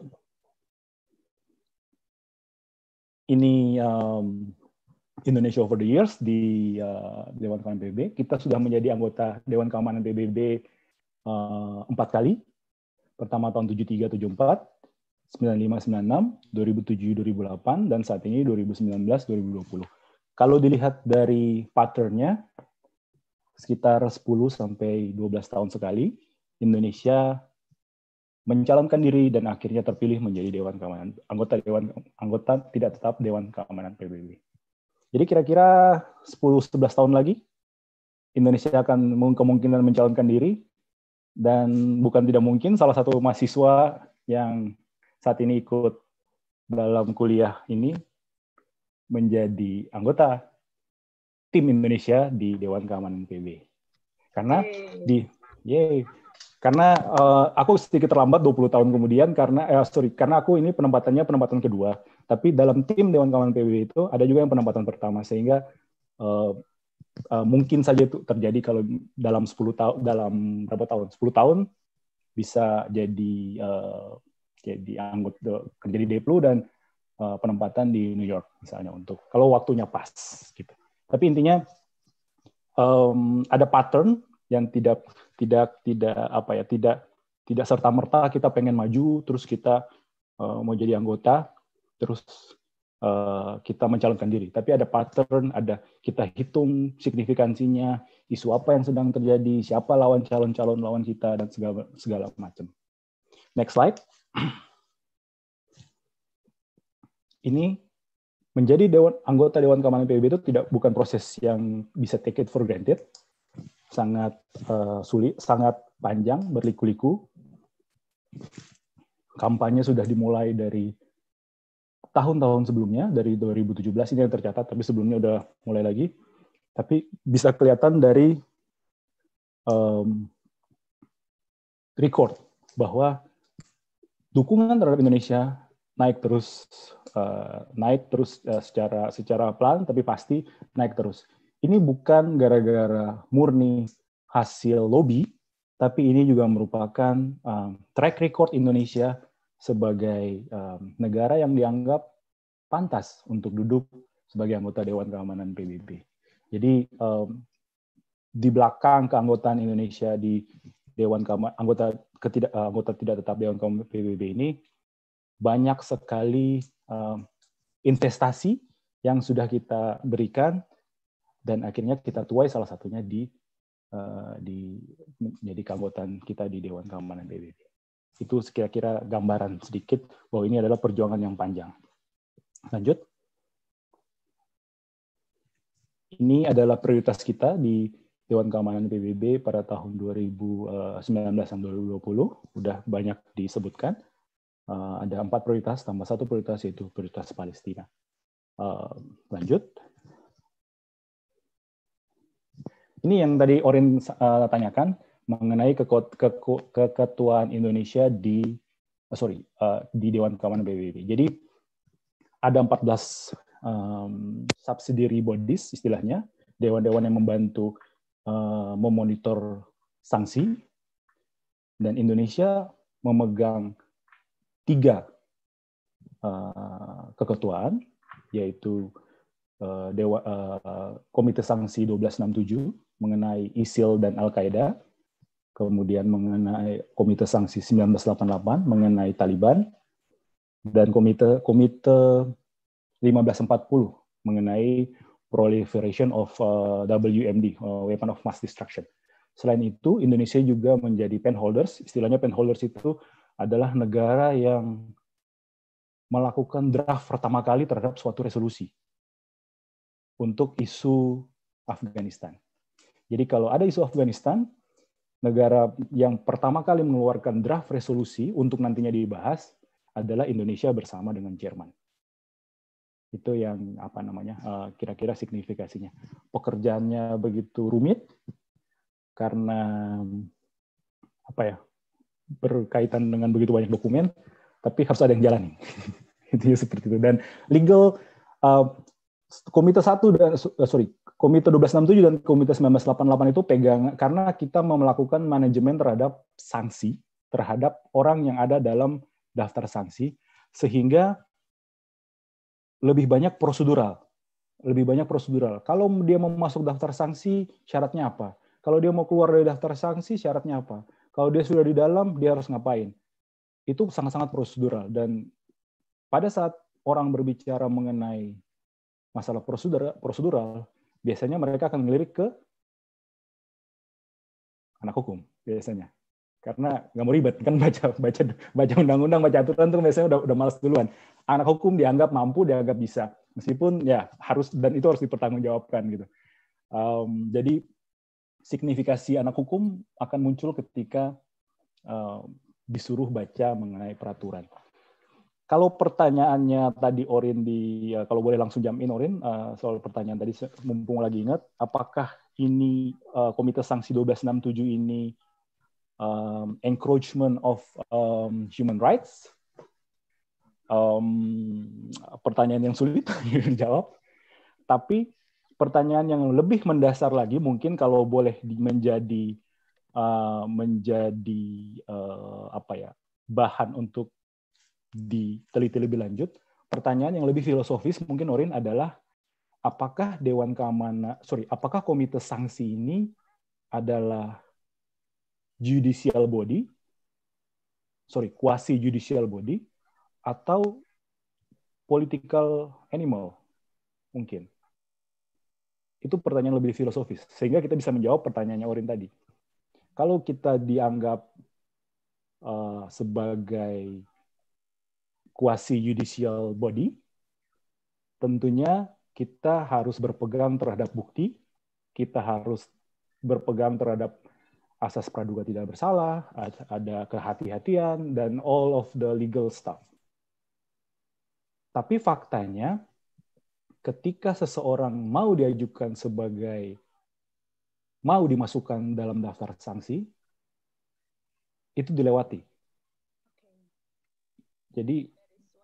Ini um, Indonesia over the years di uh, Dewan Keamanan PBB. Kita sudah menjadi anggota Dewan Keamanan PBB uh, empat kali Pertama tahun 73 74, 95 96, 2007 2008 dan saat ini 2019 2020. Kalau dilihat dari patternnya sekitar 10 sampai 12 tahun sekali Indonesia mencalonkan diri dan akhirnya terpilih menjadi Dewan Keamanan anggota Dewan anggota tidak tetap Dewan Keamanan PBB. Jadi kira-kira 10 11 tahun lagi Indonesia akan kemungkinan mencalonkan diri dan bukan tidak mungkin salah satu mahasiswa yang saat ini ikut dalam kuliah ini menjadi anggota tim Indonesia di Dewan Keamanan PB. Karena yay. di yay, karena uh, aku sedikit terlambat 20 tahun kemudian karena eh sorry, karena aku ini penempatannya penempatan kedua, tapi dalam tim Dewan Keamanan PB itu ada juga yang penempatan pertama sehingga uh, uh, mungkin saja itu terjadi kalau dalam 10 tahun dalam berapa tahun 10 tahun bisa jadi uh, jadi anggota kerja di Deplu dan uh, penempatan di New York misalnya untuk kalau waktunya pas gitu. Tapi intinya um, ada pattern yang tidak tidak tidak apa ya tidak tidak serta merta kita pengen maju terus kita uh, mau jadi anggota terus Eh, kita mencalonkan diri. Tapi ada pattern, ada kita hitung signifikansinya, isu apa yang sedang terjadi, siapa lawan calon-calon lawan kita dan segala segala macam. Next slide. Ini menjadi dewan anggota Dewan Keamanan PBB itu tidak bukan proses yang bisa take it for granted. Sangat uh, sulit, sangat panjang, berliku-liku. Kampanye sudah dimulai dari tahun-tahun sebelumnya dari 2017 ini yang tercatat, tapi sebelumnya udah mulai lagi. Tapi bisa kelihatan dari um, record bahwa dukungan terhadap Indonesia naik terus uh, naik terus uh, secara secara pelan tapi pasti naik terus. Ini bukan gara-gara murni hasil lobby, tapi ini juga merupakan um, track record Indonesia sebagai um, negara yang dianggap pantas untuk duduk sebagai anggota Dewan Keamanan PBB. Jadi um, di belakang keanggotaan Indonesia di Dewan Keamanan anggota ketidak anggota tidak tetap Dewan Keamanan PBB ini banyak sekali um, investasi yang sudah kita berikan dan akhirnya kita tuai salah satunya di uh, di menjadi keanggotaan kita di Dewan Keamanan PBB. Itu sekira-kira gambaran sedikit bahwa ini adalah perjuangan yang panjang. Lanjut. Ini adalah prioritas kita di Dewan Keamanan PBB pada tahun 2019 dan 2020. Sudah banyak disebutkan. Eh, ada empat prioritas, tambah satu prioritas yaitu prioritas Palestina. Eh, lanjut. Ini yang tadi Orin eh, tanyakan, mengenai keketuaan ke ke Indonesia di uh, sorry uh, di Dewan Keamanan PBB. Jadi ada 14 um, subsidiary bodies istilahnya dewan-dewan yang membantu uh, memonitor sanksi dan Indonesia memegang tiga uh, keketuaan yaitu uh, dewa uh, komite sanksi 1267 mengenai ISIL dan Al Qaeda kemudian mengenai Komite Sanksi 1988 mengenai Taliban, dan Komite Komite 1540 mengenai proliferation of uh, WMD, uh, weapon of mass destruction. Selain itu, Indonesia juga menjadi penholders. Istilahnya penholders itu adalah negara yang melakukan draft pertama kali terhadap suatu resolusi untuk isu Afghanistan. Jadi kalau ada isu Afghanistan, negara yang pertama kali mengeluarkan draft resolusi untuk nantinya dibahas adalah Indonesia bersama dengan Jerman. Itu yang apa namanya eh, kira-kira signifikasinya. Pekerjaannya begitu rumit karena apa ya berkaitan dengan begitu banyak dokumen, tapi harus ada yang jalani. Itu ya seperti itu. Dan legal uh, komite satu dan eh, sorry Komite 1267 dan Komite 1988 itu pegang karena kita melakukan manajemen terhadap sanksi terhadap orang yang ada dalam daftar sanksi sehingga lebih banyak prosedural, lebih banyak prosedural. Kalau dia mau masuk daftar sanksi syaratnya apa? Kalau dia mau keluar dari daftar sanksi syaratnya apa? Kalau dia sudah di dalam dia harus ngapain? Itu sangat-sangat prosedural dan pada saat orang berbicara mengenai masalah prosedural, prosedural biasanya mereka akan ngelirik ke anak hukum biasanya karena nggak mau ribet kan baca baca baca undang-undang baca aturan tuh biasanya udah udah malas duluan anak hukum dianggap mampu dianggap bisa meskipun ya harus dan itu harus dipertanggungjawabkan gitu um, jadi signifikasi anak hukum akan muncul ketika um, disuruh baca mengenai peraturan kalau pertanyaannya tadi Orin di ya, kalau boleh langsung jam in Orin uh, soal pertanyaan tadi mumpung lagi ingat apakah ini uh, komite sanksi 1267 ini um, encroachment of um, human rights? Um, pertanyaan yang sulit dijawab. Tapi pertanyaan yang lebih mendasar lagi mungkin kalau boleh menjadi uh, menjadi uh, apa ya bahan untuk diteliti lebih lanjut, pertanyaan yang lebih filosofis mungkin Orin adalah apakah Dewan Keamanan, sorry, apakah Komite Sanksi ini adalah judicial body, sorry, quasi judicial body, atau political animal mungkin. Itu pertanyaan lebih filosofis, sehingga kita bisa menjawab pertanyaannya Orin tadi. Kalau kita dianggap uh, sebagai quasi judicial body, tentunya kita harus berpegang terhadap bukti, kita harus berpegang terhadap asas praduga tidak bersalah, ada kehati-hatian, dan all of the legal stuff. Tapi faktanya, ketika seseorang mau diajukan sebagai, mau dimasukkan dalam daftar sanksi, itu dilewati. Jadi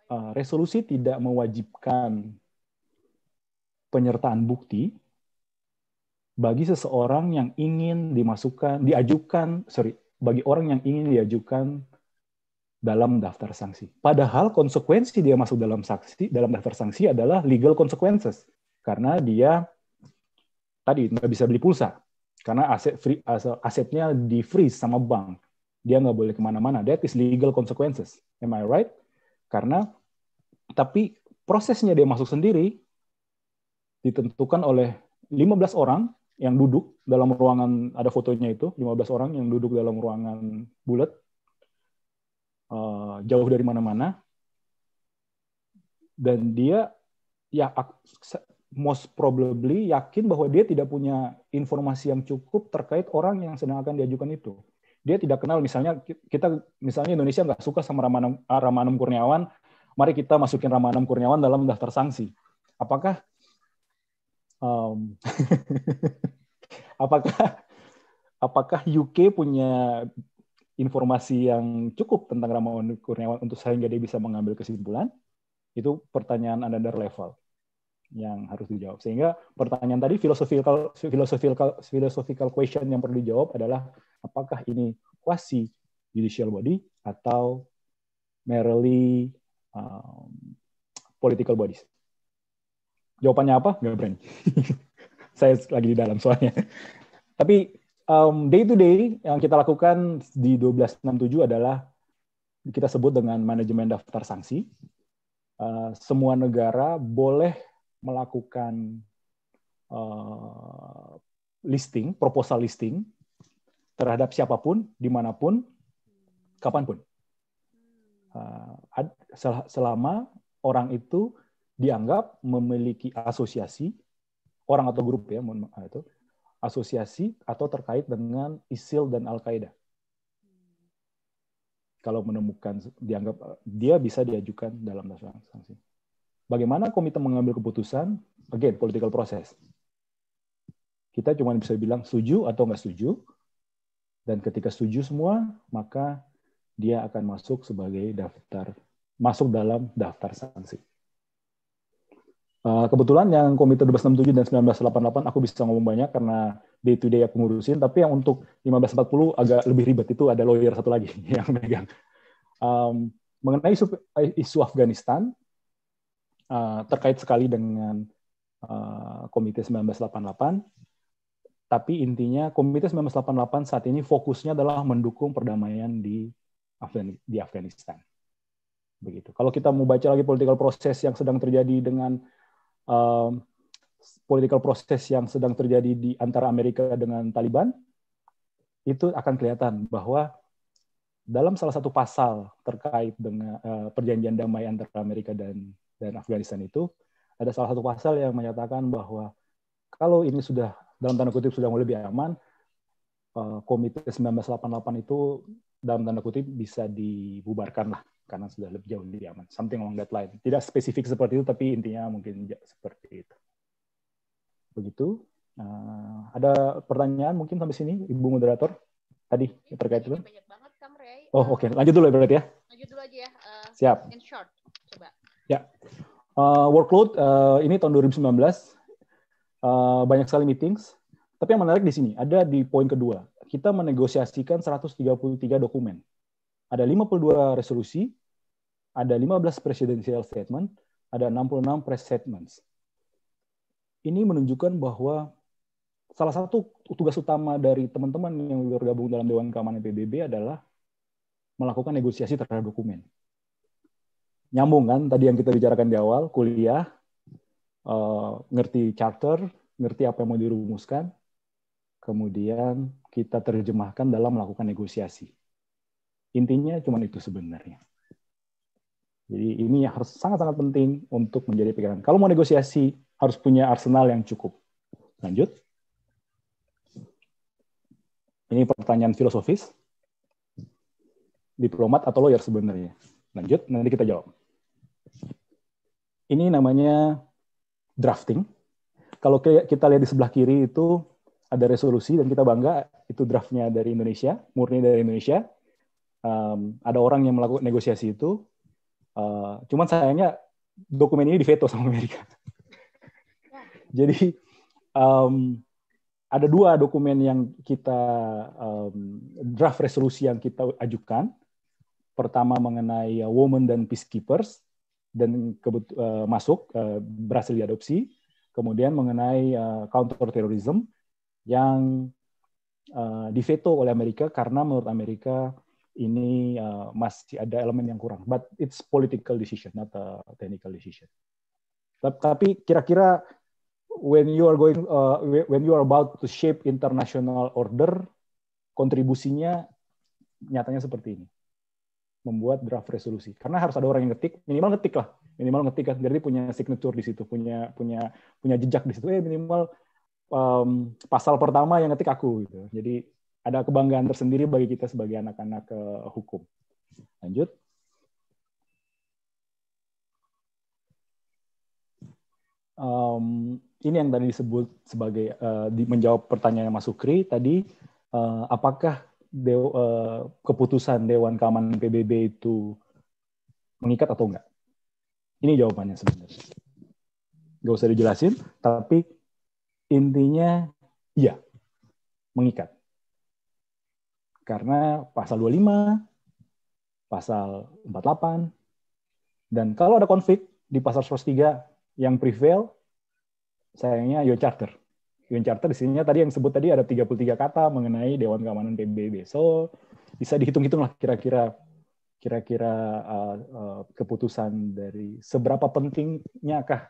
Eh, resolusi tidak mewajibkan penyertaan bukti bagi seseorang yang ingin dimasukkan, diajukan, sorry, bagi orang yang ingin diajukan dalam daftar sanksi. Padahal konsekuensi dia masuk dalam sanksi, dalam daftar sanksi adalah legal consequences karena dia tadi nggak bisa beli pulsa karena aset free, asetnya di freeze sama bank. Dia nggak boleh kemana-mana. That is legal consequences. Am I right? Karena tapi prosesnya dia masuk sendiri ditentukan oleh 15 orang yang duduk dalam ruangan ada fotonya itu 15 orang yang duduk dalam ruangan bulat eh, jauh dari mana-mana dan dia ya most probably yakin bahwa dia tidak punya informasi yang cukup terkait orang yang sedang akan diajukan itu dia tidak kenal misalnya kita misalnya Indonesia nggak suka sama Ramanam, ah, Ramanam Kurniawan, mari kita masukin Ramanam Kurniawan dalam daftar sanksi. Apakah um, apakah apakah UK punya informasi yang cukup tentang Ramanam Kurniawan untuk sehingga dia bisa mengambil kesimpulan? Itu pertanyaan Anda dari level yang harus dijawab. Sehingga pertanyaan tadi philosophical philosophical philosophical question yang perlu dijawab adalah apakah ini quasi judicial body atau merely um, political bodies. Jawabannya apa? Gak berani. Saya lagi di dalam soalnya. Tapi um, day to day yang kita lakukan di 1267 adalah kita sebut dengan manajemen daftar sanksi. Uh, semua negara boleh melakukan uh, listing, proposal listing terhadap siapapun, dimanapun, kapanpun. Uh, selama orang itu dianggap memiliki asosiasi, orang atau grup ya, itu asosiasi atau terkait dengan ISIL dan Al-Qaeda. Kalau menemukan dianggap dia bisa diajukan dalam dasar sanksi. Bagaimana komite mengambil keputusan? Again, political process. Kita cuma bisa bilang setuju atau nggak setuju. Dan ketika setuju semua, maka dia akan masuk sebagai daftar, masuk dalam daftar sanksi. Eh, kebetulan yang komite 267 dan 1988 aku bisa ngomong banyak karena day to day aku ngurusin, tapi yang untuk 1540 agak lebih ribet itu ada lawyer satu lagi yang megang. Um, mengenai isu, isu Afghanistan, uh, terkait sekali dengan uh, Komite 1988. Tapi intinya Komite 1988 saat ini fokusnya adalah mendukung perdamaian di Afgan di Afghanistan. Begitu. Kalau kita mau baca lagi political process yang sedang terjadi dengan uh, political process yang sedang terjadi di antara Amerika dengan Taliban, itu akan kelihatan bahwa dalam salah satu pasal terkait dengan uh, perjanjian damai antara Amerika dan dan Afghanistan itu ada salah satu pasal yang menyatakan bahwa kalau ini sudah dalam tanda kutip sudah mulai lebih aman, eh, komite 1988 itu dalam tanda kutip bisa dibubarkan lah karena sudah lebih jauh lebih aman. Something along that line. Tidak spesifik seperti itu, tapi intinya mungkin seperti itu. Begitu. Uh, ada pertanyaan mungkin sampai sini, Ibu Moderator? Tadi terkait itu. Oh, oke. Okay. Lanjut dulu ya berarti ya. Lanjut dulu aja ya. Uh, Siap. In short. Ya, uh, workload uh, ini tahun 2019 uh, eh, banyak sekali meetings. Tapi yang menarik di sini ada di poin kedua, kita menegosiasikan 133 dokumen. Ada 52 resolusi, ada 15 presidential statement, ada 66 press statements. Ini menunjukkan bahwa salah satu tugas utama dari teman-teman yang bergabung dalam Dewan Keamanan PBB adalah melakukan negosiasi terhadap dokumen nyambung kan tadi yang kita bicarakan di awal kuliah uh, ngerti charter ngerti apa yang mau dirumuskan kemudian kita terjemahkan dalam melakukan negosiasi intinya cuma itu sebenarnya jadi ini yang harus sangat-sangat penting untuk menjadi pikiran kalau mau negosiasi harus punya arsenal yang cukup lanjut ini pertanyaan filosofis diplomat atau lawyer sebenarnya lanjut nanti kita jawab ini namanya drafting. Kalau kita lihat di sebelah kiri itu ada resolusi dan kita bangga itu draftnya dari Indonesia, murni dari Indonesia. Um, ada orang yang melakukan negosiasi itu. Uh, cuman sayangnya dokumen ini diveto sama Amerika. Jadi um, ada dua dokumen yang kita um, draft resolusi yang kita ajukan. Pertama mengenai women dan peacekeepers, dan kebut, uh, masuk uh, berhasil diadopsi. Kemudian mengenai uh, eh, counterterrorism yang uh, diveto oleh Amerika karena menurut Amerika ini uh, masih ada elemen yang kurang. But it's political decision, not a technical decision. Tapi kira-kira when you are going, uh, when you are about to shape international order, kontribusinya nyatanya seperti ini membuat draft resolusi. Karena harus ada orang yang ngetik, minimal ngetik lah. Minimal ngetik kan, jadi punya signature di situ, punya punya punya jejak di situ. Eh minimal um, pasal pertama yang ngetik aku gitu. Jadi ada kebanggaan tersendiri bagi kita sebagai anak-anak uh, hukum. Lanjut. Um, ini yang tadi disebut sebagai uh, di, menjawab pertanyaan Mas Sukri tadi, uh, apakah de, uh, eh, keputusan Dewan Keamanan PBB itu mengikat atau enggak? Ini jawabannya sebenarnya. Gak usah dijelasin, tapi intinya iya, mengikat. Karena pasal 25, pasal 48, dan kalau ada konflik di pasal 103 yang prevail, sayangnya yo charter. UN Charter isinya tadi yang sebut tadi ada 33 kata mengenai Dewan Keamanan PBB. So bisa dihitung-hitung lah kira-kira kira-kira uh, uh, keputusan dari seberapa pentingnya kah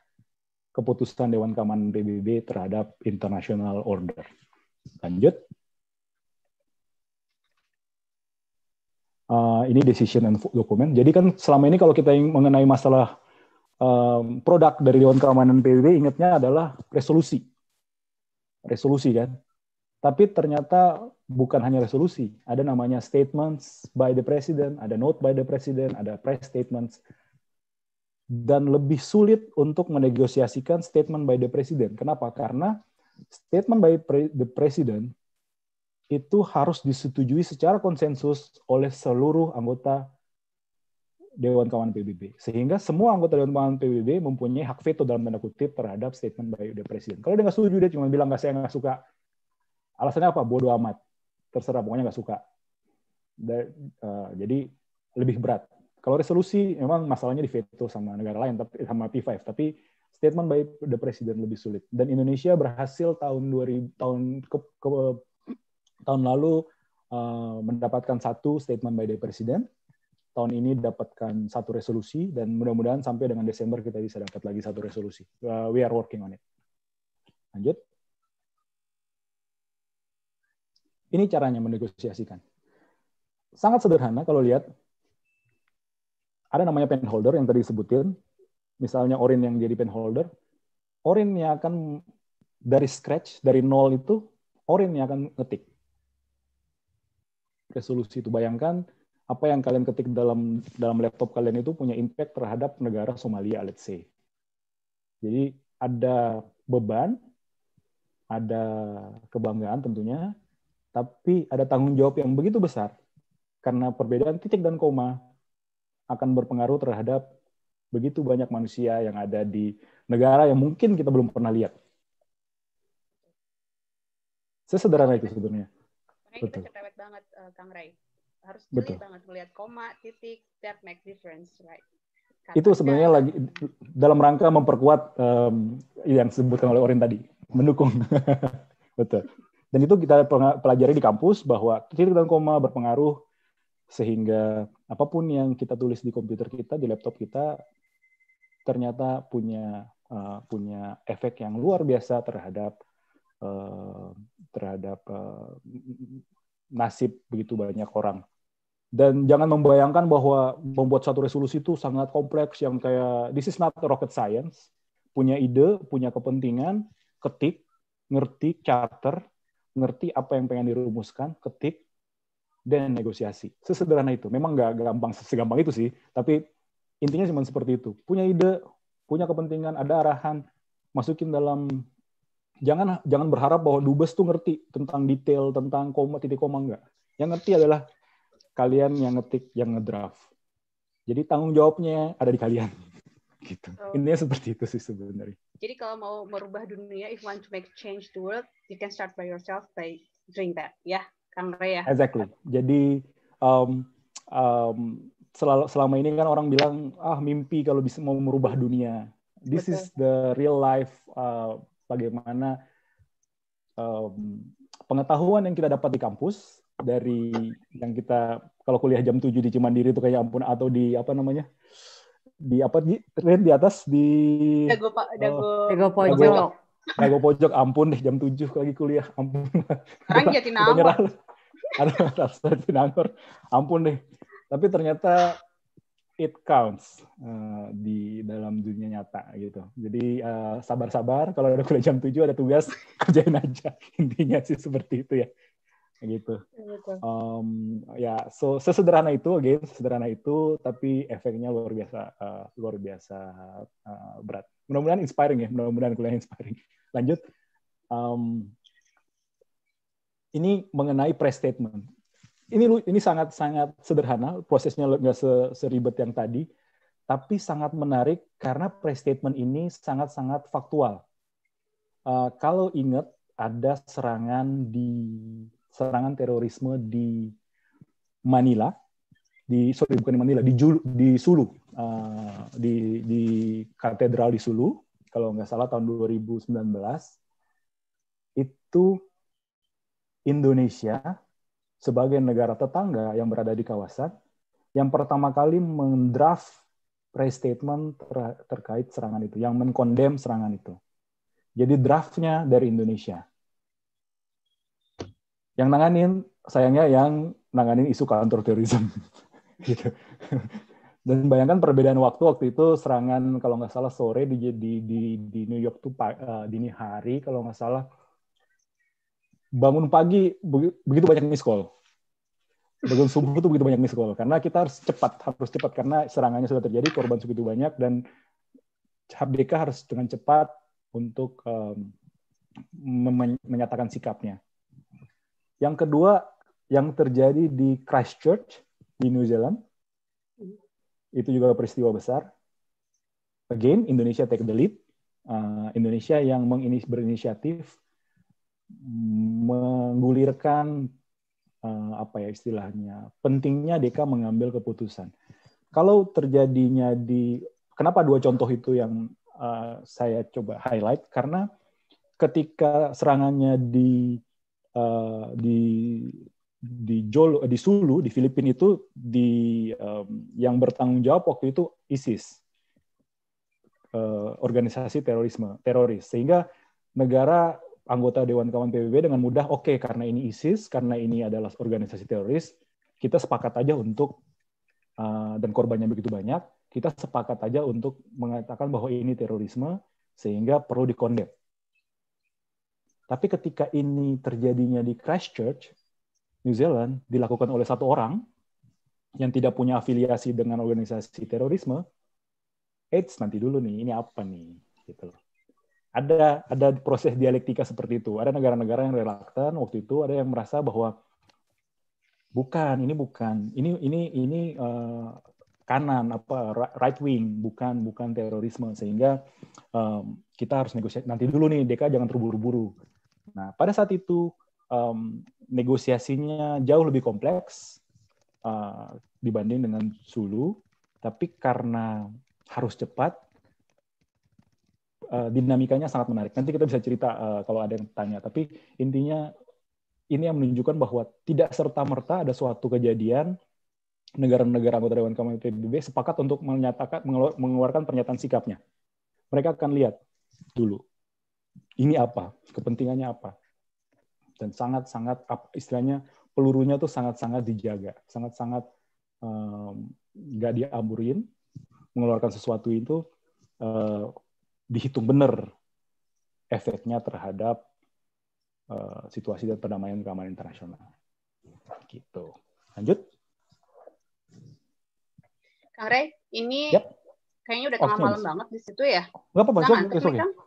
keputusan Dewan Keamanan PBB terhadap international order. Lanjut. Uh, ini decision and document. Jadi kan selama ini kalau kita mengenai masalah um, produk dari Dewan Keamanan PBB, ingatnya adalah resolusi resolusi kan. Tapi ternyata bukan hanya resolusi, ada namanya statements by the president, ada note by the president, ada press statements. Dan lebih sulit untuk menegosiasikan statement by the president. Kenapa? Karena statement by the president itu harus disetujui secara konsensus oleh seluruh anggota Dewan Kawan PBB. Sehingga semua anggota Dewan Kawan PBB mempunyai hak veto dalam tanda kutip terhadap statement dari Presiden. Kalau dia nggak setuju, dia cuma bilang, nggak saya nggak suka. Alasannya apa? Bodoh amat. Terserah, pokoknya nggak suka. Eh, jadi lebih berat. Kalau resolusi, memang masalahnya di veto sama negara lain, tapi sama P5. Tapi statement by the President lebih sulit. Dan Indonesia berhasil tahun 2000, tahun ke, ke, tahun lalu uh, mendapatkan satu statement by the President tahun ini dapatkan satu resolusi dan mudah-mudahan sampai dengan Desember kita bisa dapat lagi satu resolusi. Uh, we are working on it. Lanjut. Ini caranya menegosiasikan. Sangat sederhana kalau lihat ada namanya pen holder yang tadi disebutin. Misalnya Orin yang jadi pen holder. Orin yang akan dari scratch, dari nol itu, Orin yang akan ngetik resolusi itu. Bayangkan apa yang kalian ketik dalam dalam laptop kalian itu punya impact terhadap negara Somalia, let's say. Jadi ada beban, ada kebanggaan tentunya, tapi ada tanggung jawab yang begitu besar karena perbedaan titik dan koma akan berpengaruh terhadap begitu banyak manusia yang ada di negara yang mungkin kita belum pernah lihat. Sesederhana itu sebenarnya. Betul. Kita cerewet banget, eh, Kang Ray harus jeli Betul. banget melihat koma titik that make difference right itu sebenarnya lagi dalam rangka memperkuat um, yang disebutkan oleh Orin tadi mendukung betul dan itu kita pelajari di kampus bahwa titik dan koma berpengaruh sehingga apapun yang kita tulis di komputer kita di laptop kita ternyata punya uh, punya efek yang luar biasa terhadap uh, terhadap uh, nasib begitu banyak orang dan jangan membayangkan bahwa membuat satu resolusi itu sangat kompleks yang kayak this is not rocket science punya ide punya kepentingan ketik ngerti charter ngerti apa yang pengen dirumuskan ketik dan negosiasi sesederhana itu memang nggak gampang segampang itu sih tapi intinya cuma seperti itu punya ide punya kepentingan ada arahan masukin dalam jangan jangan berharap bahwa dubes tuh ngerti tentang detail tentang koma titik koma enggak yang ngerti adalah kalian yang ngetik yang ngedraft jadi tanggung jawabnya ada di kalian gitu oh. intinya seperti itu sih sebenarnya jadi kalau mau merubah dunia if you want to make change the world you can start by yourself by doing that ya yeah? kang Ray ya exactly jadi um, um, selalu, selama ini kan orang bilang ah mimpi kalau bisa mau merubah dunia this Betul. is the real life uh, bagaimana um, pengetahuan yang kita dapat di kampus dari yang kita kalau kuliah jam 7 di Cimandiri itu kayak ampun atau di apa namanya? di apa di di atas di dago pak oh, dago pojok dago, pojok ampun deh jam 7 lagi kuliah ampun sekarang ya ada jatinangor ampun deh tapi ternyata it counts uh, di dalam dunia nyata gitu. Jadi eh, sabar-sabar uh, kalau ada kuliah jam 7 ada tugas kerjain aja. Intinya sih seperti itu ya gitu. Um, ya, so sesederhana itu, again, sesederhana itu, tapi efeknya luar biasa, uh, luar biasa uh, berat. Mudah-mudahan inspiring ya, mudah-mudahan kuliah inspiring. Lanjut, um, ini mengenai press statement. Ini ini sangat sangat sederhana, prosesnya nggak seribet yang tadi, tapi sangat menarik karena press statement ini sangat sangat faktual. Uh, kalau ingat ada serangan di serangan terorisme di Manila, di sorry bukan di Manila, di, Julu, di Sulu, uh, di, di katedral di Sulu, kalau nggak salah tahun 2019, itu Indonesia sebagai negara tetangga yang berada di kawasan yang pertama kali mendraft press statement ter terkait serangan itu, yang mengkondem serangan itu. Jadi draftnya dari Indonesia. Yang nanganin sayangnya yang nanganin isu terorisme gitu. Dan bayangkan perbedaan waktu waktu itu serangan kalau nggak salah sore di di di, di New York tuh uh, dini hari kalau nggak salah bangun pagi begitu banyak miss call. Bangun subuh tuh begitu banyak miss call karena kita harus cepat, harus cepat karena serangannya sudah terjadi, korban segitu banyak dan HBK harus dengan cepat untuk um, menyatakan sikapnya. Yang kedua yang terjadi di Christchurch di New Zealand itu juga peristiwa besar. Again, Indonesia take the lead. Uh, Indonesia yang menginis berinisiatif menggulirkan uh, apa ya istilahnya pentingnya DK mengambil keputusan. Kalau terjadinya di kenapa dua contoh itu yang uh, saya coba highlight karena ketika serangannya di uh, di di Jolo, eh, di Sulu di Filipina itu di um, yang bertanggung jawab waktu itu ISIS uh, organisasi terorisme teroris sehingga negara anggota Dewan Kawan PBB dengan mudah oke okay, karena ini ISIS karena ini adalah organisasi teroris kita sepakat aja untuk uh, dan korbannya begitu banyak kita sepakat aja untuk mengatakan bahwa ini terorisme sehingga perlu dikondem tapi ketika ini terjadinya di Christchurch, New Zealand, dilakukan oleh satu orang yang tidak punya afiliasi dengan organisasi terorisme, it's nanti dulu nih, ini apa nih? Gitu loh. Ada ada proses dialektika seperti itu. Ada negara-negara yang relaktan waktu itu, ada yang merasa bahwa bukan, ini bukan, ini ini ini uh, kanan apa right wing bukan bukan terorisme sehingga um, kita harus negosiasi nanti dulu nih DK jangan terburu-buru Nah, pada saat itu um, negosiasinya jauh lebih kompleks uh, dibanding dengan Sulu, tapi karena harus cepat, eh, dinamikanya sangat menarik. Nanti kita bisa cerita uh, kalau ada yang tanya. Tapi intinya ini yang menunjukkan bahwa tidak serta merta ada suatu kejadian negara-negara anggota Dewan Keamanan PBB sepakat untuk menyatakan mengeluarkan pernyataan sikapnya. Mereka akan lihat dulu ini apa, kepentingannya apa. Dan sangat-sangat istilahnya pelurunya tuh sangat-sangat dijaga, sangat-sangat nggak um, diaburin, mengeluarkan sesuatu itu uh, dihitung benar efeknya terhadap uh, situasi dan perdamaian keamanan internasional. Gitu. Lanjut. Kang Ray, ini yep. kayaknya udah oh, tengah oh, malam banget di situ ya. Nggak apa-apa,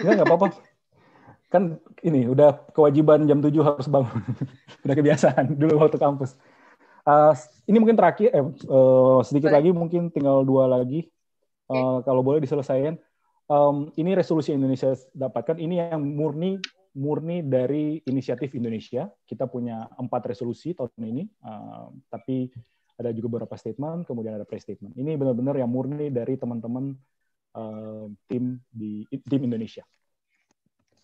Enggak, ya, nggak apa-apa. Kan ini udah kewajiban jam 7 harus bangun. udah kebiasaan dulu waktu kampus. Uh, ini mungkin terakhir, eh, uh, sedikit lagi mungkin tinggal dua lagi. Uh, Kalau boleh diselesaikan. Um, ini resolusi Indonesia dapatkan. Ini yang murni murni dari inisiatif Indonesia. Kita punya empat resolusi tahun ini, uh, tapi ada juga beberapa statement, kemudian ada pre statement. Ini benar-benar yang murni dari teman-teman Eh, tim di tim Indonesia.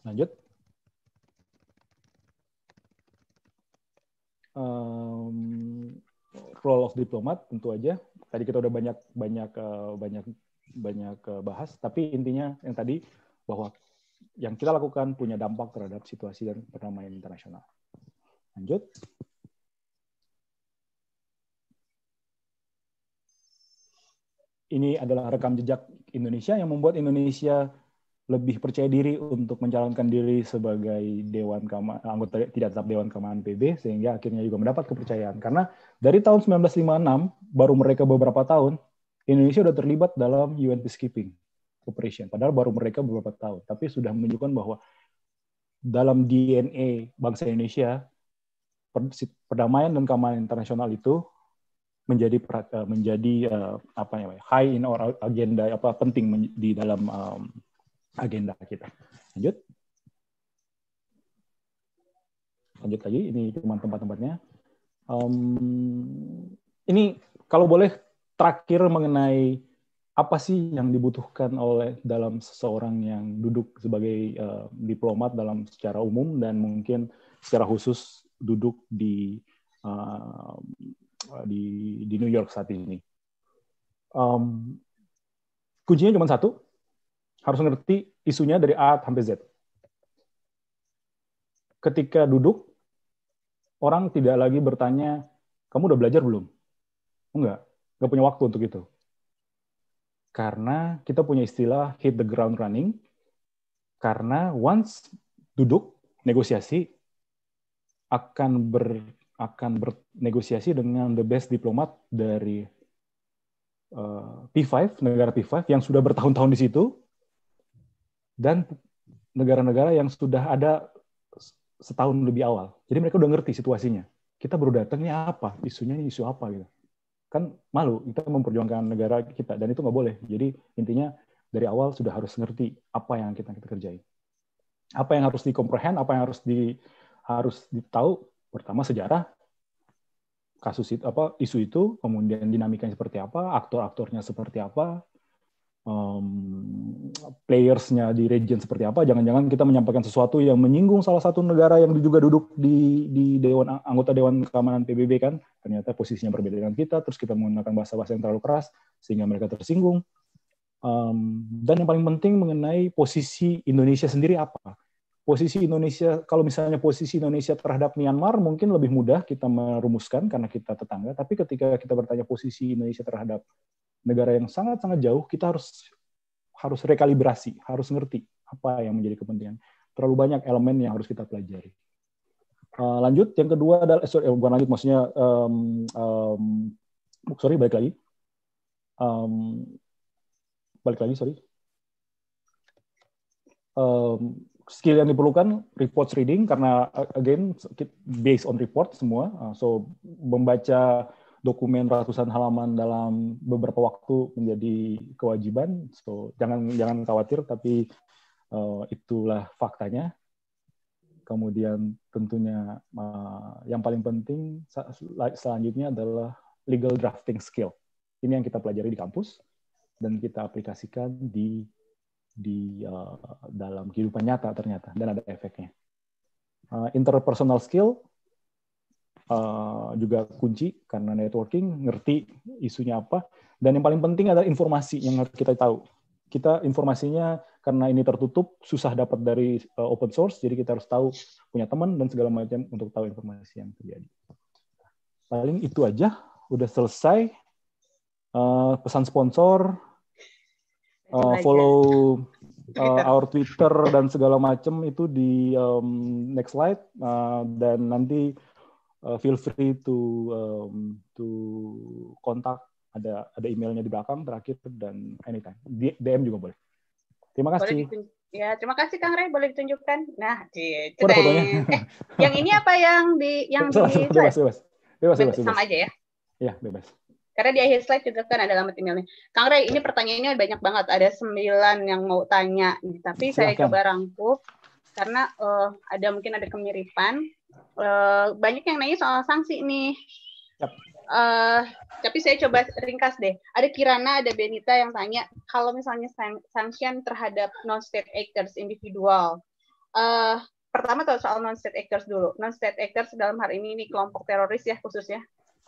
Lanjut. Um, role of diplomat tentu aja. Tadi kita udah banyak banyak eh, banyak banyak eh, bahas, tapi intinya yang tadi bahwa yang kita lakukan punya dampak terhadap situasi dan perdamaian internasional. Lanjut. Ini adalah rekam jejak Indonesia yang membuat Indonesia lebih percaya diri untuk mencalonkan diri sebagai dewan Kama, anggota tidak tetap dewan keamanan PB sehingga akhirnya juga mendapat kepercayaan karena dari tahun 1956 baru mereka beberapa tahun Indonesia sudah terlibat dalam UN peacekeeping operation padahal baru mereka beberapa tahun tapi sudah menunjukkan bahwa dalam DNA bangsa Indonesia perdamaian dan keamanan internasional itu menjadi eh, menjadi eh, apa namanya high in our agenda apa penting di dalam um, agenda kita. Lanjut. Lanjut lagi ini cuma tempat-tempatnya. Um, ini kalau boleh terakhir mengenai apa sih yang dibutuhkan oleh dalam seseorang yang duduk sebagai uh, diplomat dalam secara umum dan mungkin secara khusus duduk di uh, Uh, di di New York saat ini. Um, kuncinya cuma satu, harus ngerti isunya dari A sampai Z. Ketika duduk, orang tidak lagi bertanya, kamu udah belajar belum? Enggak, enggak punya waktu untuk itu. Karena kita punya istilah hit the ground running, karena once duduk, negosiasi, akan ber, akan bernegosiasi dengan the best diplomat dari uh, eh, P5, negara P5 yang sudah bertahun-tahun di situ dan negara-negara yang sudah ada setahun lebih awal. Jadi mereka udah ngerti situasinya. Kita baru datang ini apa, isunya ini isu apa gitu. Kan malu kita memperjuangkan negara kita dan itu nggak boleh. Jadi intinya dari awal sudah harus ngerti apa yang kita kita kerjain. Apa yang harus dikomprehend, apa yang harus di harus ditahu pertama sejarah kasus itu apa isu itu kemudian dinamikanya seperti apa aktor-aktornya seperti apa um, playersnya di region seperti apa jangan-jangan kita menyampaikan sesuatu yang menyinggung salah satu negara yang juga duduk di di dewan anggota dewan keamanan PBB kan ternyata posisinya berbeda dengan kita terus kita menggunakan bahasa-bahasa yang terlalu keras sehingga mereka tersinggung um, dan yang paling penting mengenai posisi Indonesia sendiri apa posisi Indonesia kalau misalnya posisi Indonesia terhadap Myanmar mungkin lebih mudah kita merumuskan karena kita tetangga tapi ketika kita bertanya posisi Indonesia terhadap negara yang sangat-sangat jauh kita harus harus rekalibrasi harus ngerti apa yang menjadi kepentingan terlalu banyak elemen yang harus kita pelajari eh, lanjut yang kedua adalah eh, sorry, eh, bukan lanjut maksudnya um, um, sorry balik lagi um, balik lagi sorry um, skill yang diperlukan reports reading karena eh, again based on report semua eh, so membaca dokumen ratusan halaman dalam beberapa waktu menjadi kewajiban so jangan jangan khawatir tapi uh, itulah faktanya kemudian tentunya uh, yang paling penting selanjutnya adalah legal drafting skill ini yang kita pelajari di kampus dan kita aplikasikan di di uh, dalam kehidupan nyata ternyata dan ada efeknya. Uh, interpersonal skill uh, juga kunci karena networking ngerti isunya apa dan yang paling penting adalah informasi yang harus kita tahu. Kita informasinya karena ini tertutup susah dapat dari uh, open source jadi kita harus tahu punya teman dan segala macam untuk tahu informasi yang terjadi. Paling itu aja udah selesai uh, pesan sponsor uh, follow uh, our Twitter dan segala macam itu di um, next slide uh, dan nanti uh, feel free to um, to kontak ada ada emailnya di belakang terakhir dan anytime DM juga boleh. Terima kasih. Boleh ya terima kasih Kang Ray boleh ditunjukkan. Nah, di oh, Eh, yang ini apa yang di yang bebas, di bebas, bebas, bebas, bebas, bebas, bebas. Sama aja ya. Iya, bebas. Karena di akhir slide juga kan ada alamat emailnya. Kang Ray, ini pertanyaannya banyak banget. Ada sembilan yang mau tanya. Tapi saya coba rangkum karena uh, ada mungkin ada kemiripan. Uh, banyak yang nanya soal sanksi nih. Yep. Uh, eh, tapi saya coba ringkas deh. Ada Kirana, ada Benita yang tanya kalau misalnya sanction terhadap non-state actors individual. Uh, pertama soal non-state actors dulu. Non-state actors dalam hal ini ini kelompok teroris ya khususnya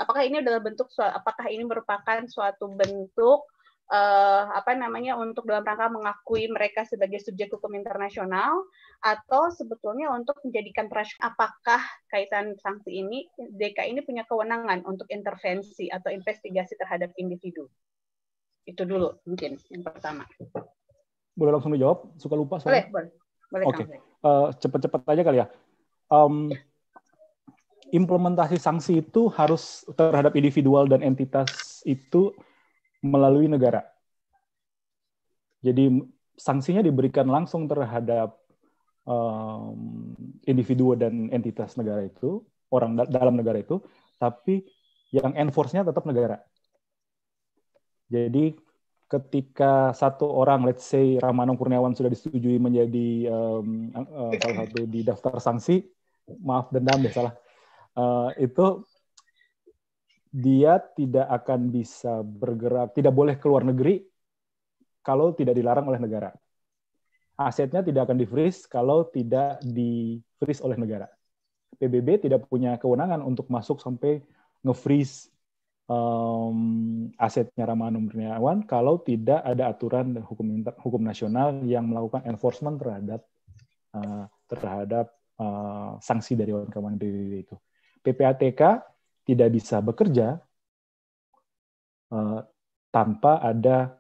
apakah ini adalah bentuk apakah ini merupakan suatu bentuk uh, apa namanya untuk dalam rangka mengakui mereka sebagai subjek hukum internasional atau sebetulnya untuk menjadikan terasuk apakah kaitan sanksi ini DK ini punya kewenangan untuk intervensi atau investigasi terhadap individu itu dulu mungkin yang pertama boleh langsung dijawab suka lupa soalnya. boleh boleh boleh oke okay. uh, eh, cepat-cepat aja kali ya um, ya implementasi sanksi itu harus terhadap individual dan entitas itu melalui negara. Jadi sanksinya diberikan langsung terhadap um, individu dan entitas negara itu, orang da dalam negara itu, tapi yang enforce-nya tetap negara. Jadi ketika satu orang, let's say Ramano Kurniawan sudah disetujui menjadi um, uh, salah satu di daftar sanksi, maaf dendam deh salah Eh, itu dia tidak akan bisa bergerak, tidak boleh keluar negeri kalau tidak dilarang oleh negara. Asetnya tidak akan di-freeze kalau tidak di-freeze oleh negara. PBB tidak punya kewenangan untuk masuk sampai nge-freeze um, asetnya Ramanum Kurniawan kalau tidak ada aturan hukum hukum nasional yang melakukan enforcement terhadap uh, terhadap uh, sanksi dari Kawan Keamanan PBB itu. PPATK tidak bisa bekerja eh, tanpa ada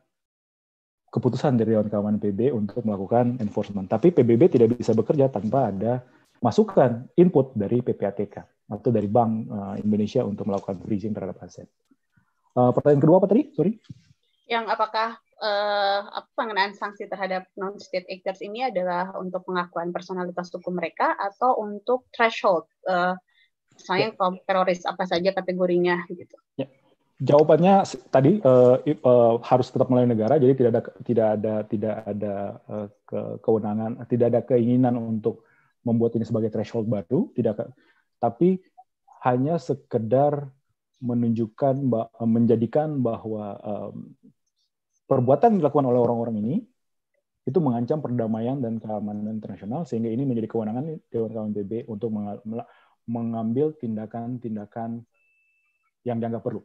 keputusan dari Dewan Keamanan PBB untuk melakukan enforcement. Tapi PBB tidak bisa bekerja tanpa ada masukan input dari PPATK atau dari Bank eh, Indonesia untuk melakukan freezing terhadap aset. Eh, pertanyaan kedua apa tadi? Sorry. Yang apakah apa pengenaan sanksi terhadap non-state actors ini adalah untuk pengakuan personalitas hukum mereka atau untuk threshold uh, misalnya ya. kalau teroris apa saja kategorinya gitu. Ya. Jawabannya tadi uh, uh, harus tetap melalui negara, jadi tidak ada tidak ada tidak ada uh, ke, kewenangan, tidak ada keinginan untuk membuat ini sebagai threshold baru, tidak. Tapi hanya sekedar menunjukkan menjadikan bahwa um, perbuatan yang dilakukan oleh orang-orang ini itu mengancam perdamaian dan keamanan internasional sehingga ini menjadi kewenangan Dewan Keamanan Pbb untuk mengambil tindakan-tindakan yang dianggap perlu.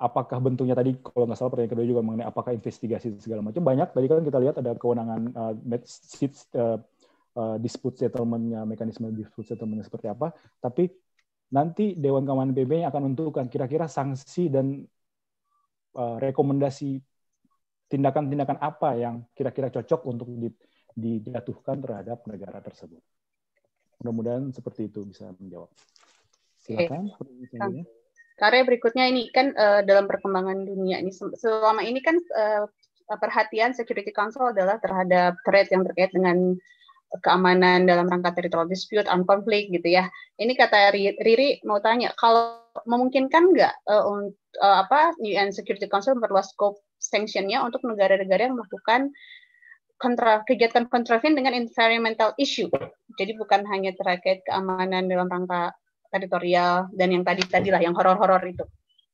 Apakah bentuknya tadi kalau nggak salah pertanyaan kedua juga mengenai apakah investigasi segala macam banyak tadi kan kita lihat ada kewenangan uh, uh, dispute dispute settlementnya mekanisme dispute settlementnya seperti apa, tapi nanti Dewan Keamanan PBB akan menentukan kira-kira sanksi dan uh, rekomendasi tindakan-tindakan apa yang kira-kira cocok untuk di, dijatuhkan terhadap negara tersebut. Mudah-mudahan seperti itu bisa menjawab. Silakan. Okay. Karya berikutnya ini kan uh, dalam perkembangan dunia ini selama ini kan uh, perhatian Security Council adalah terhadap threat yang terkait dengan keamanan dalam rangka territorial dispute, and conflict gitu ya. Ini kata Riri mau tanya kalau memungkinkan nggak uh, uh, apa UN Security Council memperluas scope sanctionnya untuk negara-negara yang melakukan kontra, kegiatan contravene dengan environmental issue. Jadi bukan hanya terkait keamanan dalam rangka teritorial dan yang tadi tadilah yang horor-horor itu.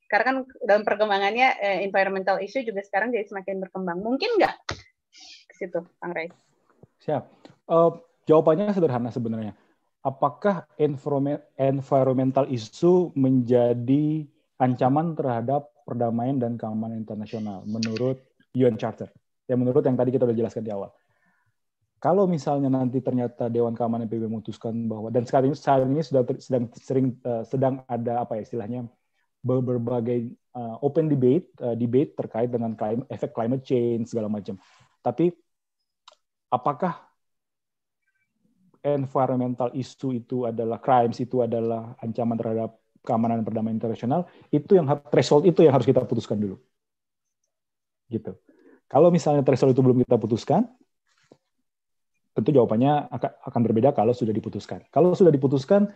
Karena kan dalam perkembangannya eh, environmental issue juga sekarang jadi semakin berkembang. Mungkin nggak ke situ, Kang Ray? Siap. Uh, jawabannya sederhana sebenarnya. Apakah environmental issue menjadi ancaman terhadap perdamaian dan keamanan internasional menurut UN Charter? ya menurut yang tadi kita udah jelaskan di awal. Kalau misalnya nanti ternyata Dewan Keamanan PBB memutuskan bahwa dan sekarang ini, saat ini sudah ter, sedang sering uh, sedang ada apa ya istilahnya berbagai uh, open debate uh, debate terkait dengan klim, efek climate change segala macam. Tapi apakah environmental issue itu adalah crimes itu adalah ancaman terhadap keamanan perdamaian internasional itu yang threshold itu yang harus kita putuskan dulu gitu kalau misalnya threshold itu belum kita putuskan, tentu jawabannya akan berbeda kalau sudah diputuskan. Kalau sudah diputuskan,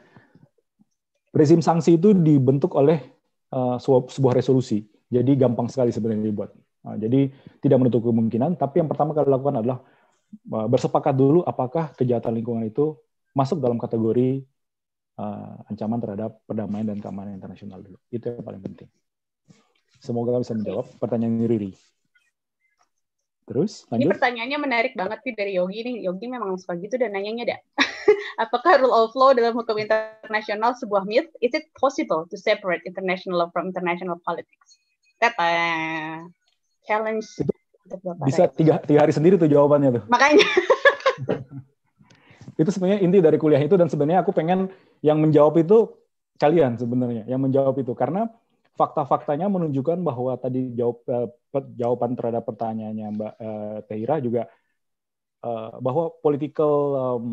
rezim sanksi itu dibentuk oleh eh, sebuah resolusi. Jadi gampang sekali sebenarnya dibuat. Nah, jadi tidak menutup kemungkinan, tapi yang pertama kali lakukan adalah eh, bersepakat dulu apakah kejahatan lingkungan itu masuk dalam kategori eh, ancaman terhadap perdamaian dan keamanan internasional dulu. Itu yang paling penting. Semoga bisa menjawab pertanyaan Riri. Terus lanjut. Ini pertanyaannya menarik banget sih dari Yogi nih. Yogi memang suka gitu dan nanyanya ada. Apakah rule of law dalam hukum internasional sebuah myth? Is it possible to separate international law from international politics? Tata. Challenge. Itu bisa tiga, tiga hari sendiri tuh jawabannya tuh. Makanya. itu sebenarnya inti dari kuliah itu dan sebenarnya aku pengen yang menjawab itu kalian sebenarnya yang menjawab itu karena fakta-faktanya menunjukkan bahwa tadi jawab, eh, jawaban terhadap pertanyaannya Mbak eh, Tehira juga eh, bahwa political um,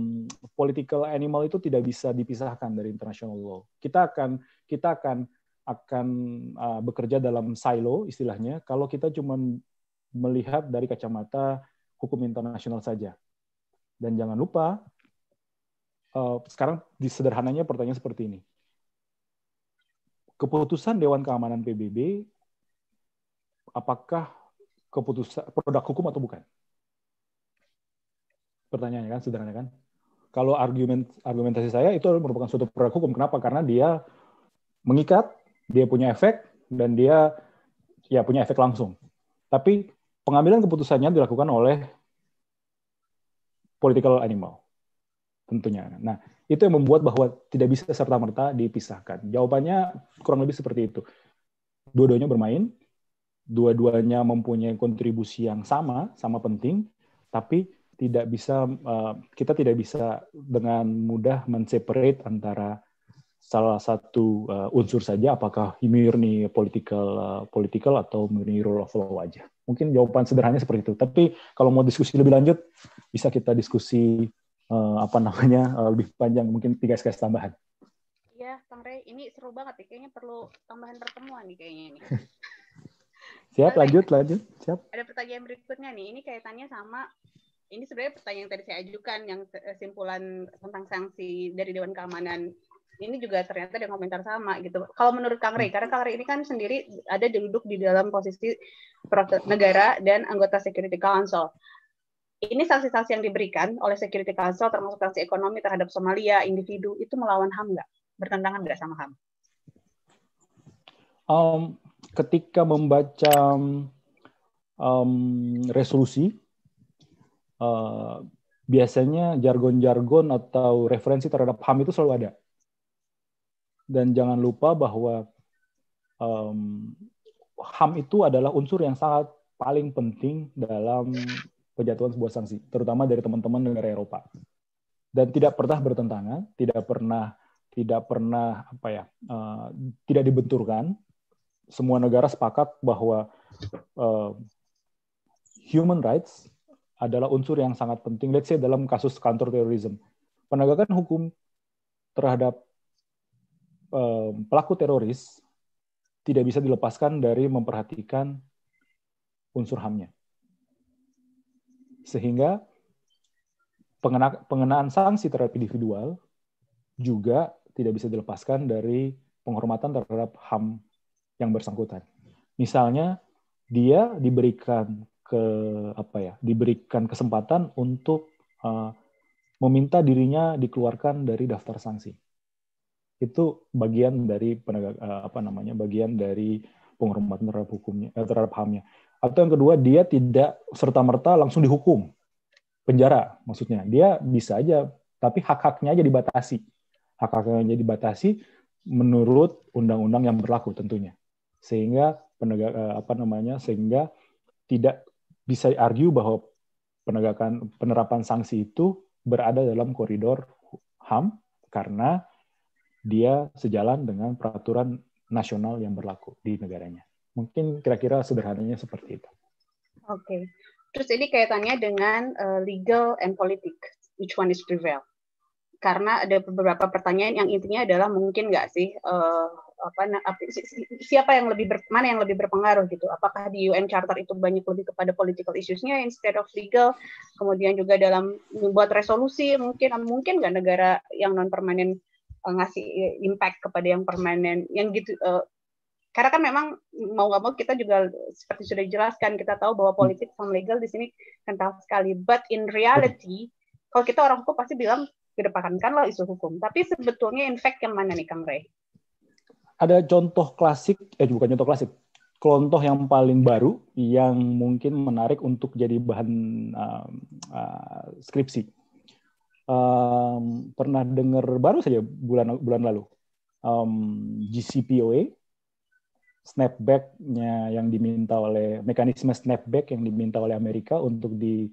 political animal itu tidak bisa dipisahkan dari international law. Kita akan kita akan akan uh, bekerja dalam silo istilahnya kalau kita cuma melihat dari kacamata hukum internasional saja. Dan jangan lupa uh, sekarang disederhananya pertanyaan seperti ini keputusan Dewan Keamanan PBB apakah keputusan produk hukum atau bukan? Pertanyaannya kan sederhana kan? Kalau argumen argumentasi saya itu merupakan suatu produk hukum. Kenapa? Karena dia mengikat, dia punya efek dan dia ya punya efek langsung. Tapi pengambilan keputusannya dilakukan oleh political animal tentunya. Nah, itu yang membuat bahwa tidak bisa serta-merta dipisahkan. Jawabannya kurang lebih seperti itu. Dua-duanya bermain, dua-duanya mempunyai kontribusi yang sama, sama penting, tapi tidak bisa eh, kita tidak bisa dengan mudah menseparate antara salah satu eh, unsur saja apakah murni political eh, political atau murni rule of law aja. Mungkin jawaban sederhananya seperti itu. Tapi kalau mau diskusi lebih lanjut bisa kita diskusi uh, apa namanya uh, lebih panjang mungkin tiga sks tambahan. Iya, Kang Rey, ini seru banget ya. Kayaknya perlu tambahan pertemuan nih kayaknya ini. Siap, lanjut, lanjut. Siap. Ada pertanyaan berikutnya nih. Ini kaitannya sama ini sebenarnya pertanyaan yang tadi saya ajukan yang eh, simpulan tentang sanksi dari Dewan Keamanan ini juga ternyata ada komentar sama gitu. Kalau menurut Kang Rey, karena Kang Rey ini kan sendiri ada duduk di dalam posisi negara dan anggota Security Council ini sanksi-sanksi yang diberikan oleh Security Council termasuk sanksi ekonomi terhadap Somalia individu itu melawan HAM nggak? Bertentangan nggak sama HAM? Um, ketika membaca um, um, resolusi, uh, biasanya jargon-jargon atau referensi terhadap HAM itu selalu ada. Dan jangan lupa bahwa um, HAM itu adalah unsur yang sangat paling penting dalam penjatuhan sebuah sanksi, terutama dari teman-teman negara Eropa. Dan tidak pernah bertentangan, tidak pernah tidak pernah apa ya, uh, tidak dibenturkan. Semua negara sepakat bahwa uh, human rights adalah unsur yang sangat penting. Let's say dalam kasus kantor terorisme, penegakan hukum terhadap eh, pelaku teroris tidak bisa dilepaskan dari memperhatikan unsur hamnya sehingga pengena pengenaan sanksi terhadap individual juga tidak bisa dilepaskan dari penghormatan terhadap HAM yang bersangkutan. Misalnya dia diberikan ke apa ya, diberikan kesempatan untuk uh, meminta dirinya dikeluarkan dari daftar sanksi. Itu bagian dari penegak uh, apa namanya? bagian dari penghormatan terhadap hukumnya eh, terhadap HAM-nya atau yang kedua dia tidak serta merta langsung dihukum penjara maksudnya dia bisa aja tapi hak-haknya aja dibatasi hak-haknya aja dibatasi menurut undang-undang yang berlaku tentunya sehingga penegak eh, apa namanya sehingga tidak bisa argue bahwa penegakan penerapan sanksi itu berada dalam koridor HAM karena dia sejalan dengan peraturan nasional yang berlaku di negaranya. Mungkin kira-kira sederhananya seperti itu. Oke. Okay. Terus ini kaitannya dengan uh, legal and politics. Which one is prevail? Karena ada beberapa pertanyaan yang intinya adalah mungkin nggak sih uh, apa siapa yang lebih ber, mana yang lebih berpengaruh gitu apakah di UN Charter itu banyak lebih kepada political issuesnya instead of legal kemudian juga dalam membuat resolusi mungkin mungkin nggak negara yang non permanen eh, ngasih impact kepada yang permanen yang gitu karena kan memang mau nggak mau kita juga seperti sudah dijelaskan kita tahu bahwa hmm. politik sama legal di sini kental sekali. But in reality, kalau kita orang hukum pasti bilang lah isu hukum. Tapi sebetulnya in fact yang mana nih Kang Rey? Ada contoh klasik, eh bukan contoh klasik, contoh yang paling baru yang mungkin menarik untuk jadi bahan uh, uh, skripsi. Um, pernah dengar baru saja bulan bulan lalu um, GCPOA snapbacknya yang diminta oleh mekanisme snapback yang diminta oleh Amerika untuk di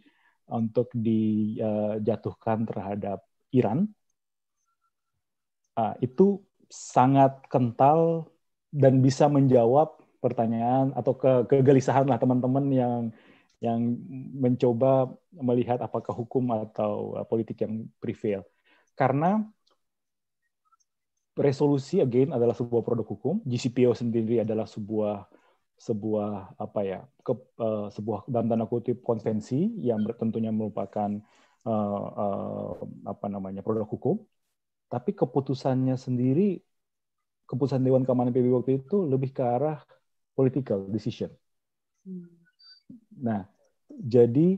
untuk dijatuhkan eh, uh, terhadap Iran uh, itu sangat kental dan bisa menjawab pertanyaan atau ke kegelisahan lah teman-teman yang yang mencoba melihat apakah hukum atau eh, politik yang prevail karena resolusi again adalah sebuah produk hukum, GCPO sendiri adalah sebuah sebuah apa ya ke, uh, sebuah dalam tanda kutip konvensi yang tentunya merupakan uh, uh, apa namanya produk hukum, tapi keputusannya sendiri keputusan Dewan Keamanan PBB waktu itu lebih ke arah political decision. Nah, jadi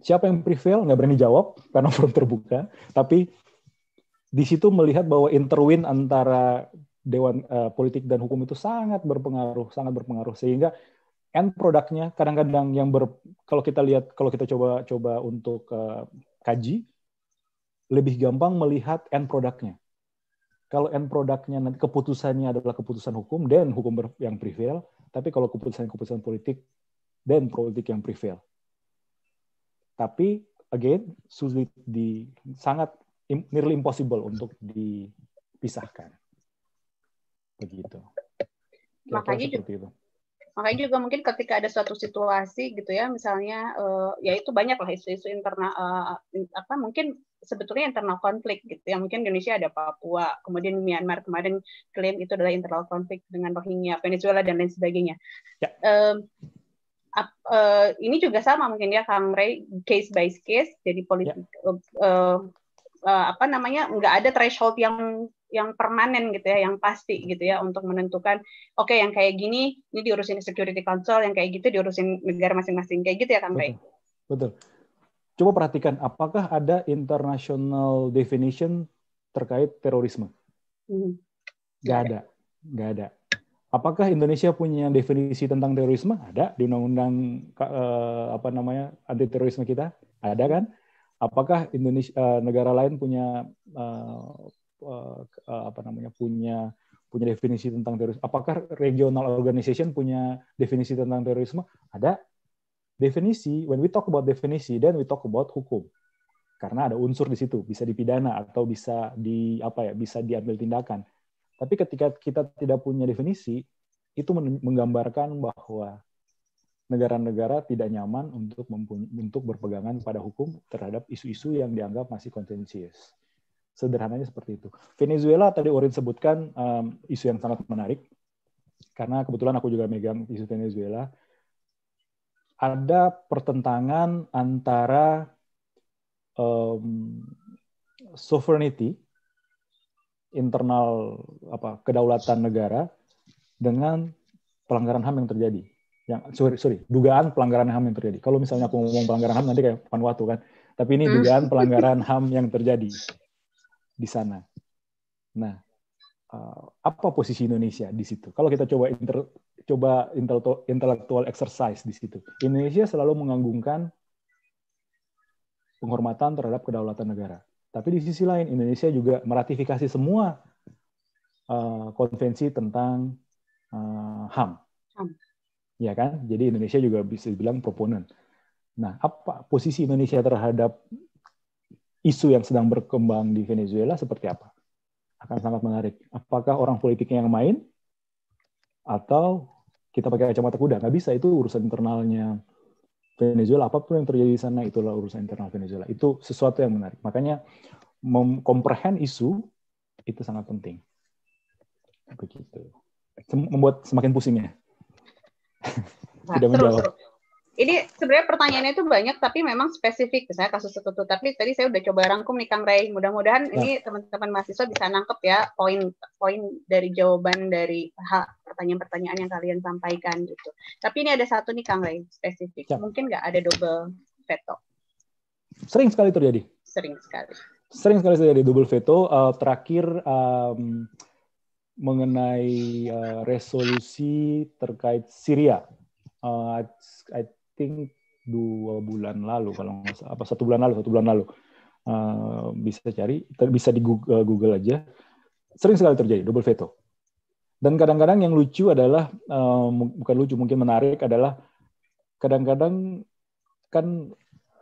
siapa yang prevail nggak berani jawab karena forum terbuka, tapi di situ melihat bahwa interwin antara dewan uh, politik dan hukum itu sangat berpengaruh, sangat berpengaruh sehingga end produknya kadang-kadang yang ber kalau kita lihat kalau kita coba coba untuk uh, kaji lebih gampang melihat end produknya. Kalau end produknya nanti keputusannya adalah keputusan hukum dan hukum yang prevail, tapi kalau keputusan-keputusan politik dan politik yang prevail. Tapi again sulit di sangat nearly impossible untuk dipisahkan. Begitu. makanya juga, itu. makanya juga mungkin ketika ada suatu situasi gitu ya, misalnya uh, ya itu banyak lah isu-isu internal uh, eh, apa mungkin sebetulnya internal konflik gitu ya. Mungkin Indonesia ada Papua, kemudian Myanmar kemarin klaim itu adalah internal konflik dengan Rohingya, Venezuela dan lain sebagainya. Ya. Uh, uh, ini juga sama mungkin ya Kang Ray case by case jadi politik yeah. Ya. uh, uh, apa namanya nggak ada threshold yang yang permanen gitu ya, yang pasti gitu ya untuk menentukan oke okay, yang kayak gini ini diurusin security council, yang kayak gitu diurusin negara masing-masing kayak gitu ya Kang Betul. Coba perhatikan apakah ada international definition terkait terorisme? Hmm. ada, nggak ada. Apakah Indonesia punya definisi tentang terorisme? Ada di undang-undang eh, apa namanya anti terorisme kita? Ada kan? apakah Indonesia eh, negara lain punya eh, eh, apa namanya punya punya definisi tentang terorisme? Apakah regional organization punya definisi tentang terorisme? Ada definisi. When we talk about definisi, then we talk about hukum. Karena ada unsur di situ, bisa dipidana atau bisa di apa ya, bisa diambil tindakan. Tapi ketika kita tidak punya definisi, itu menggambarkan bahwa negara-negara tidak nyaman untuk untuk berpegangan pada hukum terhadap isu-isu yang dianggap masih kontensius. Sederhananya seperti itu. Venezuela tadi Orin sebutkan um, isu yang sangat menarik karena kebetulan aku juga megang isu Venezuela. Ada pertentangan antara um, sovereignty internal apa kedaulatan negara dengan pelanggaran HAM yang terjadi yang sorry, sorry dugaan pelanggaran HAM yang terjadi. Kalau misalnya aku ngomong pelanggaran HAM nanti kayak Panwatu kan. Tapi ini hmm. dugaan pelanggaran HAM yang terjadi di sana. Nah, eh, apa posisi Indonesia di situ? Kalau kita coba inter, coba intelektual exercise di situ. Indonesia selalu menganggungkan penghormatan terhadap kedaulatan negara. Tapi di sisi lain Indonesia juga meratifikasi semua eh, konvensi tentang eh, HAM ya kan? Jadi Indonesia juga bisa dibilang proponen. Nah, apa posisi Indonesia terhadap isu yang sedang berkembang di Venezuela seperti apa? Akan sangat menarik. Apakah orang politiknya yang main atau kita pakai kacamata kuda? Nggak bisa, itu urusan internalnya Venezuela. Apapun yang terjadi di sana, itulah urusan internal Venezuela. Itu sesuatu yang menarik. Makanya memkomprehen isu itu sangat penting. Begitu. Membuat semakin pusingnya. Nah, Tidak Terus, Ini sebenarnya pertanyaannya itu banyak, tapi memang spesifik. Misalnya kasus tertutup. Tapi tadi saya udah coba rangkum nih Kang Ray. Mudah-mudahan nah. ini teman-teman mahasiswa bisa nangkep ya poin-poin dari jawaban dari pertanyaan-pertanyaan yang kalian sampaikan gitu. Tapi ini ada satu nih Kang Ray spesifik. Ya. Mungkin nggak ada double veto. Sering sekali terjadi. Sering sekali. Sering sekali terjadi double veto. Uh, terakhir um, mengenai uh, resolusi terkait Syria. Uh, I think dua bulan lalu kalau nggak salah, apa satu bulan lalu, satu bulan lalu uh, bisa cari, bisa di Google, Google aja. Sering sekali terjadi double veto. Dan kadang-kadang yang lucu adalah uh, bukan lucu mungkin menarik adalah kadang-kadang kan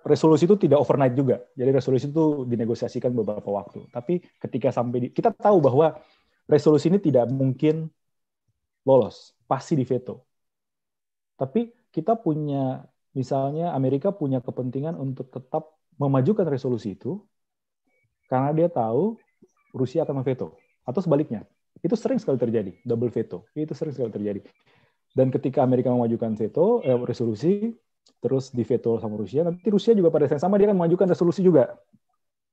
resolusi itu tidak overnight juga. Jadi resolusi itu dinegosiasikan beberapa waktu. Tapi ketika sampai di, kita tahu bahwa resolusi ini tidak mungkin lolos, pasti diveto. Tapi kita punya, misalnya Amerika punya kepentingan untuk tetap memajukan resolusi itu karena dia tahu Rusia akan memveto atau sebaliknya. Itu sering sekali terjadi, double veto. Itu sering sekali terjadi. Dan ketika Amerika memajukan veto, eh, resolusi, terus di veto sama Rusia, nanti Rusia juga pada saat yang sama dia akan memajukan resolusi juga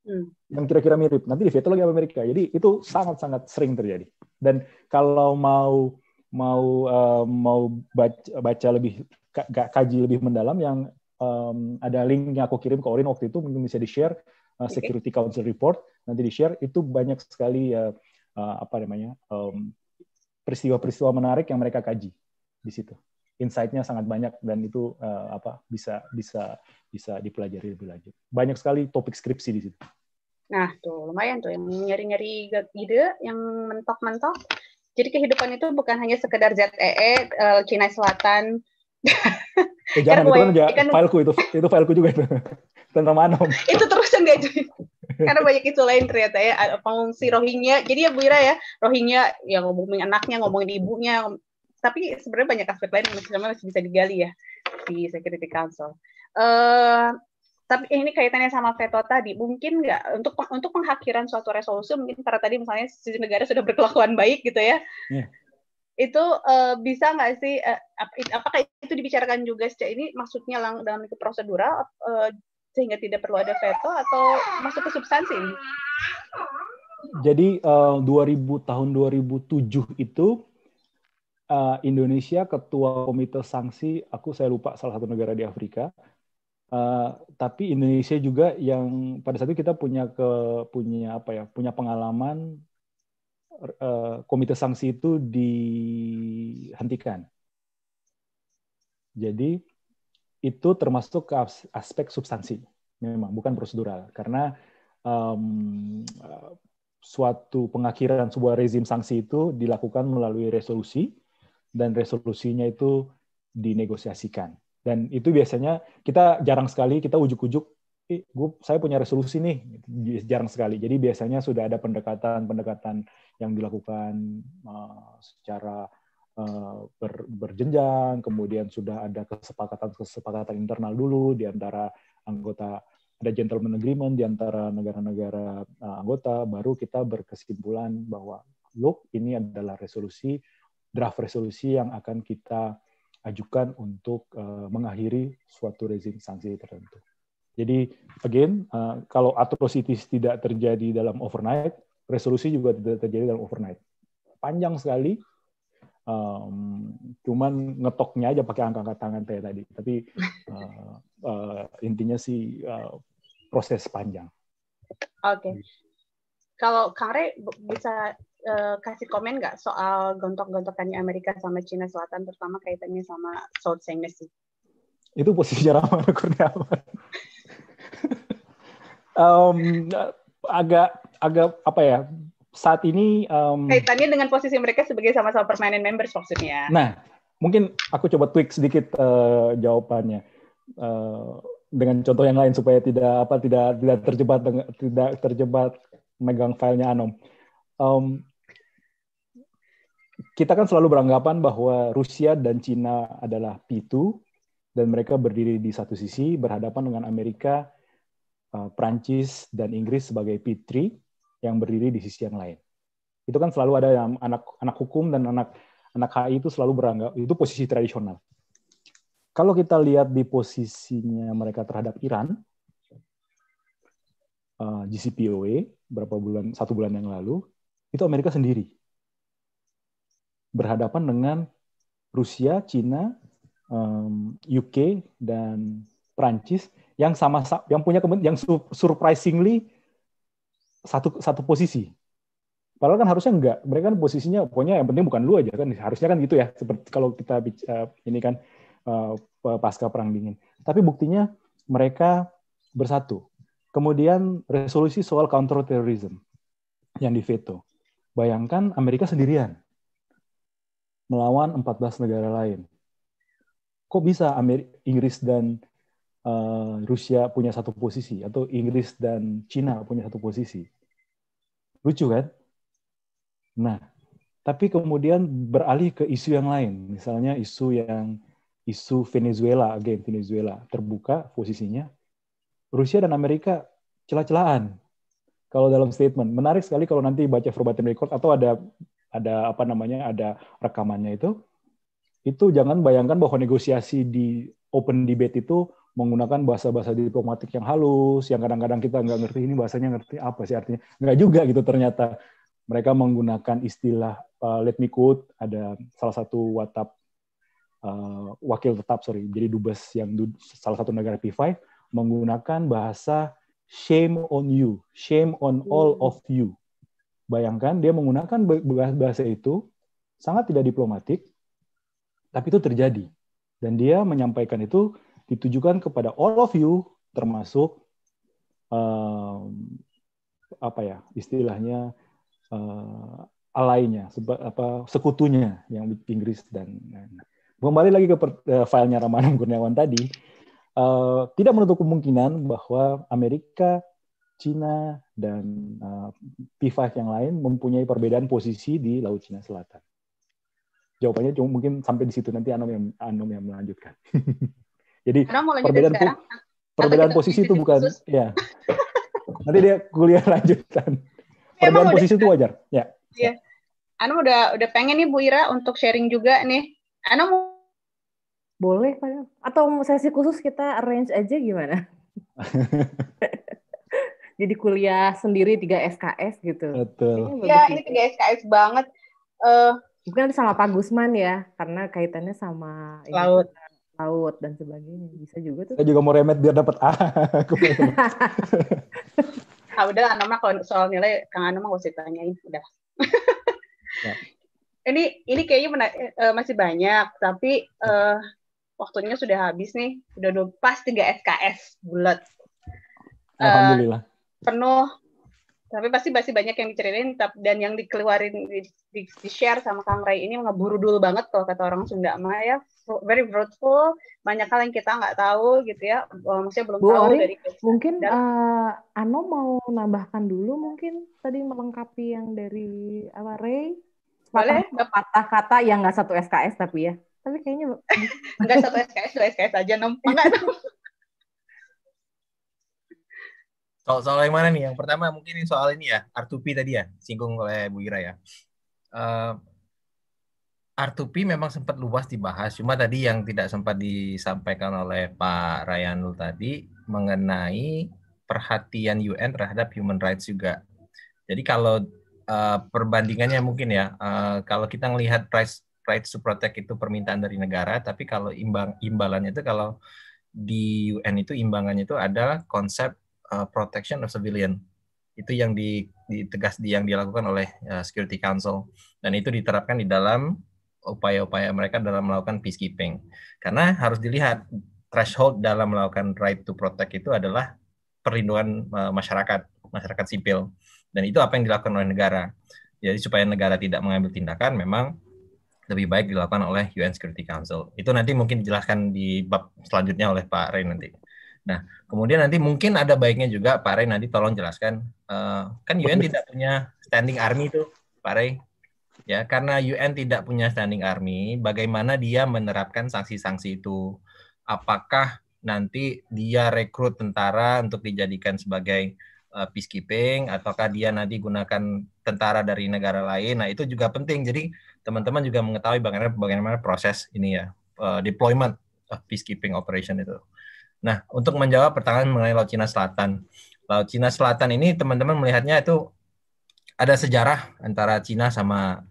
hmm. yang kira-kira mirip. Nanti di Vietnam lagi Amerika. Jadi itu sangat-sangat sering terjadi. Dan kalau mau mau uh, mau baca, baca lebih kaji lebih mendalam yang um, ada link yang aku kirim ke Orin waktu itu mungkin bisa di share uh, eh, Security okay. Council report nanti di share itu banyak sekali uh, uh, apa namanya peristiwa peristiwa-peristiwa menarik yang mereka kaji di situ insight-nya sangat banyak dan itu uh, apa bisa bisa bisa dipelajari lebih lanjut. Banyak sekali topik skripsi di situ. Nah, tuh lumayan tuh yang nyari-nyari ide, yang mentok-mentok. Jadi kehidupan itu bukan hanya sekedar ZEE, e, eh, Cina Selatan. Eh, jangan, itu kan, ya, kan fileku itu, itu fileku juga itu. Tentang mana? itu terus yang dia gitu. Karena banyak itu lain ternyata ya, pengungsi Rohingya. Jadi ya Bu Ira ya, Rohingya ya ngomongin anaknya, ngomongin ibunya, tapi sebenarnya banyak aspek lain yang masih, masih bisa digali ya di Security Council. Uh, tapi eh, ini kaitannya sama veto tadi mungkin nggak untuk untuk pengakhiran suatu resolusi mungkin karena tadi misalnya sisi negara sudah berkelakuan baik gitu ya yeah. itu uh, bisa nggak sih uh, apakah itu dibicarakan juga sejak ini maksudnya dalam itu prosedural uh, sehingga tidak perlu ada veto atau masuk ke substansi ini? Jadi uh, 2000 tahun 2007 itu Indonesia ketua komite sanksi aku saya lupa salah satu negara di Afrika Uh, tapi Indonesia juga yang pada saat itu kita punya ke punya apa ya punya pengalaman uh, komite sanksi itu dihentikan. Jadi itu termasuk ke aspek substansi memang bukan prosedural karena um, suatu pengakhiran sebuah rezim sanksi itu dilakukan melalui resolusi dan resolusinya itu dinegosiasikan dan itu biasanya kita jarang sekali kita ujuk-ujuk gue saya punya resolusi nih gitu. jarang sekali jadi biasanya sudah ada pendekatan-pendekatan yang dilakukan uh, secara uh, ber, berjenjang kemudian sudah ada kesepakatan-kesepakatan internal dulu di antara anggota ada gentleman agreement di antara negara-negara uh, anggota baru kita berkesimpulan bahwa look ini adalah resolusi draft resolusi yang akan kita ajukan untuk uh, mengakhiri suatu rezim sanksi tertentu. Jadi again, uh, kalau atrocities tidak terjadi dalam overnight, resolusi juga tidak terjadi dalam overnight. Panjang sekali, um, cuman ngetoknya aja pakai angka-angka tangan saya tadi. Tapi uh, uh, intinya sih uh, proses panjang. Oke. Okay. Kalau Kang Re bisa Eh, kasih komen nggak soal gontok-gontokannya Amerika sama Cina Selatan, terutama kaitannya sama South China Sea? Itu posisinya ramah Kurniawan. um, agak agak apa ya? Saat ini um, kaitannya dengan posisi mereka sebagai sama-sama permanent members maksudnya. Nah, mungkin aku coba tweak sedikit uh, jawabannya. Uh, dengan contoh yang lain supaya tidak apa tidak tidak terjebak tidak terjebak megang filenya Anom. Um, kita kan selalu beranggapan bahwa Rusia dan Cina adalah P2 dan mereka berdiri di satu sisi berhadapan dengan Amerika, eh, Prancis dan Inggris sebagai P3 yang berdiri di sisi yang lain. Itu kan selalu ada yang anak anak hukum dan anak anak HI itu selalu beranggap itu posisi tradisional. Kalau kita lihat di posisinya mereka terhadap Iran, eh, GCPOA e, berapa bulan satu bulan yang lalu itu Amerika sendiri berhadapan dengan Rusia, Cina, UK dan Prancis yang sama yang punya yang surprisingly satu satu posisi. Padahal kan harusnya enggak. Mereka kan posisinya pokoknya yang penting bukan lu aja kan. Harusnya kan gitu ya. Seperti kalau kita eh, ini kan eh, pasca perang dingin. Tapi buktinya mereka bersatu. Kemudian resolusi soal counterterrorism yang di Bayangkan Amerika sendirian melawan 14 negara lain. Kok bisa Amerika, Inggris dan uh, Rusia punya satu posisi atau Inggris dan Cina punya satu posisi? Lucu kan? Nah, tapi kemudian beralih ke isu yang lain, misalnya isu yang isu Venezuela, again Venezuela terbuka posisinya. Rusia dan Amerika celah-celahan kalau dalam statement. Menarik sekali kalau nanti baca verbatim record atau ada ada apa namanya ada rekamannya itu itu jangan bayangkan bahwa negosiasi di open debate itu menggunakan bahasa-bahasa diplomatik yang halus, yang kadang-kadang kita nggak ngerti ini bahasanya ngerti apa sih artinya. Nggak juga gitu ternyata. Mereka menggunakan istilah, uh, let me quote, ada salah satu watap uh, eh, wakil tetap, sorry, jadi dubes yang du salah satu negara P5, menggunakan bahasa shame on you, shame on all of you. Bayangkan dia menggunakan bahasa itu sangat tidak diplomatik, tapi itu terjadi. Dan dia menyampaikan itu ditujukan kepada all of you, termasuk um, apa ya istilahnya uh, eh, alainya, apa sekutunya yang Inggris dan, kembali lagi ke per, uh, filenya Ramadhan Kurniawan tadi, uh, tidak menutup kemungkinan bahwa Amerika Cina dan uh, P5 yang lain mempunyai perbedaan posisi di Laut Cina Selatan. Jawabannya cuma mungkin sampai di situ nanti Anom yang Anom yang melanjutkan. Jadi perbedaan po perbedaan posisi itu bukan khusus? ya. nanti dia kuliah lanjutan. Ya, perbedaan posisi itu wajar. Ya. ya. Anom udah udah pengen nih Bu Ira untuk sharing juga nih. Anom boleh padahal. atau sesi khusus kita arrange aja gimana? jadi kuliah sendiri 3 SKS gitu. Betul. Iya, ini 3 SKS banget. Uh, Mungkin nanti sama Pak Gusman ya, karena kaitannya sama laut. Ya, laut dan sebagainya. Bisa juga tuh. Saya juga mau remet biar dapat A. ah, udah lah, Noma kalau soal nilai Kang Anu mah usah tanyain, udah. ya. Ini ini kayaknya mena- uh, masih banyak, tapi uh, waktunya sudah habis nih. Udah pas 3 SKS bulat. Alhamdulillah penuh tapi pasti pasti banyak yang diceritain dan yang dikeluarin di, di, share sama Kang Ray ini ngeburu dulu banget kalau kata orang Sunda mah ya very fruitful banyak hal yang kita nggak tahu gitu ya eh, maksudnya belum Bu, tahu dari mungkin uh, Ano mau nambahkan dulu mungkin tadi melengkapi yang dari apa Ray boleh patah kata yang nggak satu SKS tapi ya tapi kayaknya nggak satu SKS dua SKS aja enam Soal soal yang mana nih? Yang pertama mungkin soal ini ya, R2P tadi ya, singgung oleh Bu Ira ya. Uh, eh, R2P memang sempat luas dibahas, cuma tadi yang tidak sempat disampaikan oleh Pak Rayanul tadi mengenai perhatian UN terhadap human rights juga. Jadi kalau uh, perbandingannya mungkin ya, uh, kalau kita melihat price rights to protect itu permintaan dari negara, tapi kalau imbang imbalannya itu kalau di UN itu imbangannya itu ada konsep uh, protection of civilian itu yang di, ditegas di yang dilakukan oleh uh, Security Council dan itu diterapkan di dalam upaya-upaya mereka dalam melakukan peacekeeping karena harus dilihat threshold dalam melakukan right to protect itu adalah perlindungan uh, masyarakat masyarakat sipil dan itu apa yang dilakukan oleh negara jadi supaya negara tidak mengambil tindakan memang lebih baik dilakukan oleh UN Security Council itu nanti mungkin dijelaskan di bab selanjutnya oleh Pak Ray nanti. Nah, kemudian nanti mungkin ada baiknya juga Pak Ray nanti tolong jelaskan uh, kan oh, UN tidak punya standing army itu, Pak Ray. Ya, karena UN tidak punya standing army, bagaimana dia menerapkan sanksi-sanksi itu? Apakah nanti dia rekrut tentara untuk dijadikan sebagai uh, peacekeeping ataukah dia nanti gunakan tentara dari negara lain? Nah, itu juga penting. Jadi, teman-teman juga mengetahui bagaimana bagaimana proses ini ya, uh, deployment of peacekeeping operation itu. Nah, untuk menjawab pertanyaan mengenai Laut Cina Selatan. Laut Cina Selatan ini teman-teman melihatnya itu ada sejarah antara Cina sama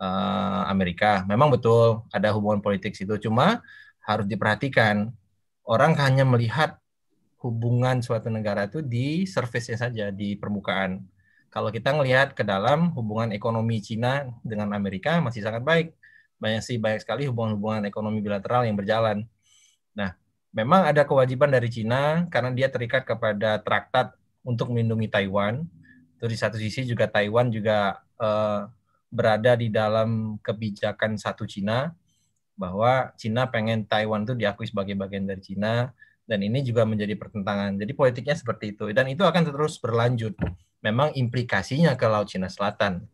uh, Amerika. Memang betul ada hubungan politik situ, cuma harus diperhatikan orang hanya melihat hubungan suatu negara itu di surface-nya saja, di permukaan. Kalau kita melihat ke dalam hubungan ekonomi Cina dengan Amerika masih sangat baik. Banyak sih banyak sekali hubungan-hubungan ekonomi bilateral yang berjalan. Nah, memang ada kewajiban dari Cina karena dia terikat kepada traktat untuk melindungi Taiwan. Terus di satu sisi juga Taiwan juga eh, berada di dalam kebijakan satu Cina bahwa Cina pengen Taiwan itu diakui sebagai bagian dari Cina dan ini juga menjadi pertentangan. Jadi politiknya seperti itu dan itu akan terus berlanjut. Memang implikasinya ke Laut Cina Selatan.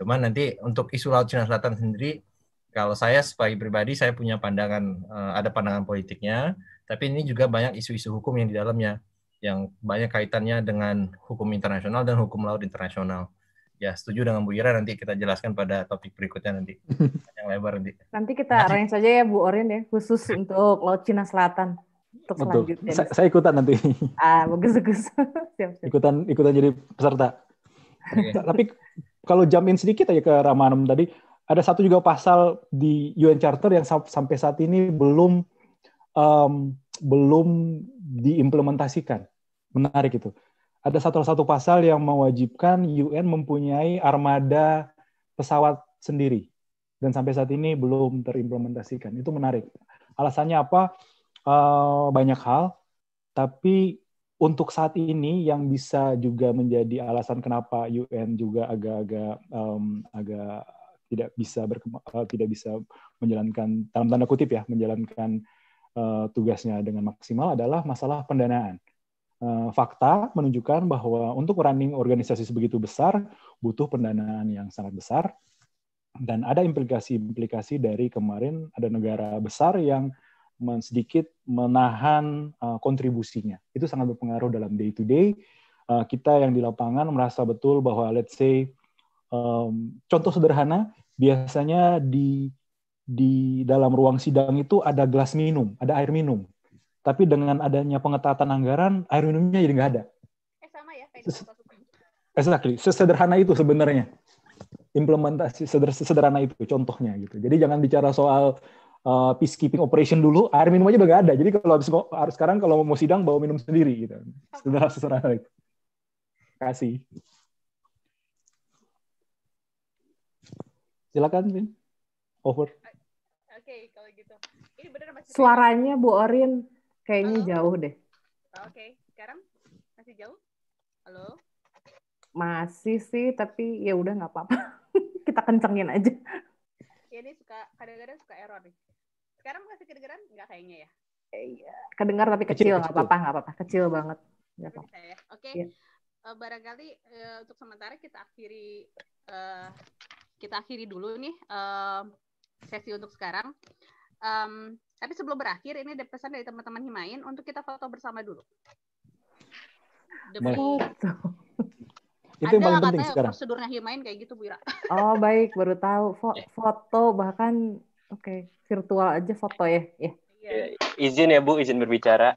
Cuman nanti untuk isu Laut Cina Selatan sendiri kalau saya sebagai pribadi saya punya pandangan uh, ada pandangan politiknya, tapi ini juga banyak isu-isu hukum yang di dalamnya yang banyak kaitannya dengan hukum internasional dan hukum laut internasional. Ya, setuju dengan Bu Ira nanti kita jelaskan pada topik berikutnya nanti yang lebar nanti. Nanti kita arrange saja ya Bu Orin ya khusus untuk Laut Cina Selatan untuk Betul. selanjutnya. saya ikutan nanti. Ah, bagus bagus. siap, siap. Ikutan ikutan jadi peserta. Okay. Nah, tapi kalau jamin sedikit aja ke Ramanum tadi, ada satu juga pasal di UN Charter yang sampai saat ini belum um, belum diimplementasikan. Menarik itu. Ada satu satu pasal yang mewajibkan UN mempunyai armada pesawat sendiri dan sampai saat ini belum terimplementasikan. Itu menarik. Alasannya apa? Uh, banyak hal, tapi untuk saat ini yang bisa juga menjadi alasan kenapa UN juga agak-agak um, agak tidak bisa berkema, uh, tidak bisa menjalankan dalam tanda kutip ya menjalankan uh, tugasnya dengan maksimal adalah masalah pendanaan. Uh, fakta menunjukkan bahwa untuk running organisasi sebegitu besar butuh pendanaan yang sangat besar dan ada implikasi-implikasi dari kemarin ada negara besar yang sedikit menahan uh, kontribusinya. Itu sangat berpengaruh dalam day to day. Uh, kita yang di lapangan merasa betul bahwa let's say Um, contoh sederhana, biasanya di di dalam ruang sidang itu ada gelas minum, ada air minum. Tapi dengan adanya pengetatan anggaran, air minumnya jadi nggak ada. Eh sama ya Ses Exactly. Sesederhana itu sebenarnya. Implementasi sederhana itu contohnya gitu. Jadi jangan bicara soal uh, peacekeeping operation dulu, air minum aja udah nggak ada. Jadi kalau habis sekarang kalau mau sidang bawa minum sendiri gitu. Sederhana sederhana itu. Kasih. Silakan, Vin. Over. Oke, okay, kalau gitu. Ini benar masih Suaranya Bu Orin kayaknya Halo? jauh deh. Oke, okay. sekarang masih jauh? Halo? Masih sih, tapi ya udah nggak apa-apa. Kita kencengin aja. Ya, ini suka kadang-kadang suka error nih. Sekarang masih kedengeran enggak kayaknya ya? Iya, kedengar tapi kecil nggak apa-apa, nggak apa-apa, kecil banget. Ya. Oke, okay. Iya. yeah. uh, barangkali uh, untuk sementara kita akhiri uh, kita akhiri dulu nih uh, sesi untuk sekarang. Um, tapi sebelum berakhir, ini ada pesan dari teman-teman Himain untuk kita foto bersama dulu. Ada Itu yang paling penting sekarang. prosedurnya Himain kayak gitu, Bu Ira. Oh, baik. Baru tahu. Fo foto bahkan, oke, okay. virtual aja foto ya. Yeah. Yeah. Iya. Izin ya, Bu. Izin berbicara.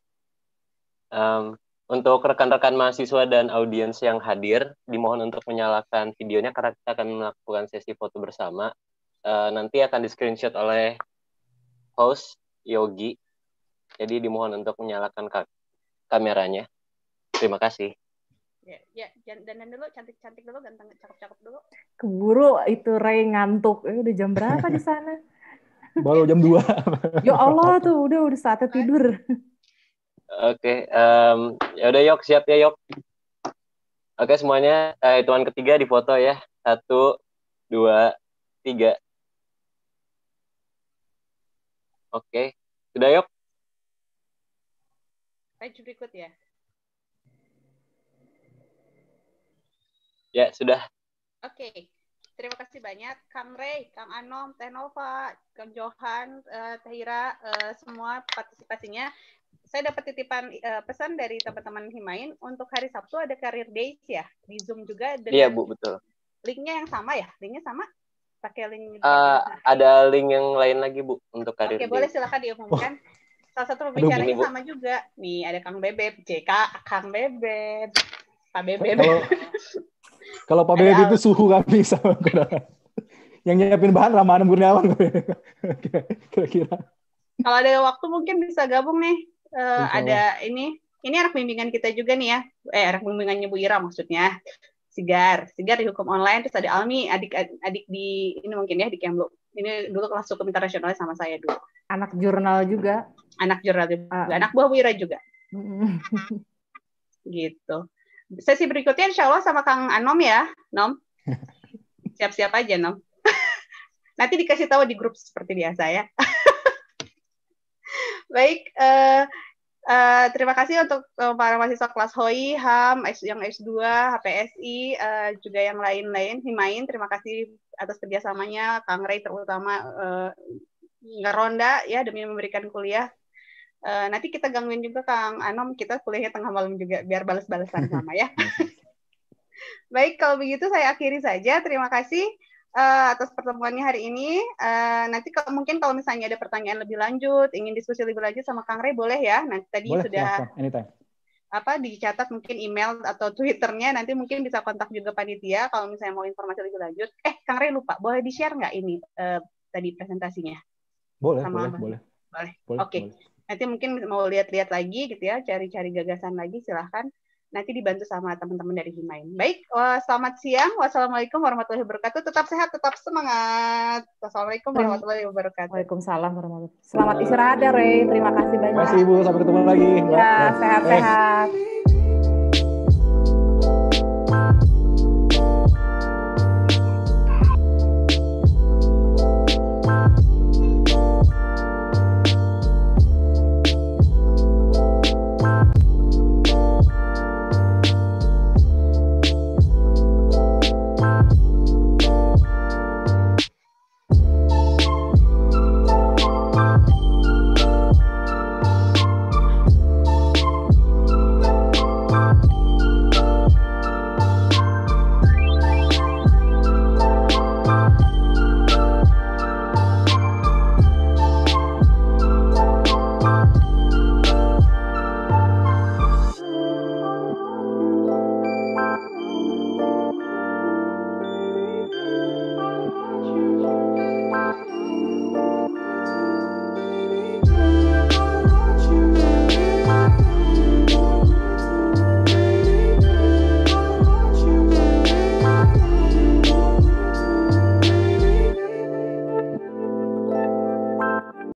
Um, untuk rekan-rekan mahasiswa dan audiens yang hadir, dimohon untuk menyalakan videonya karena kita akan melakukan sesi foto bersama. Uh, nanti akan di screenshot oleh host Yogi. Jadi dimohon untuk menyalakan ka kameranya. Terima kasih. Ya, ya dan dulu, cantik-cantik dulu, ganteng, cakep-cakep dulu. Keburu itu Ray ngantuk. Eh, udah jam berapa di sana? Baru jam 2. ya Allah tuh, udah udah saatnya tidur. Oke, okay, um, ya udah yok siap ya yok. Oke okay, semuanya uh, hitungan ketiga di foto ya. Satu, dua, tiga. Oke, okay. sudah yok. Page berikut ya. Ya sudah. Oke. Okay. Terima kasih banyak Kang Ray, Kang Anom, Tenova, Kang Johan, uh, Tehira, uh, semua partisipasinya saya dapat titipan uh, pesan dari teman-teman Himain untuk hari Sabtu ada career days ya di Zoom juga dengan Iya, Bu, betul. Linknya yang sama ya? Linknya sama? Pakai link uh, ada link yang lain lagi, Bu, untuk career Oke, boleh silakan diumumkan. Salah satu pembicaranya sama juga. Nih, ada Kang Bebek, JK, Kang Bebek, Pak Bebek. Kalau, kalau Pak Bebek itu suhu kami sama Yang nyiapin bahan Ramahan Kurniawan kira-kira. Kalau ada waktu mungkin bisa gabung nih uh, ada ini ini anak bimbingan kita juga nih ya eh anak bimbingannya Bu Ira maksudnya Sigar Sigar di hukum online terus ada Almi adik adik di ini mungkin ya di Kemlu ini dulu kelas hukum internasional sama saya dulu anak jurnal juga anak jurnal juga uh. anak buah Bu Ira juga gitu sesi berikutnya insya Allah sama Kang Anom ya Nom siap-siap aja Nom nanti dikasih tahu di grup seperti biasa ya Baik, uh, uh, terima kasih untuk uh, para mahasiswa kelas HOI, HAM, yang S2, HPSI, uh, juga yang lain-lain, Himain, terima kasih atas kerjasamanya, Kang Ray terutama uh, ngeronda ya demi memberikan kuliah. Uh, nanti kita gangguin juga Kang Anom, kita kuliahnya tengah malam juga, biar balas-balasan sama ya. Baik, kalau begitu saya akhiri saja. Terima kasih uh, atas pertemuannya hari ini. Uh, nanti kalau mungkin kalau misalnya ada pertanyaan lebih lanjut, ingin diskusi lebih lanjut sama Kang Rey boleh ya. Nanti tadi boleh, sudah ya, apa dicatat mungkin email atau twitternya nanti mungkin bisa kontak juga panitia kalau misalnya mau informasi lebih lanjut. Eh Kang Rey lupa, boleh di share nggak ini uh, tadi presentasinya? Boleh, sama boleh, boleh. Boleh. boleh Oke. Okay. Nanti mungkin mau lihat-lihat lagi gitu ya, cari-cari gagasan lagi silahkan nanti dibantu sama teman-teman dari Himain. Baik, eh, selamat siang. Wassalamualaikum warahmatullahi wabarakatuh. Tetap sehat, tetap semangat. Wassalamualaikum warahmatullahi wabarakatuh. Waalaikumsalam warahmatullahi wabarakatuh. Selamat istirahat ya, Rey. Terima kasih banyak. Terima kasih, Ibu. Sampai ketemu lagi. Ya, sehat-sehat.